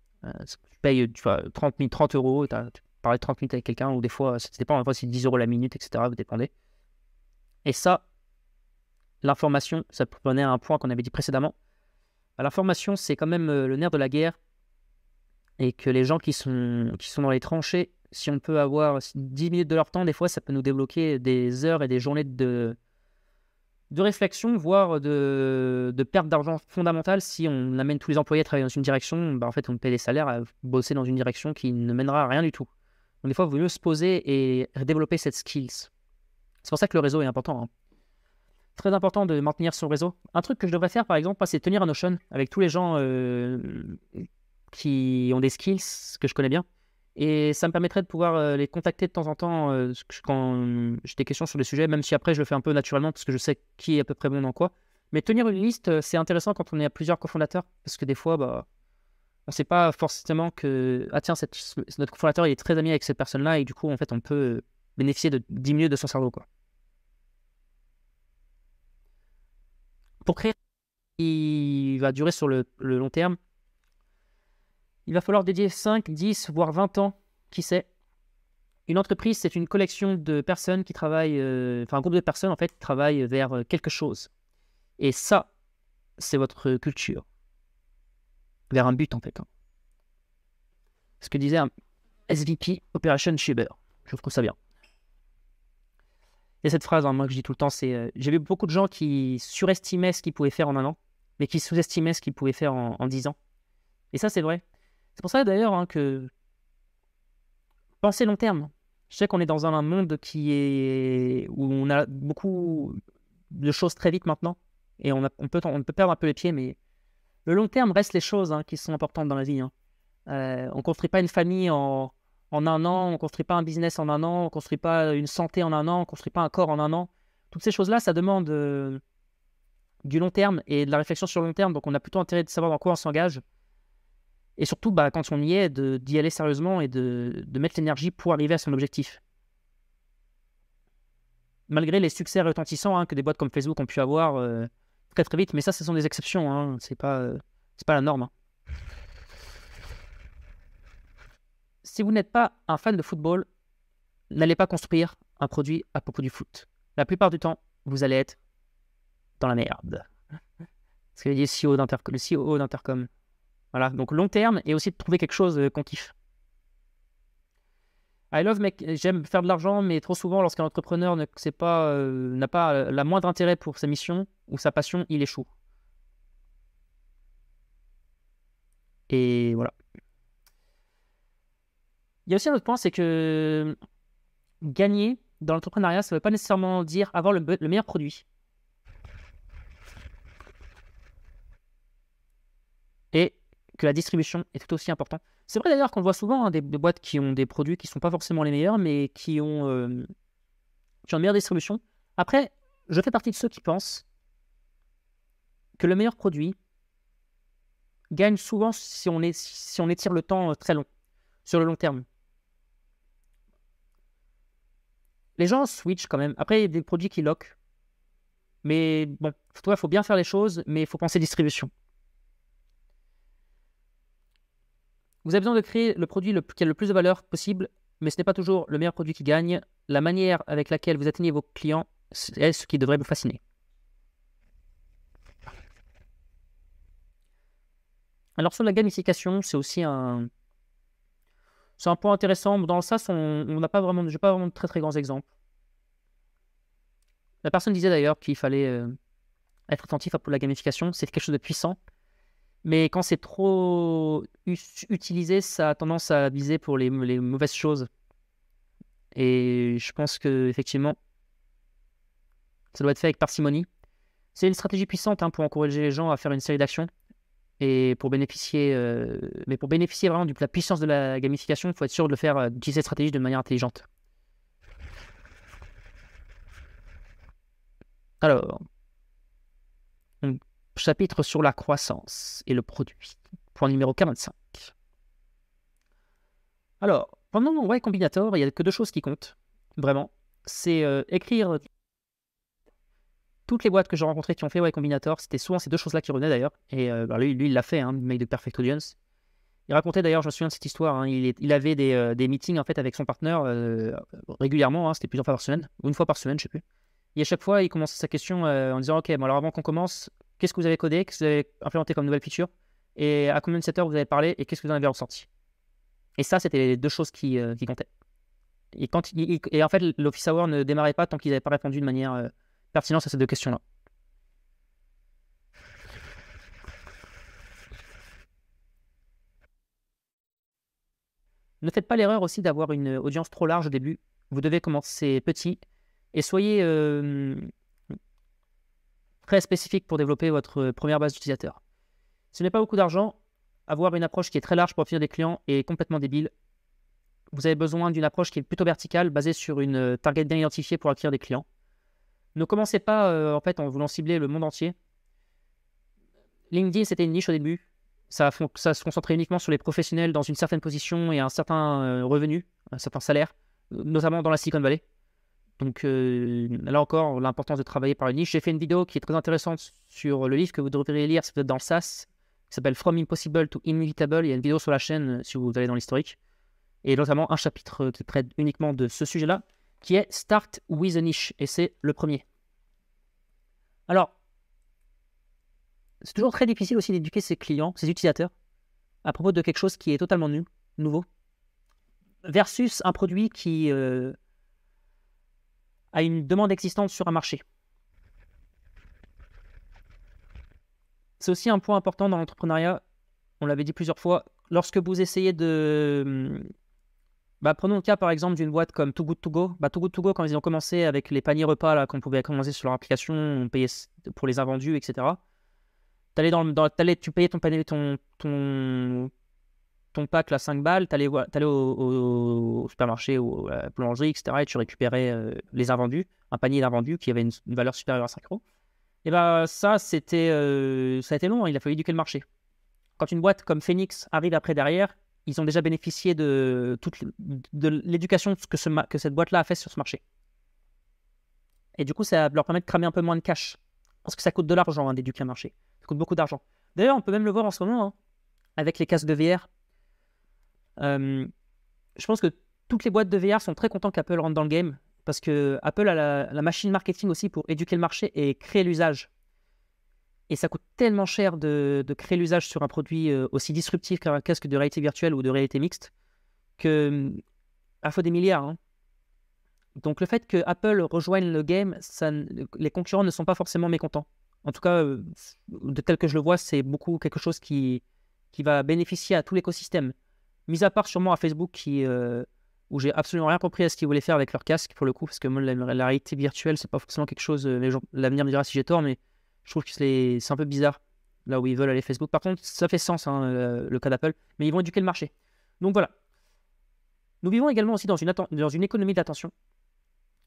tu payes vois, 30, 000, 30 euros, tu parles 30 minutes avec quelqu'un, ou des fois, ça dépend, des fois c'est 10 euros la minute, etc. Vous dépendez. Et ça, l'information, ça prenait à un point qu'on avait dit précédemment. L'information, c'est quand même le nerf de la guerre et que les gens qui sont, qui sont dans les tranchées, si on peut avoir 10 minutes de leur temps, des fois, ça peut nous débloquer des heures et des journées de, de réflexion, voire de, de perte d'argent fondamentale. Si on amène tous les employés à travailler dans une direction, bah, en fait, on paie des salaires à bosser dans une direction qui ne mènera à rien du tout. Donc, des fois, il vaut mieux se poser et développer cette skills. C'est pour ça que le réseau est important. Hein. Très important de maintenir son réseau. Un truc que je devrais faire, par exemple, c'est tenir un Notion avec tous les gens euh, qui ont des skills que je connais bien. Et ça me permettrait de pouvoir euh, les contacter de temps en temps euh, quand j'ai des questions sur le sujet même si après je le fais un peu naturellement parce que je sais qui est à peu près bon dans quoi. Mais tenir une liste, euh, c'est intéressant quand on est à plusieurs cofondateurs parce que des fois, bah, on ne sait pas forcément que ah tiens, notre cofondateur il est très ami avec cette personne-là et du coup, en fait, on peut bénéficier de 10 minutes de son cerveau. Quoi. Pour créer, il va durer sur le, le long terme il va falloir dédier 5, 10, voire 20 ans, qui sait. Une entreprise, c'est une collection de personnes qui travaillent, euh, enfin un groupe de personnes en fait, qui travaillent vers euh, quelque chose. Et ça, c'est votre culture. Vers un but en fait. Hein. Ce que disait un SVP, Operation Schubert. Je trouve ça bien. Et cette phrase, en hein, moi, que je dis tout le temps, c'est euh, j'ai vu beaucoup de gens qui surestimaient ce qu'ils pouvaient faire en un an, mais qui sous-estimaient ce qu'ils pouvaient faire en, en dix ans. Et ça, c'est vrai. C'est pour ça d'ailleurs hein, que penser long terme. Je sais qu'on est dans un monde qui est où on a beaucoup de choses très vite maintenant et on, peut, perdre un peu les pieds, mais le long terme reste les choses hein, qui sont importantes dans la vie. Hein. Euh, on ne construit pas une famille en, un an, on ne construit pas un business en un an, on ne construit pas une santé en un an, on ne construit pas un corps en un an. Toutes ces choses-là, ça demande euh, du long terme et de la réflexion sur le long terme. Donc, on a plutôt intérêt de savoir dans quoi on s'engage et surtout, bah, quand on y est, d'y aller sérieusement et de, mettre l'énergie pour arriver à son objectif. Malgré les succès retentissants hein, que des boîtes comme Facebook ont pu avoir euh, très très vite, mais ça, ce sont des exceptions, hein, c'est pas, euh, c'est pas la norme. Hein. Si vous n'êtes pas un fan de football, n'allez pas construire un produit à propos du foot. La plupart du temps, vous allez être dans la merde. Ce que dit le CEO e d'Intercom. Voilà, donc long terme et aussi de trouver quelque chose euh, qu'on kiffe. I love, mec, j'aime faire de l'argent, mais trop souvent, lorsqu'un entrepreneur ne sait pas, euh, n'a pas euh, la moindre intérêt pour sa mission ou sa passion, il échoue. Et voilà. Il y a aussi un autre point, c'est que gagner dans l'entrepreneuriat, ça ne veut pas nécessairement dire avoir le meilleur produit. Et que la distribution est tout aussi importante. C'est vrai d'ailleurs qu'on voit souvent hein, des, boîtes qui ont des produits qui ne sont pas forcément les meilleurs, mais euh, qui ont, une meilleure distribution. Après, je fais partie de ceux qui pensent que le meilleur produit gagne souvent si on, étire le temps euh, très long, sur le long terme. Les gens switchent quand même. Après, il y a des produits qui lock. Mais bon, il faut bien faire les choses, mais il faut penser distribution. Vous avez besoin de créer le produit qui a le plus de valeur possible, mais ce n'est pas toujours le meilleur produit qui gagne. La manière avec laquelle vous atteignez vos clients est ce qui devrait vous fasciner. Alors sur la gamification, c'est aussi un, c'est un point intéressant. Dans le SAS, on n'a pas vraiment, j'ai pas vraiment de très très grands exemples. La personne disait d'ailleurs qu'il fallait euh, être attentif à la gamification. C'est quelque chose de puissant. Mais quand c'est trop utilisé, ça a tendance à viser pour les, mauvaises choses. Et je pense que effectivement, ça doit être fait avec parcimonie. C'est une stratégie puissante hein, pour encourager les gens à faire une série d'actions et pour bénéficier, euh, mais pour bénéficier vraiment de la puissance de la gamification, il faut être sûr de le faire euh, d'utiliser cette stratégie de manière intelligente. Alors, chapitre sur la croissance et le produit. Point numéro 45. Alors, pendant mon Y Combinator, il n'y a que deux choses qui comptent, vraiment. C'est euh, écrire toutes les boîtes que j'ai rencontrées qui ont fait Y Combinator, c'était souvent ces deux choses-là qui revenaient d'ailleurs. Et euh, bah, lui, il l'a fait, hein, le mec de Perfect Audience. Il racontait d'ailleurs, je me souviens de cette histoire, hein, il, il, avait euh, des, meetings en fait avec son partenaire régulièrement, hein, c'était plusieurs fois par semaine, ou une fois par semaine, je ne sais plus. Et à chaque fois, il commençait sa question en disant Ok, bon, alors avant qu'on commence, Qu'est-ce que vous avez codé Qu'est-ce que vous avez implémenté comme nouvelle feature Et à combien de 7 heures vous avez parlé Et qu'est-ce que vous en avez ressenti Et ça, c'était les deux choses qui, euh, comptaient. Et, en fait, l'Office Hour ne démarrait pas tant qu'ils n'avaient pas répondu de manière euh, pertinente à ces deux questions-là. Ne faites pas l'erreur aussi d'avoir une audience trop large au début. Vous devez commencer petit et soyez euh, très spécifique pour développer votre euh, première base d'utilisateurs. Ce n'est pas beaucoup d'argent, avoir une approche qui est très large pour obtenir des clients est complètement débile. Vous avez besoin d'une approche qui est plutôt verticale, basée sur une euh, target bien identifiée pour acquérir des clients. Ne commencez pas euh, en fait en voulant cibler le monde entier. LinkedIn c'était une niche au début. Ça, ça, se concentrait uniquement sur les professionnels dans une certaine position et un certain revenu, un certain salaire, notamment dans la Silicon Valley. Donc euh, là encore, l'importance de travailler par une niche. J'ai fait une vidéo qui est très intéressante sur le livre que vous devriez lire c'est peut-être dans le qui s'appelle From Impossible to Inevitable. Il y a une vidéo sur la chaîne euh, si vous allez dans l'historique. Et notamment un chapitre euh, qui traite uniquement de ce sujet-là, qui est Start with a niche. Et c'est le premier. Alors, c'est toujours très difficile aussi d'éduquer ses clients, ses utilisateurs, à propos de quelque chose qui est totalement nu, nouveau, versus un produit qui à une demande existante sur un marché. C'est aussi un point important dans l'entrepreneuriat, on l'avait dit plusieurs fois, lorsque vous essayez de... Hmm, bah, prenons le cas par exemple d'une boîte comme Too Good To Go. Bah, Too Good To Go, quand ils ont commencé avec les paniers repas qu'on pouvait commencer sur leur application, on payait pour les invendus, etc. dans, dans, tu payais ton, panier, ton, ton, ton pack à 5 balles, tu allais au, supermarché, ou à la boulangerie, etc. et tu récupérais euh, les invendus, un panier d'invendus qui avait une, valeur supérieure à 5 euros. Et eh bien ça, c'était euh, ça a été long, hein. il a fallu éduquer le marché. Quand une boîte comme Phoenix arrive après derrière, ils ont déjà bénéficié de toute de l'éducation que, cette boîte-là a fait sur ce marché. Et du coup, ça leur permet de cramer un peu moins de cash. Parce que ça coûte de l'argent hein, d'éduquer un marché. Ça coûte beaucoup d'argent. D'ailleurs, on peut même le voir en ce moment hein, avec les casques de VR euh, je pense que toutes les boîtes de VR sont très contentes qu'Apple rentre dans le game parce que Apple a la, machine marketing aussi pour éduquer le marché et créer l'usage. Et ça coûte tellement cher de, créer l'usage sur un produit euh, aussi disruptif qu'un casque de réalité virtuelle ou de réalité mixte que à faut des milliards. Hein. Donc le fait que Apple rejoigne le game, les concurrents ne sont pas forcément mécontents. En tout cas, euh, de tel que je le vois, c'est beaucoup quelque chose qui, qui va bénéficier à tout l'écosystème. Mis à part sûrement à Facebook qui, euh, où j'ai absolument rien compris à ce qu'ils voulaient faire avec leur casque pour le coup, parce que moi, la, réalité virtuelle, c'est pas forcément quelque chose. mais euh, L'avenir me dira si j'ai tort, mais je trouve que c'est un peu bizarre là où ils veulent aller Facebook. Par contre, ça fait sens hein, euh, le, cas d'Apple, mais ils vont éduquer le marché. Donc voilà. Nous vivons également aussi dans une, dans une économie d'attention.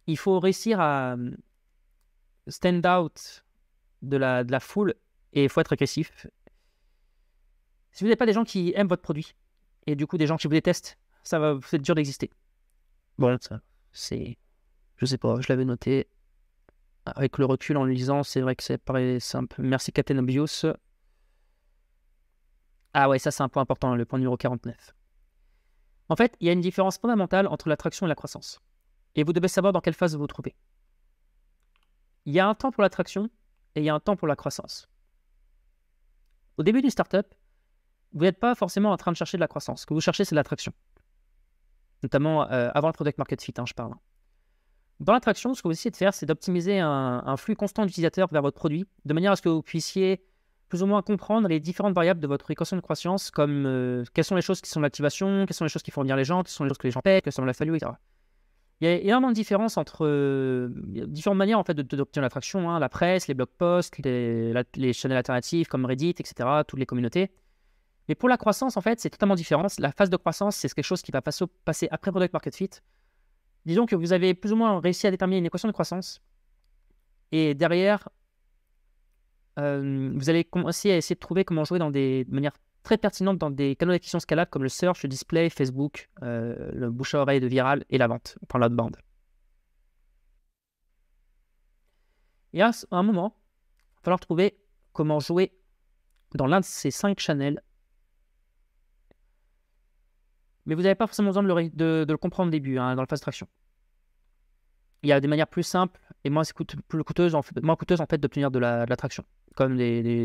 Il faut réussir à stand out de la, de la foule et il faut être agressif. Si vous n'êtes pas des gens qui aiment votre produit, et du coup, des gens qui vous détestent, ça va vous être dur d'exister. Voilà, ça, c'est. Je sais pas, je l'avais noté. Avec le recul en lisant, c'est vrai que ça paraît simple. Merci Captain Obvious. Ah ouais, ça c'est un point important, le point numéro 49. En fait, il y a une différence fondamentale entre l'attraction et la croissance. Et vous devez savoir dans quelle phase vous vous trouvez. Il y a un temps pour l'attraction et il y a un temps pour la croissance. Au début d'une startup, vous n'êtes pas forcément en train de chercher de la croissance. Ce que vous cherchez, c'est de l'attraction. Notamment euh, avant le product market fit, hein, je parle. Dans l'attraction, ce que vous essayez de faire, c'est d'optimiser un, flux constant d'utilisateurs vers votre produit, de manière à ce que vous puissiez plus ou moins comprendre les différentes variables de votre équation de croissance, comme euh, quelles sont les choses qui sont l'activation, quelles sont les choses qui font venir les gens, quelles sont les choses que les gens paient, quelles sont la value, etc. Il y a énormément de différences entre euh, différentes manières en fait d'obtenir l'attraction, hein, la presse, les blog posts, les, les, channels alternatifs comme Reddit, etc., toutes les communautés. Mais pour la croissance, en fait, c'est totalement différent. La phase de croissance, c'est quelque chose qui va passer après Product Market Fit. Disons que vous avez plus ou moins réussi à déterminer une équation de croissance. Et derrière, euh, vous allez aussi à essayer de trouver comment jouer dans des, de manière très pertinente dans des canaux d'acquisition scalables comme le search, le display, Facebook, euh, le bouche à oreille de viral et la vente, enfin l'autre bande. Et à un moment, il va falloir trouver comment jouer dans l'un de ces cinq channels mais vous n'avez pas forcément besoin de le, comprendre au début hein, dans dans phase de traction. Il y a des manières plus simples et moins, coûteuses, d'obtenir de, la, traction, comme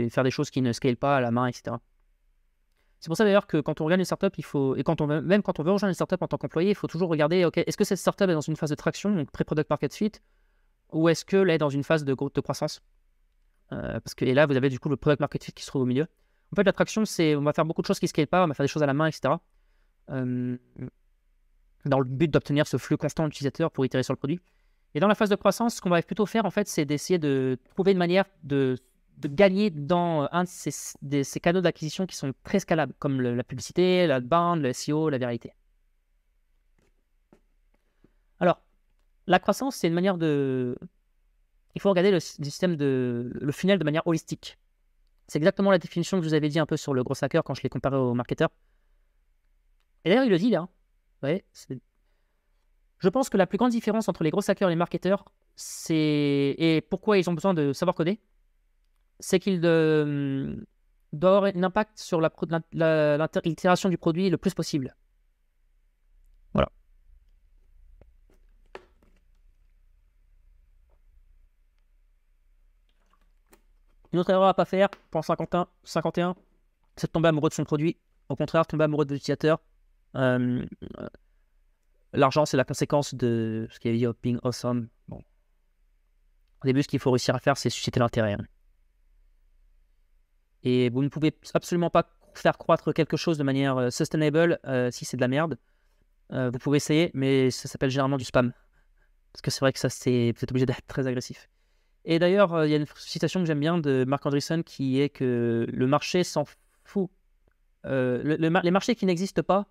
faire des choses qui ne scalent pas à la main, etc. C'est pour ça d'ailleurs que quand on regarde une startup il faut et quand on même quand on veut rejoindre une startup en tant qu'employé, il faut toujours regarder est-ce que cette startup est dans une phase de traction, donc pré-product market fit, ou est-ce qu'elle est dans une phase de, de croissance euh, Parce que et là, vous avez du coup le product market fit qui se trouve au milieu. En fait, la traction, c'est on va faire beaucoup de choses qui ne scalent pas, on va faire des choses à la main, etc. Euh, dans le but d'obtenir ce flux constant d'utilisateurs pour itérer sur le produit. Et dans la phase de croissance, ce qu'on va plutôt faire, en fait, c'est d'essayer de trouver une manière de, gagner dans euh, un de ces, canaux d'acquisition qui sont très scalables, comme la publicité, la bande, le SEO, la vérité. Alors, la croissance, c'est une manière de... Il faut regarder le, système de... le funnel de manière holistique. C'est exactement la définition que je vous avais dit un peu sur le gros hacker quand je l'ai comparé au marketeur. Et d'ailleurs, il le dit là. je pense que la plus grande différence entre les gros hackers et les marketeurs, c'est et pourquoi ils ont besoin de savoir coder, c'est qu'ils euh, doivent avoir un impact sur l'itération du produit le plus possible. Voilà. Une autre erreur à pas faire, pour 51, 51 c'est de tomber amoureux de son produit. Au contraire, tomber amoureux de l'utilisateur, l'argent, c'est la conséquence de ce qu'il y a Ping Awesome. Bon. Au début, ce qu'il faut réussir à faire, c'est susciter l'intérêt. Hein. Et vous ne pouvez absolument pas faire croître quelque chose de manière euh, sustainable euh, si c'est de la merde. Euh, vous pouvez essayer, mais ça s'appelle généralement du spam. Parce que c'est vrai que ça, c'est, vous êtes obligé d'être très agressif. Et d'ailleurs, il y a une citation que j'aime bien de Mark Andreessen qui est que le marché s'en fout. les marchés qui n'existent pas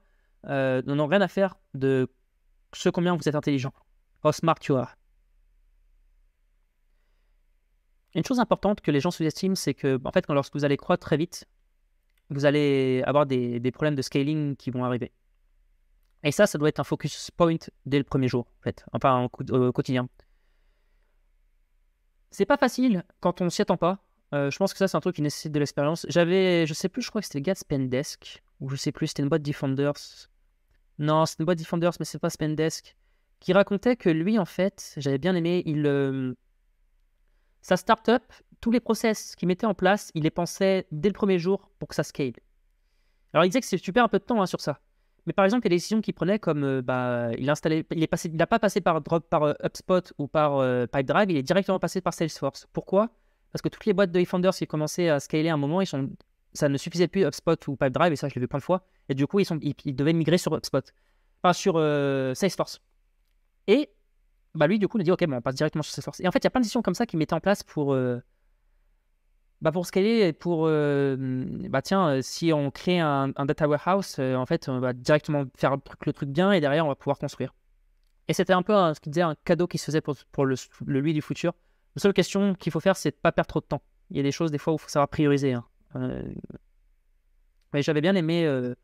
euh, n'en ont rien à faire de ce combien vous êtes intelligent. How oh, smart you are. Une chose importante que les gens sous-estiment, c'est que, en fait, lorsque vous allez croître très vite, vous allez avoir des, problèmes de scaling qui vont arriver. Et ça, ça doit être un focus point dès le premier jour, en fait, enfin au quotidien. C'est pas facile quand on s'y attend pas. Euh, je pense que ça, c'est un truc qui nécessite de l'expérience. J'avais, je sais plus, je crois que c'était le gars ou je sais plus, c'était une boîte Defenders. Non, c'est une boîte Defenders, mais c'est pas Spendesk. Qui racontait que lui, en fait, j'avais bien aimé, il, sa euh, sa startup, tous les process qu'il mettait en place, il les pensait dès le premier jour pour que ça scale. Alors il disait que c'est super un peu de temps hein, sur ça. Mais par exemple, les décisions qu'il prenait, comme euh, bah, il installait, il est passé, il n'a pas passé par Drop, par euh, HubSpot ou par euh, PipeDrive, il est directement passé par Salesforce. Pourquoi Parce que toutes les boîtes de Defenders qui commençaient à scaler à un moment, ils sont ça ne suffisait plus HubSpot ou Pipedrive, et ça, je l'ai vu plein de fois. Et du coup, ils, sont, ils, devaient migrer sur HubSpot, enfin sur euh, Salesforce. Et bah, lui, du coup, il a dit, OK, bah, on passe directement sur Salesforce. Et en fait, il y a plein de décisions comme ça qui mettaient en place pour, euh, bah, pour scaler, pour, euh, bah, tiens, si on crée un, data warehouse, en fait, on va directement faire le truc, bien, et derrière, on va pouvoir construire. Et c'était un peu ce qu'il disait, un cadeau qui se faisait pour, le, lui du futur. La seule question qu'il faut faire, c'est de ne pas perdre trop de temps. Il y a des choses, des fois, où il faut savoir prioriser. Hein. Euh, mais j'avais bien aimé euh,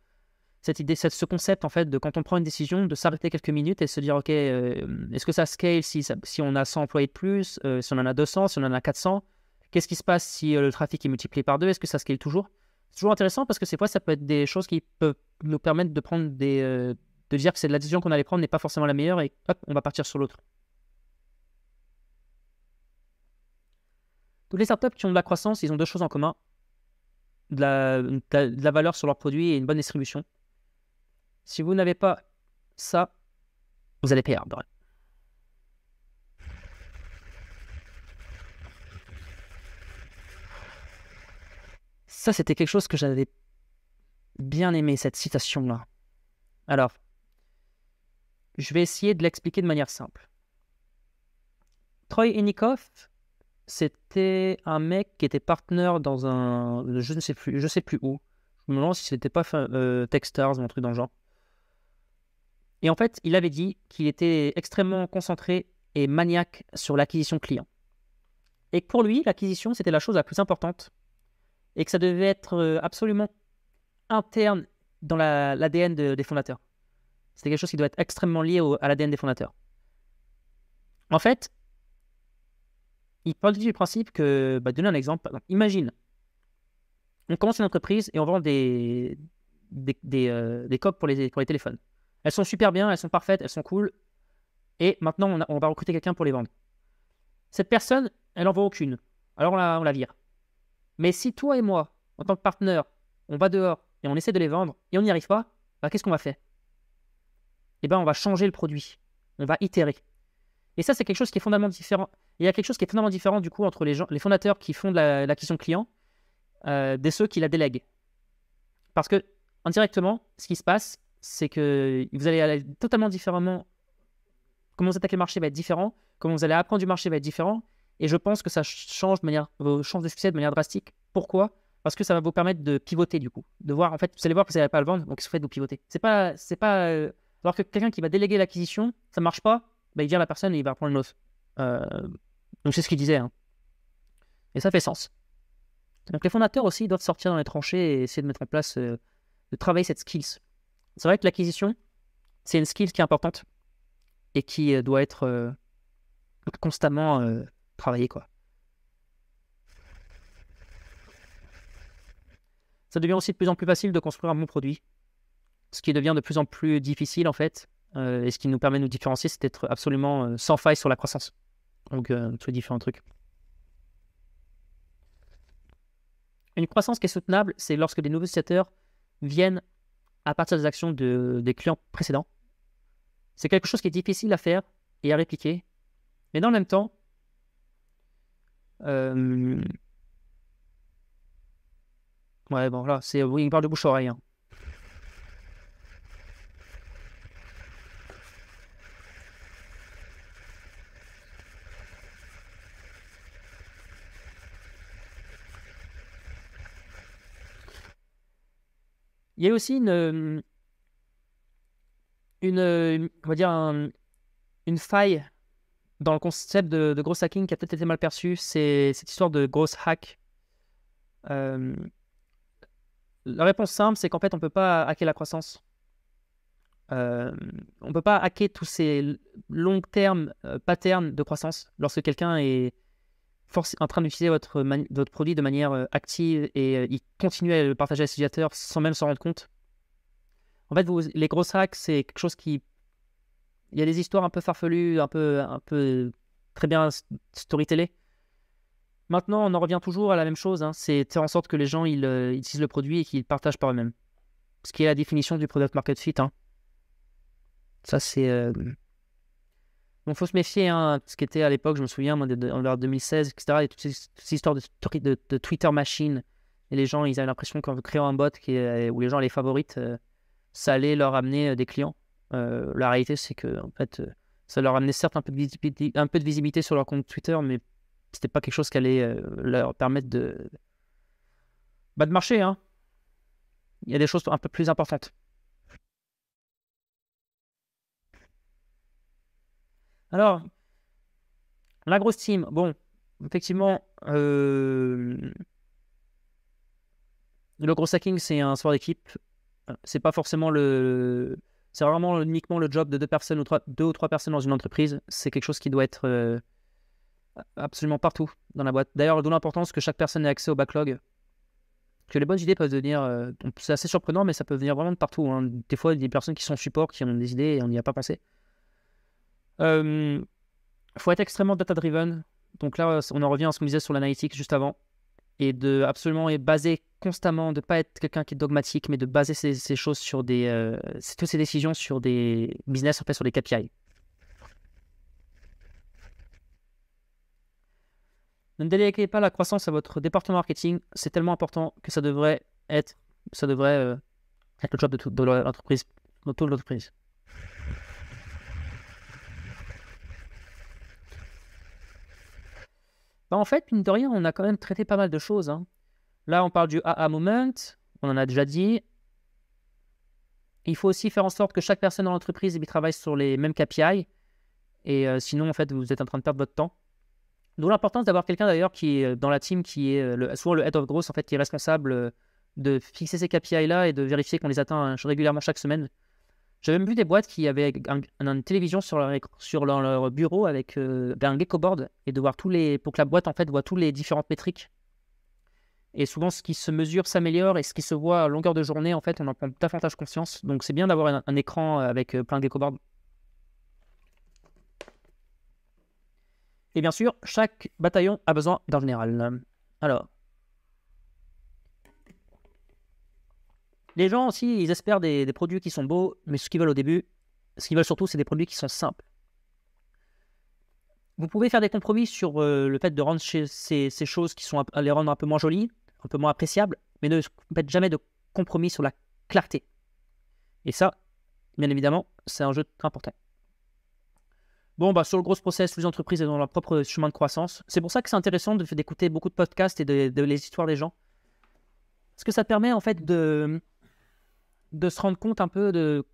cette idée, ce concept en fait de quand on prend une décision, de s'arrêter quelques minutes et se dire ok, euh, est-ce que ça scale si, si on a 100 employés de plus, si on en a 200, si on en a 400, qu'est-ce qui se passe si le trafic est multiplié par deux, est-ce que ça scale toujours C'est toujours intéressant parce que ces fois ça peut être des choses qui peuvent nous permettre de prendre des, de dire que c'est la décision qu'on allait prendre n'est pas forcément la meilleure et hop, on va partir sur l'autre. tous les startups qui ont de la croissance, ils ont deux choses en commun de la, valeur sur leurs produits et une bonne distribution. Si vous n'avez pas ça, vous allez perdre. Ça, c'était quelque chose que j'avais bien aimé, cette citation-là. Alors, je vais essayer de l'expliquer de manière simple. Troy Enikoff c'était un mec qui était partenaire dans un. Je ne sais plus, je sais plus où. Je me demande si c'était pas euh, Techstars ou un truc dans le genre. Et en fait, il avait dit qu'il était extrêmement concentré et maniaque sur l'acquisition client. Et que pour lui, l'acquisition, c'était la chose la plus importante. Et que ça devait être euh, absolument interne dans l'ADN des fondateurs. C'était quelque chose qui doit être extrêmement lié à l'ADN des fondateurs. En fait, il parle du principe que, bah, donner un exemple, imagine, on commence une entreprise et on vend des, euh, des, coques pour les, pour les téléphones. Elles sont super bien, elles sont parfaites, elles sont cool. Et maintenant, on, va recruter quelqu'un pour les vendre. Cette personne, elle n'en vend aucune. Alors on la, on la vire. Mais si toi et moi, en tant que partenaire, on va dehors et on essaie de les vendre et on n'y arrive pas, bah, qu'est-ce qu'on va faire Eh bien, on va changer le produit. On va itérer. Et ça, c'est quelque chose qui est fondamentalement différent. Il y a quelque chose qui est fondamentalement différent du coup entre les, gens, les fondateurs qui font de l'acquisition client euh, des ceux qui la délèguent. Parce que indirectement, ce qui se passe, c'est que vous allez aller totalement différemment. Comment vous attaquez le marché va être différent. Comment vous allez apprendre du marché va être différent. Et je pense que ça change de manière, vos chances de succès de manière drastique. Pourquoi Parce que ça va vous permettre de pivoter du coup. De voir, en fait, vous allez voir que vous n'allez pas le vendre, donc il suffit de vous pivoter. C'est pas, c'est pas. Euh, alors que quelqu'un qui va déléguer l'acquisition, ça marche pas, bah, il la personne il va reprendre l'autre. Euh, donc c'est ce qu'il disait. Hein. Et ça fait sens. Donc les fondateurs aussi doivent sortir dans les tranchées et essayer de mettre en place, euh, de travailler cette skills. C'est vrai que l'acquisition, c'est une skill qui est importante et qui euh, doit être euh, constamment travaillée. Quoi. Ça devient aussi de plus en plus facile de construire un bon produit, ce qui devient de plus en plus difficile en fait euh, et ce qui nous permet de nous différencier, c'est d'être absolument euh, sans faille sur la croissance. Donc, tous euh, les différents trucs. Une croissance qui est soutenable, c'est lorsque des nouveaux utilisateurs viennent à partir des actions des clients précédents. C'est quelque chose qui est difficile à faire et à répliquer. Mais dans le même temps, ouais, bon, là, c'est, une parle de bouche-oreille. Hein. Il y a aussi une, euh, dire une faille dans le concept de, gros hacking qui a peut-être été mal perçu. C'est cette histoire de gros hack. Euh, la réponse simple, c'est qu'en fait, on ne peut pas hacker la croissance. Euh, on ne peut pas hacker tous ces longs termes, patterns de croissance lorsque quelqu'un est en train d'utiliser votre, produit de manière euh, active et il euh, continue à le partager à utilisateurs sans même s'en rendre compte. En fait, les gros hacks, c'est quelque chose qui. Il y a des histoires un peu farfelues, un peu, un peu très bien storytellées. Maintenant, on en revient toujours à la même chose. Hein, c'est faire en sorte que les gens euh, utilisent le produit et qu'ils partagent par eux-mêmes. Ce qui est la définition du product market fit. Hein. Ça, c'est. Donc, faut se méfier, hein, ce qui était à l'époque, je me souviens, moi, en 2016, etc., et toutes ces, histoires de, Twitter machine. Et les gens, ils avaient l'impression qu'en créant un bot qui euh, où les gens les favorites, euh, ça allait leur amener euh, des clients. la réalité, c'est que, en fait, ça leur amenait certes un peu, de un peu de visibilité sur leur compte Twitter, mais c'était pas quelque chose qui allait leur permettre de, bah, de marcher. Hein. Il y a des choses un peu plus importantes. Alors, la grosse team, bon, effectivement, euh, le gros stacking, c'est un sport d'équipe. C'est pas forcément le. C'est vraiment uniquement le job de deux personnes ou trois, deux ou trois personnes dans une entreprise. C'est quelque chose qui doit être euh, absolument partout dans la boîte. D'ailleurs, d'où l'importance que chaque personne ait accès au backlog. Que les bonnes idées peuvent venir. Euh, c'est assez surprenant, mais ça peut venir vraiment de partout. Hein. Des fois, il y a des personnes qui sont support, qui ont des idées et on n'y a pas pensé. Il euh, faut être extrêmement data-driven. Donc là, on en revient à ce qu'on disait sur l'analytique juste avant. Et de absolument et baser constamment, de ne pas être quelqu'un qui est dogmatique, mais de baser ces choses sur des. Euh, toutes ces décisions sur des business, en fait, sur des KPI. Ne déléguez pas la croissance à votre département marketing. C'est tellement important que ça devrait être. Ça devrait euh, être le job de, l'entreprise. De l'entreprise. Bah, en fait, mine de rien, on a quand même traité pas mal de choses. Hein. Là, on parle du AA moment, on en a déjà dit. Il faut aussi faire en sorte que chaque personne dans l'entreprise travaille sur les mêmes KPI. Et euh, sinon, en fait, vous êtes en train de perdre votre temps. D'où l'importance d'avoir quelqu'un d'ailleurs qui est euh, dans la team, qui est euh, le, souvent le head of growth, en fait, qui est responsable de fixer ces KPI-là et de vérifier qu'on les atteint hein, régulièrement chaque semaine. J'avais même vu des boîtes qui avaient une télévision sur leur, bureau avec euh, ben, un gecko board et de voir tous les, pour que la boîte en fait voit tous les différentes métriques. Et souvent, ce qui se mesure s'améliore et ce qui se voit à longueur de journée, en fait, on en prend davantage conscience. Donc, c'est bien d'avoir un, écran avec euh, plein de boards. Et bien sûr, chaque bataillon a besoin d'un général. Alors, les gens aussi, ils espèrent des, produits qui sont beaux, mais ce qu'ils veulent au début, ce qu'ils veulent surtout, c'est des produits qui sont simples. Vous pouvez faire des compromis sur euh, le fait de rendre ces, choses qui sont à les rendre un peu moins jolies, un peu moins appréciables, mais ne faites jamais de compromis sur la clarté. Et ça, bien évidemment, c'est un jeu très important. Bon, bah, sur le gros process, les entreprises et ont leur propre chemin de croissance. C'est pour ça que c'est intéressant d'écouter beaucoup de podcasts et de, de, les histoires des gens. Parce que ça permet en fait de, de se rendre compte un peu de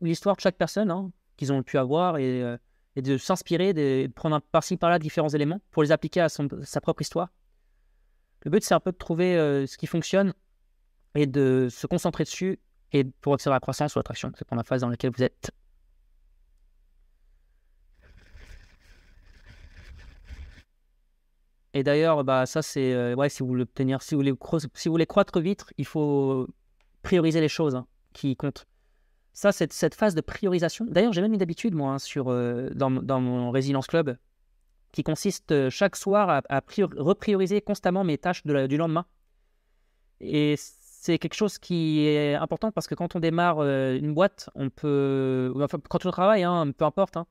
l'histoire de chaque personne hein, qu'ils ont pu avoir et, euh, de s'inspirer, de prendre par-ci par-là différents éléments pour les appliquer à sa propre histoire. Le but, c'est un peu de trouver euh, ce qui fonctionne et de se concentrer dessus et pour observer la croissance ou l'attraction, c'est pour la phase dans laquelle vous êtes. Et d'ailleurs, bah, ça c'est euh, ouais, si vous voulez obtenir, si vous voulez, si vous voulez croître vite, il faut prioriser les choses. Hein qui compte. Ça, cette, cette phase de priorisation. D'ailleurs, j'ai même une habitude, moi, hein, sur, euh, dans, mon Résilience Club, qui consiste euh, chaque soir à, reprioriser constamment mes tâches du lendemain. Et c'est quelque chose qui est important parce que quand on démarre euh, une boîte, on peut. quand on travaille, hein, peu importe, hein,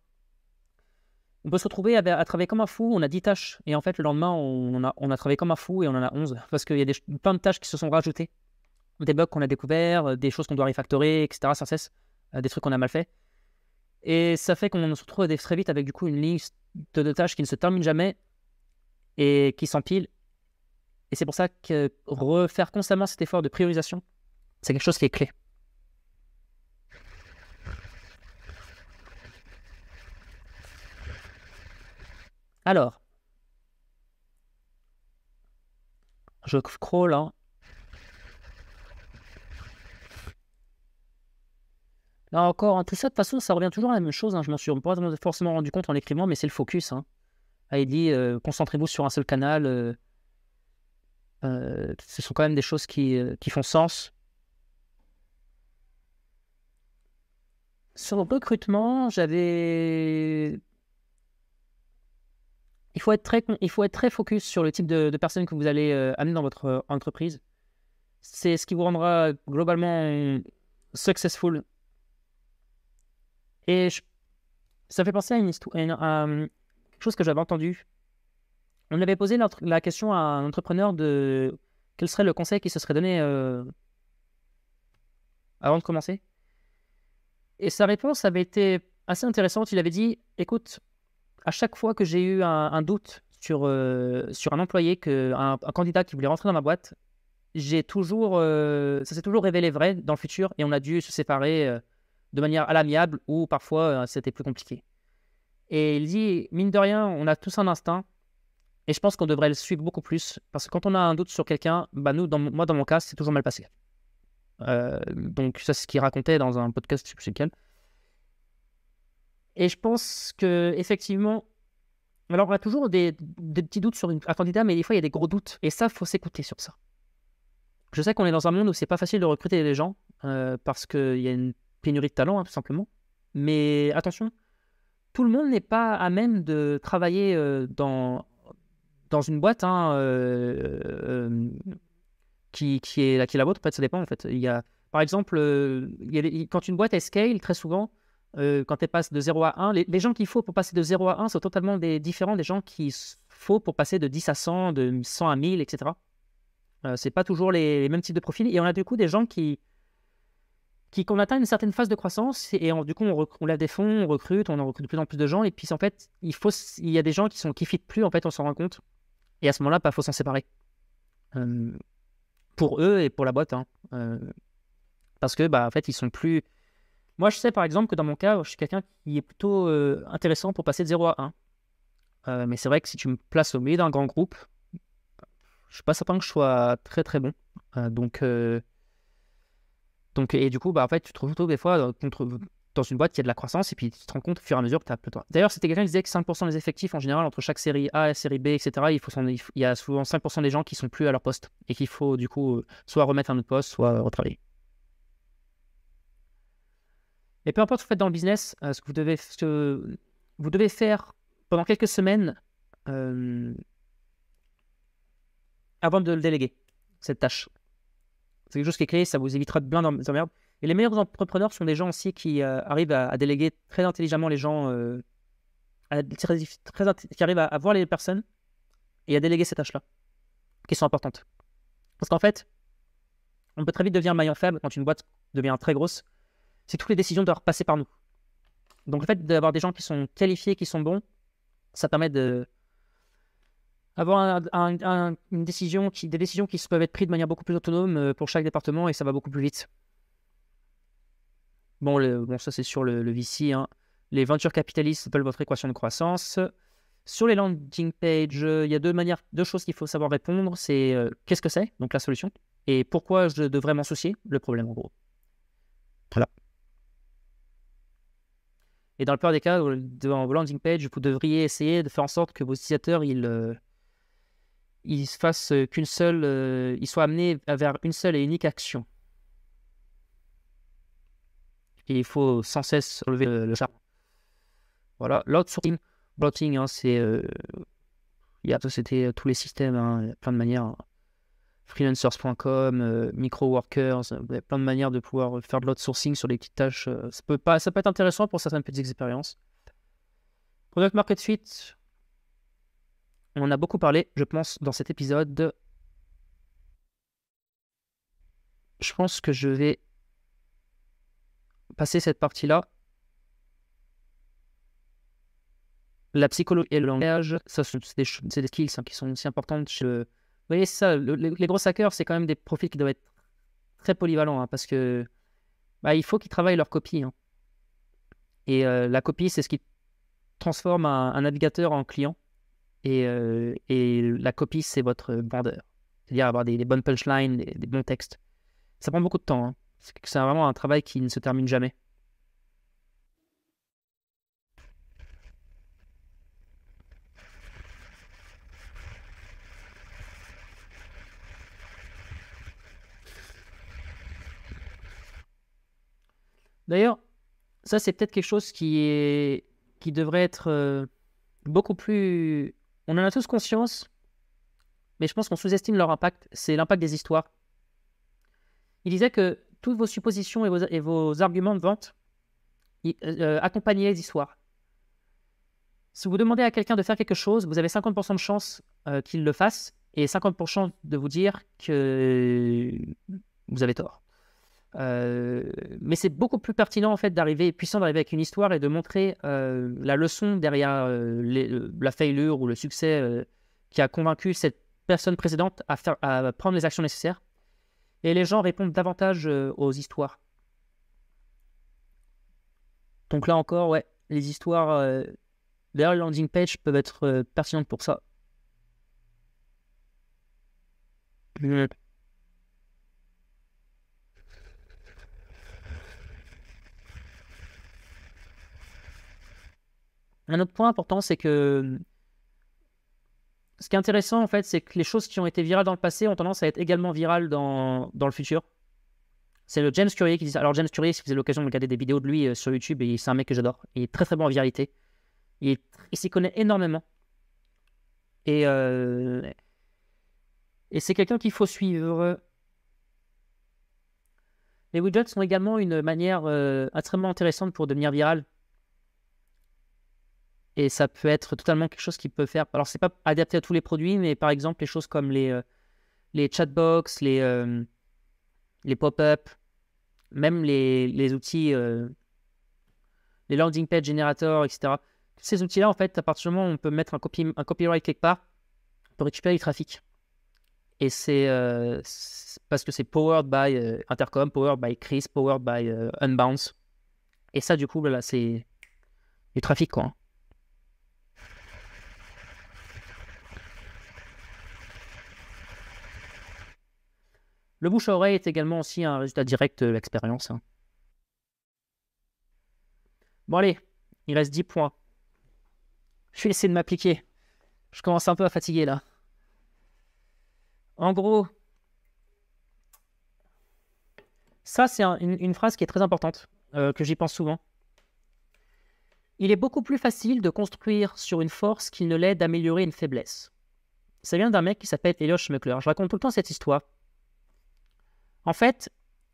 on peut se retrouver à, travailler comme un fou. On a 10 tâches. Et en fait, le lendemain, on, a, travaillé comme un fou et on en a 11 parce qu'il y a plein de tâches qui se sont rajoutées des bugs qu'on a découverts, euh, des choses qu'on doit refactorer, etc. sans cesse, euh, des trucs qu'on a mal fait. Et ça fait qu'on se retrouve très vite avec du coup une liste de, tâches qui ne se termine jamais et qui s'empile. Et c'est pour ça que refaire constamment cet effort de priorisation, c'est quelque chose qui est clé. Alors, je crawl, hein. Là encore, en hein, tout ça, de toute façon, ça revient toujours à la même chose. Hein. Je m'en suis pas forcément rendu compte en l'écrivant, mais c'est le focus. Hein. Ah, dit euh, concentrez-vous sur un seul canal. Euh, euh, ce sont quand même des choses qui, font sens. Sur le recrutement, j'avais. Il faut, être très, focus sur le type de personnes que vous allez amener dans votre entreprise. C'est ce qui vous rendra globalement successful et ça ça fait penser à une euh, chose que j'avais entendu. On avait posé la question à un entrepreneur de quel serait le conseil qui se serait donné euh, avant de commencer. Et sa réponse avait été assez intéressante. Il avait dit, écoute, à chaque fois que j'ai eu un, doute sur, euh, sur un employé, que, un, candidat qui voulait rentrer dans ma boîte, j'ai toujours, ça s'est toujours révélé vrai dans le futur et on a dû se séparer de manière à l'amiable ou parfois euh, c'était plus compliqué. Et il dit, mine de rien, on a tous un instinct et je pense qu'on devrait le suivre beaucoup plus parce que quand on a un doute sur quelqu'un, bah nous, dans, moi dans mon cas, c'est toujours mal passé. Euh, donc ça, c'est ce qu'il racontait dans un podcast, je sais lequel. Et je pense que effectivement, alors on a toujours des, petits doutes sur un candidat, mais des fois il y a des gros doutes et ça, faut s'écouter sur ça. Je sais qu'on est dans un monde où c'est pas facile de recruter des gens euh, parce qu'il y a une pénurie de talent, hein, tout simplement. Mais attention, tout le monde n'est pas à même de travailler euh, dans, dans une boîte hein, euh, euh, qui, qui, est, qui la vôtre. En ça dépend. En fait. Il y a, par exemple, quand une boîte est scale, très souvent, quand elle passe de 0 à 1, les, gens qu'il faut pour passer de 0 à 1 sont totalement des, différents des gens qu'il faut pour passer de 10 à 100, de 100 à 1000, etc. Euh, c'est pas toujours les, les, mêmes types de profils. Et on a du coup des gens qui, qu'on atteint une certaine phase de croissance et, du coup on, on, lève des fonds, on recrute, on en recrute de plus en plus de gens et puis en fait il y a des gens qui ne qui fitent plus en fait on s'en rend compte et à ce moment-là il bah, faut s'en séparer pour eux et pour la boîte hein. parce que bah en fait ils sont plus moi je sais par exemple que dans mon cas je suis quelqu'un qui est plutôt intéressant pour passer de 0 à 1 mais c'est vrai que si tu me places au milieu d'un grand groupe je suis pas certain que je sois très très bon donc et du coup, bah, en fait, tu te retrouves des fois euh, dans, une boîte qui a de la croissance et puis tu te rends compte au fur et à mesure que tu as peu de D'ailleurs, c'était quelqu'un qui disait que 5% des effectifs en général entre chaque série A et série B, etc., il, y a souvent 5% des gens qui sont plus à leur poste et qu'il faut du coup euh, soit remettre un autre poste, soit euh, retravailler. Et peu importe ce que vous faites dans le business, ce que vous devez, faire pendant quelques semaines avant de le déléguer, cette tâche. C'est quelque chose qui est clé ça vous évitera de plein d'emmerdes. Et les meilleurs entrepreneurs sont des gens aussi qui euh, arrivent à, déléguer très intelligemment les gens, euh, qui arrivent à, voir les personnes et à déléguer ces tâches-là, qui sont importantes. Parce qu'en fait, on peut très vite devenir maillon faible quand une boîte devient très grosse. C'est toutes les décisions doivent passer par nous. Donc le fait d'avoir des gens qui sont qualifiés, qui sont bons, ça permet de, avoir une décision des décisions qui peuvent être prises de manière beaucoup plus autonome euh, pour chaque département et ça va beaucoup plus vite. Bon, bon ça c'est sur le, VC. Hein. Les ventures capitalistes appellent votre équation de croissance. Sur les landing pages, euh, il y a deux, manières, deux choses qu'il faut savoir répondre. C'est euh, qu'est-ce que c'est, donc la solution, et pourquoi je devrais m'en soucier, le problème en gros. Voilà. Et dans le pire des cas, dans vos landing pages, vous devriez essayer de faire en sorte que vos utilisateurs, ils, ils fassent euh, qu'une seule, euh, ils soient amenés vers une seule et unique action. Et il faut sans cesse relever le, le char. Voilà, l'outsourcing, blotting, hein, c'est, euh, il y a c'était tous les systèmes, hein, plein de manières. Hein. micro-workers, il y a plein de manières de pouvoir faire de l'outsourcing sur des petites tâches. ça peut pas, ça peut être intéressant pour certaines petites expériences. Product Market suite... On a beaucoup parlé, je pense, dans cet épisode. Je pense que je vais passer cette partie-là. La psychologie et le langage, ça, c'est des, skills hein, qui sont aussi importantes. Vous voyez, ça, les gros hackers, c'est quand même des profils qui doivent être très polyvalents hein, parce que bah, il faut qu'ils travaillent leur copie. Hein. Et euh, la copie, c'est ce qui transforme un navigateur en client. Euh, et, la copie, c'est votre vendeur. C'est-à-dire avoir des, bonnes punchlines, des, bons textes. Ça prend beaucoup de temps. Hein. C'est vraiment un travail qui ne se termine jamais. D'ailleurs, ça c'est peut-être quelque chose qui est qui devrait être euh, beaucoup plus on en a tous conscience, mais je pense qu'on sous-estime leur impact. C'est l'impact des histoires. Il disait que toutes vos suppositions et vos, arguments de vente euh, accompagnaient les histoires. Si vous demandez à quelqu'un de faire quelque chose, vous avez 50% de chance euh, qu'il le fasse et 50% de vous dire que vous avez tort. Euh, mais c'est beaucoup plus pertinent en fait d'arriver puissant d'arriver avec une histoire et de montrer euh, la leçon derrière euh, la faillure ou le succès qui a convaincu cette personne précédente à, faire, à prendre les actions nécessaires. Et les gens répondent davantage aux histoires. Donc là encore, ouais, les histoires, derrière les landing page peuvent être pertinentes pour ça. Un autre point important, c'est que ce qui est intéressant, en fait, c'est que les choses qui ont été virales dans le passé ont tendance à être également virales dans, le futur. C'est le James Currier qui dit Alors, James Currier, si vous avez l'occasion de regarder des vidéos de lui euh, sur YouTube, c'est un mec que j'adore. Il est très très bon en viralité. Il, s'y connaît énormément. Et, euh, et c'est quelqu'un qu'il faut suivre. Les widgets sont également une manière euh, extrêmement intéressante pour devenir viral. Et ça peut être totalement quelque chose qui peut faire. Alors, c'est pas adapté à tous les produits, mais par exemple, les choses comme les, euh, les chatbox, les, euh, les pop-up, même les, outils, euh, les landing page generators, etc. ces outils-là, en fait, à partir du moment où on peut mettre un, un copyright quelque part, on peut récupérer du trafic. Et c'est parce que c'est powered by Intercom, powered by Chris, powered by Unbounce. Et ça, du coup, là, c'est du trafic, quoi. Le bouche à oreille est également aussi un résultat direct de l'expérience. Hein. Bon allez, il reste 10 points. Je vais essayer de m'appliquer. Je commence un peu à fatiguer là. En gros, ça c'est une, phrase qui est très importante, euh, que j'y pense souvent. Il est beaucoup plus facile de construire sur une force qu'il ne l'est d'améliorer une faiblesse. Ça vient d'un mec qui s'appelle Eliosh Schmeckler. Je raconte tout le temps cette histoire. En fait,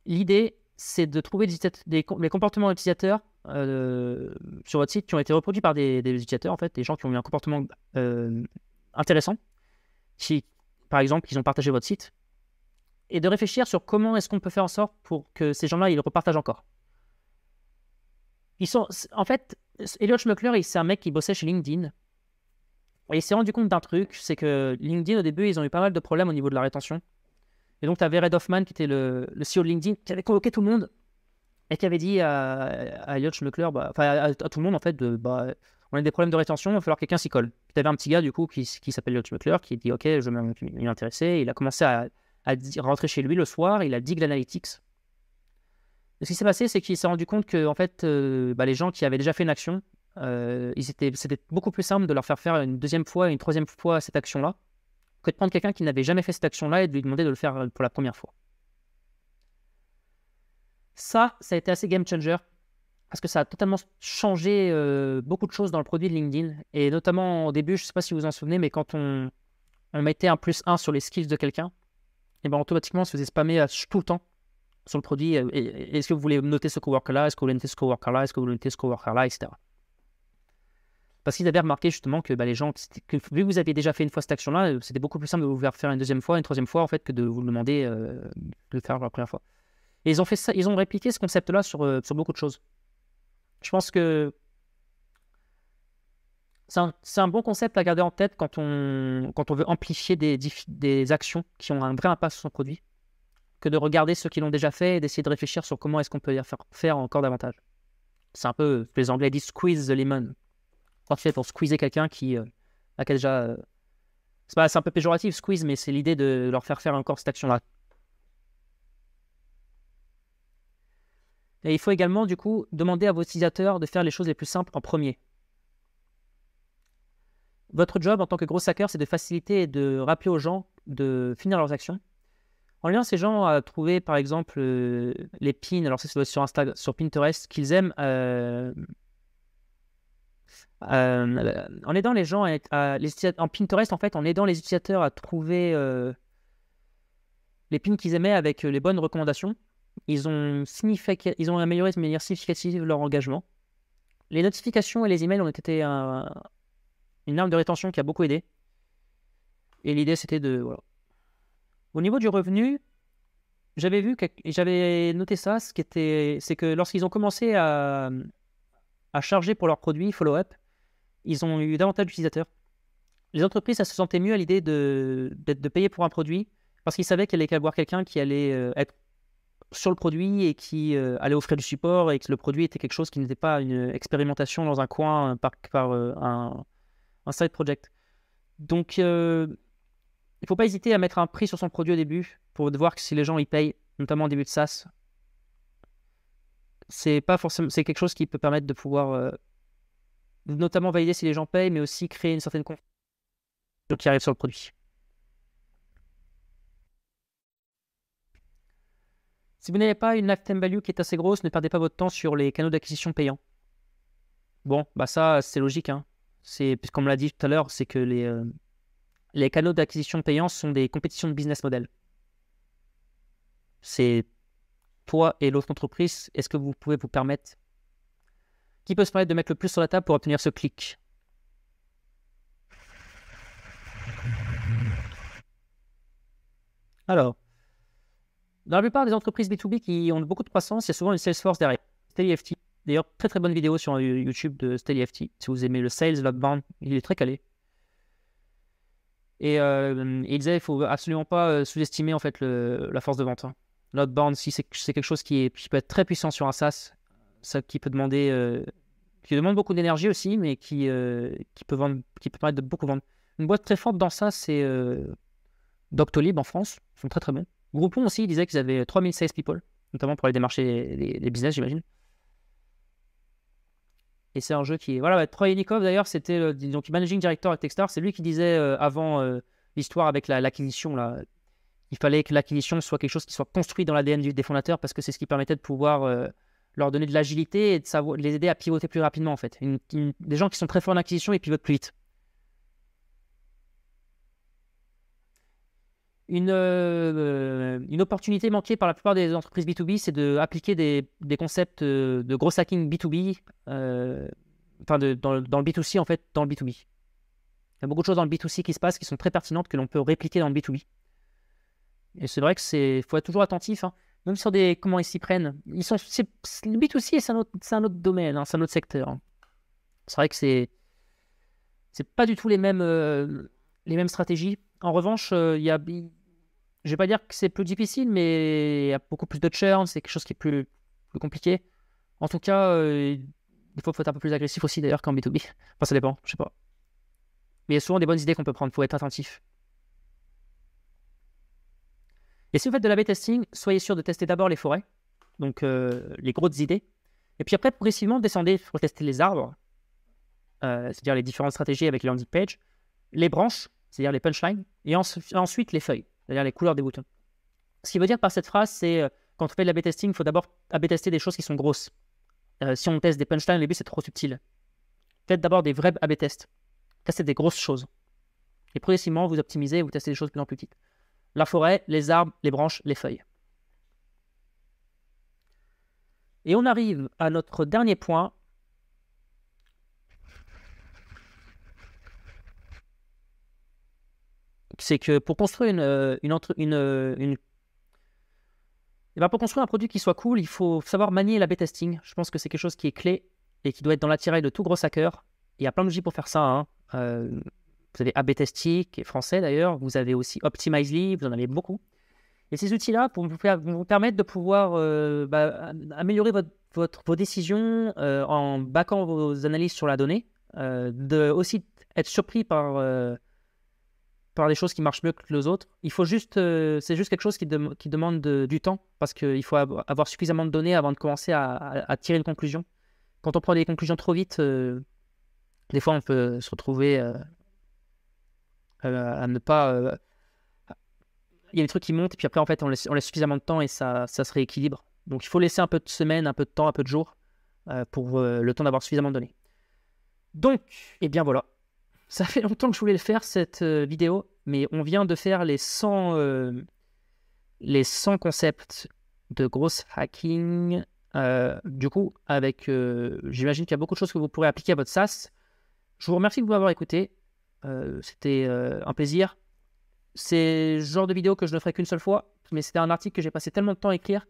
l'idée, c'est de trouver des, les comportements utilisateurs euh, sur votre site qui ont été reproduits par des, utilisateurs, en fait, des gens qui ont eu un comportement euh, intéressant, qui, par exemple, ils ont partagé votre site, et de réfléchir sur comment est-ce qu'on peut faire en sorte pour que ces gens-là, ils le repartagent encore. Ils sont, en fait, Elliot Schmuckler, c'est un mec qui bossait chez LinkedIn, et il s'est rendu compte d'un truc, c'est que LinkedIn, au début, ils ont eu pas mal de problèmes au niveau de la rétention. Et donc, tu avais Red Hoffman, qui était le, CEO de LinkedIn, qui avait convoqué tout le monde et qui avait dit à, à McClure bah, enfin, à, tout le monde, en fait, bah, on a des problèmes de rétention, il va falloir que quelqu'un s'y colle. Tu avais un petit gars, du coup, qui, s'appelle Yotch McClure qui dit, OK, je vais m'y Il a commencé à, rentrer chez lui le soir, il a dig l'analytics. Ce qui s'est passé, c'est qu'il s'est rendu compte que, en fait, euh, bah, les gens qui avaient déjà fait une action, euh, c'était beaucoup plus simple de leur faire faire une deuxième fois, une troisième fois cette action-là, de prendre quelqu'un qui n'avait jamais fait cette action-là et de lui demander de le faire euh, pour la première fois. Ça, ça a été assez game changer parce que ça a totalement changé euh, beaucoup de choses dans le produit de LinkedIn. Et notamment au début, je ne sais pas si vous vous en souvenez, mais quand on, mettait un plus 1 sur les skills de quelqu'un, et eh ben automatiquement, on se faisait spammer tout le temps sur le produit. Euh, est-ce que vous voulez noter ce coworker-là Est-ce que vous voulez noter ce coworker-là Est-ce que vous voulez noter ce coworker-là Etc. Parce qu'ils avaient remarqué justement que bah, les gens, vu que vous aviez déjà fait une fois cette action-là, euh, c'était beaucoup plus simple de vous faire faire une deuxième fois, une troisième fois, en fait, que de vous demander euh, de le faire la première fois. Et ils ont, fait ça, ils ont répliqué ce concept-là sur, euh, sur beaucoup de choses. Je pense que c'est un, bon concept à garder en tête quand on, quand on veut amplifier des, actions qui ont un vrai impact sur son produit, que de regarder ceux qui l'ont déjà fait et d'essayer de réfléchir sur comment est-ce qu'on peut y faire, encore davantage. C'est un peu les Anglais disent squeeze the lemon pour squeezer quelqu'un qui, euh, bah, a déjà. Euh, c'est un peu péjoratif, squeeze, mais c'est l'idée de leur faire faire encore cette action-là. Et il faut également, du coup, demander à vos utilisateurs de faire les choses les plus simples en premier. Votre job en tant que gros hacker, c'est de faciliter et de rappeler aux gens de finir leurs actions. En lien ces gens à trouver, par exemple, euh, les pins, alors ça, c'est sur, Instagram sur Pinterest, qu'ils aiment euh, en aidant les gens à, en Pinterest en fait en aidant les utilisateurs à trouver euh, les pins qu'ils aimaient avec euh, les bonnes recommandations ils ont ils ont amélioré de manière significative leur engagement les notifications et les emails ont été une arme de rétention qui a beaucoup aidé et l'idée c'était de au niveau du revenu j'avais vu j'avais noté ça ce qui était c'est que lorsqu'ils ont commencé à à charger pour leurs produits follow-up, ils ont eu davantage d'utilisateurs. Les entreprises, ça se sentait mieux à l'idée de, de, de, payer pour un produit parce qu'ils savaient qu'il allait y avoir quelqu'un qui allait euh, être sur le produit et qui euh, allait offrir du support et que le produit était quelque chose qui n'était pas une expérimentation dans un coin euh, par, par un, un, side project. Donc, il ne faut pas hésiter à mettre un prix sur son produit au début pour voir si les gens y payent, notamment au début de SaaS. C'est pas forcément, c'est quelque chose qui peut permettre de pouvoir notamment valider si les gens payent, mais aussi créer une certaine confiance qui arrive sur le produit. Si vous n'avez pas une lifetime value qui est assez grosse, ne perdez pas votre temps sur les canaux d'acquisition payants. Bon, bah ça, c'est logique. Hein. C'est, puisqu'on me l'a dit tout à l'heure, c'est que les, euh, les canaux d'acquisition payants sont des compétitions de business model. C'est toi et l'autre entreprise, est-ce que vous pouvez vous permettre qui peut se permettre de mettre le plus sur la table pour obtenir ce clic Alors, dans la plupart des entreprises B2B qui ont beaucoup de croissance, il y a souvent une Salesforce derrière. SteadyFT. D'ailleurs, très très bonne vidéo sur YouTube de SteadyFT. Si vous aimez le sales, l'outbound, il est très calé. Et, euh, il disait, il faut absolument pas euh, sous-estimer en fait la force de vente. Hein. L'outbound, si c'est quelque chose qui, qui, peut être très puissant sur un SaaS, qui peut demander, euh, qui demande beaucoup d'énergie aussi, mais qui, euh, qui, peut vendre, qui peut permettre de beaucoup vendre. Une boîte très forte dans ça, c'est euh, Doctolib en France. Ils sont très très bons. Groupon aussi, il disait qu'ils avaient 3016 people, notamment pour aller démarcher les, business, j'imagine. Et c'est un jeu qui est. Voilà, bah, Troyenikov d'ailleurs, c'était le donc, managing director avec Textar, C'est lui qui disait avant l'histoire avec l'acquisition, là, il fallait que l'acquisition soit quelque chose qui soit construit dans l'ADN des fondateurs parce que c'est ce qui permettait de pouvoir leur donner de l'agilité et de savoir, les aider à pivoter plus rapidement, en fait. des gens qui sont très forts en acquisition, et pivotent plus vite. Une, euh, une opportunité manquée par la plupart des entreprises B2B, c'est d'appliquer des, des concepts euh, de gros hacking B2B, euh, enfin de, dans, dans, le B2C, en fait, dans le B2B. Il y a beaucoup de choses dans le B2C qui se passent qui sont très pertinentes que l'on peut répliquer dans le B2B. Et c'est vrai que c'est faut être toujours attentif. Hein même sur des comment ils s'y prennent. Ils sont, le B2C, c'est un, autre, domaine, hein, c'est un autre secteur. Hein. C'est vrai que c'est, c'est pas du tout les mêmes, euh, les mêmes stratégies. En revanche, euh, il y a, je vais pas dire que c'est plus difficile, mais il y a beaucoup plus de churn, c'est quelque chose qui est plus, compliqué. En tout cas, euh, il faut être un peu plus agressif aussi d'ailleurs qu'en B2B. Enfin, ça dépend, je sais pas. Mais il y a souvent des bonnes idées qu'on peut prendre, faut être attentif. Et si vous faites de la B-testing, soyez sûr de tester d'abord les forêts, donc euh, les grosses idées. Et puis après, progressivement, descendez pour tester les arbres, euh, c'est-à-dire les différentes stratégies avec les landing pages, les branches, c'est-à-dire les punchlines, et ensuite les feuilles, c'est-à-dire les couleurs des boutons. Ce qu'il veut dire par cette phrase, c'est euh, quand on fait de la B-testing, il faut d'abord A-B-tester des choses qui sont grosses. si on teste des punchlines au début, c'est trop subtil. Faites d'abord des vrais A-B tests. Testez des grosses choses. Et progressivement, vous optimisez vous testez des choses de plus en plus petites la forêt, les arbres, les branches, les feuilles. Et on arrive à notre dernier point. C'est que pour construire une, euh, une, une, euh, eh ben, construire un produit qui soit cool, il faut savoir manier la B-testing. Je pense que c'est quelque chose qui est clé et qui doit être dans l'attirail de tout gros hacker. Il y a plein de logis pour faire ça. Hein. Euh, vous avez AB et français d'ailleurs. Vous avez aussi Optimizely, vous en avez beaucoup. Et ces outils-là vont vous, permettre de pouvoir euh, bah, améliorer vos décisions euh, en backant vos analyses sur la donnée, euh, de aussi être surpris par, par des choses qui marchent mieux que les autres. Il faut juste, c'est juste quelque chose qui, demande du temps parce qu'il faut avoir suffisamment de données avant de commencer à, tirer une conclusion. Quand on prend des conclusions trop vite, des fois on peut se retrouver euh, à ne pas. Euh, il y a des trucs qui montent, et puis après, en fait, on laisse, on laisse suffisamment de temps et ça, ça se rééquilibre. Donc il faut laisser un peu de semaine, un peu de temps, un peu de jours euh, pour le temps d'avoir suffisamment de données. Donc, et eh bien voilà. Ça fait longtemps que je voulais le faire cette vidéo, mais on vient de faire les 100, les 100 concepts de grosses hacking. du coup, avec, j'imagine qu'il y a beaucoup de choses que vous pourrez appliquer à votre SaaS. Je vous remercie de m'avoir écouté. Euh, c'était euh, un plaisir. C'est le genre de vidéo que je ne ferai qu'une seule fois, mais c'était un article que j'ai passé tellement de temps à écrire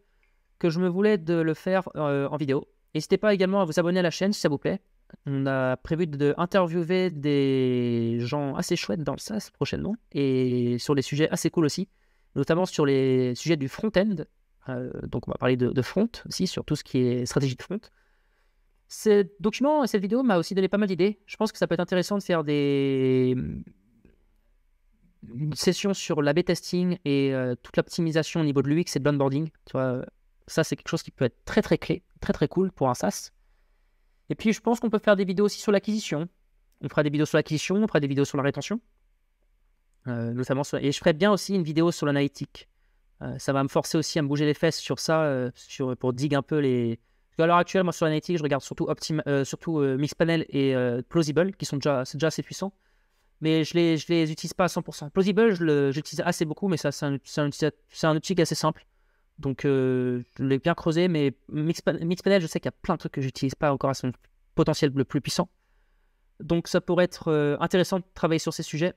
que je me voulais de le faire euh, en vidéo. N'hésitez pas également à vous abonner à la chaîne si ça vous plaît. On a prévu d'interviewer interviewer des gens assez chouettes dans le SAS prochainement et sur des sujets assez cool aussi, notamment sur les sujets du front-end. donc, on va parler de, de, front aussi, sur tout ce qui est stratégie de front ce document, et cette vidéo m'a aussi donné pas mal d'idées. Je pense que ça peut être intéressant de faire des mm, une session sur l'AB testing et euh, toute l'optimisation au niveau de l'UX et de l'onboarding. ça c'est quelque chose qui peut être très très clé, très très cool pour un SaaS. Et puis je pense qu'on peut faire des vidéos aussi sur l'acquisition. On fera des vidéos sur l'acquisition, on fera des vidéos sur la rétention. Euh, notamment Et je ferai bien aussi une vidéo sur l'analytique. Euh, ça va me forcer aussi à me bouger les fesses sur ça, sur, pour dig un peu les, à l'heure actuelle, moi sur Analytics, je regarde surtout, euh, surtout euh, Mixpanel et euh, Plausible, qui sont déjà, déjà assez puissants. Mais je ne les, les utilise pas à 100%. Plausible, j'utilise assez beaucoup, mais c'est un, un, outil assez simple. Donc je l'ai bien creusé, mais Mixpanel, je sais qu'il y a plein de trucs que je n'utilise pas encore à son potentiel le plus puissant. Donc ça pourrait être intéressant de travailler sur ces sujets.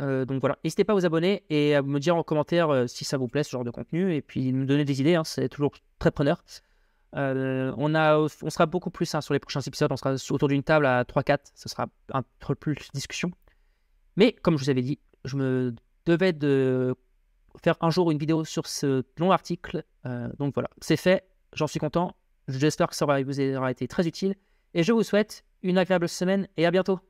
donc voilà, n'hésitez pas à vous abonner et à me dire en commentaire si ça vous plaît ce genre de contenu et puis nous donner des idées, hein, c'est toujours très preneur. Euh, on, sera beaucoup plus hein, sur les prochains épisodes. On sera autour d'une table à 3-4. Ce sera un peu plus de discussion. Mais comme je vous avais dit, je me devais de faire un jour une vidéo sur ce long article. Euh, donc voilà, c'est fait. J'en suis content. J'espère que ça vous aura été très utile. Et je vous souhaite une agréable semaine et à bientôt.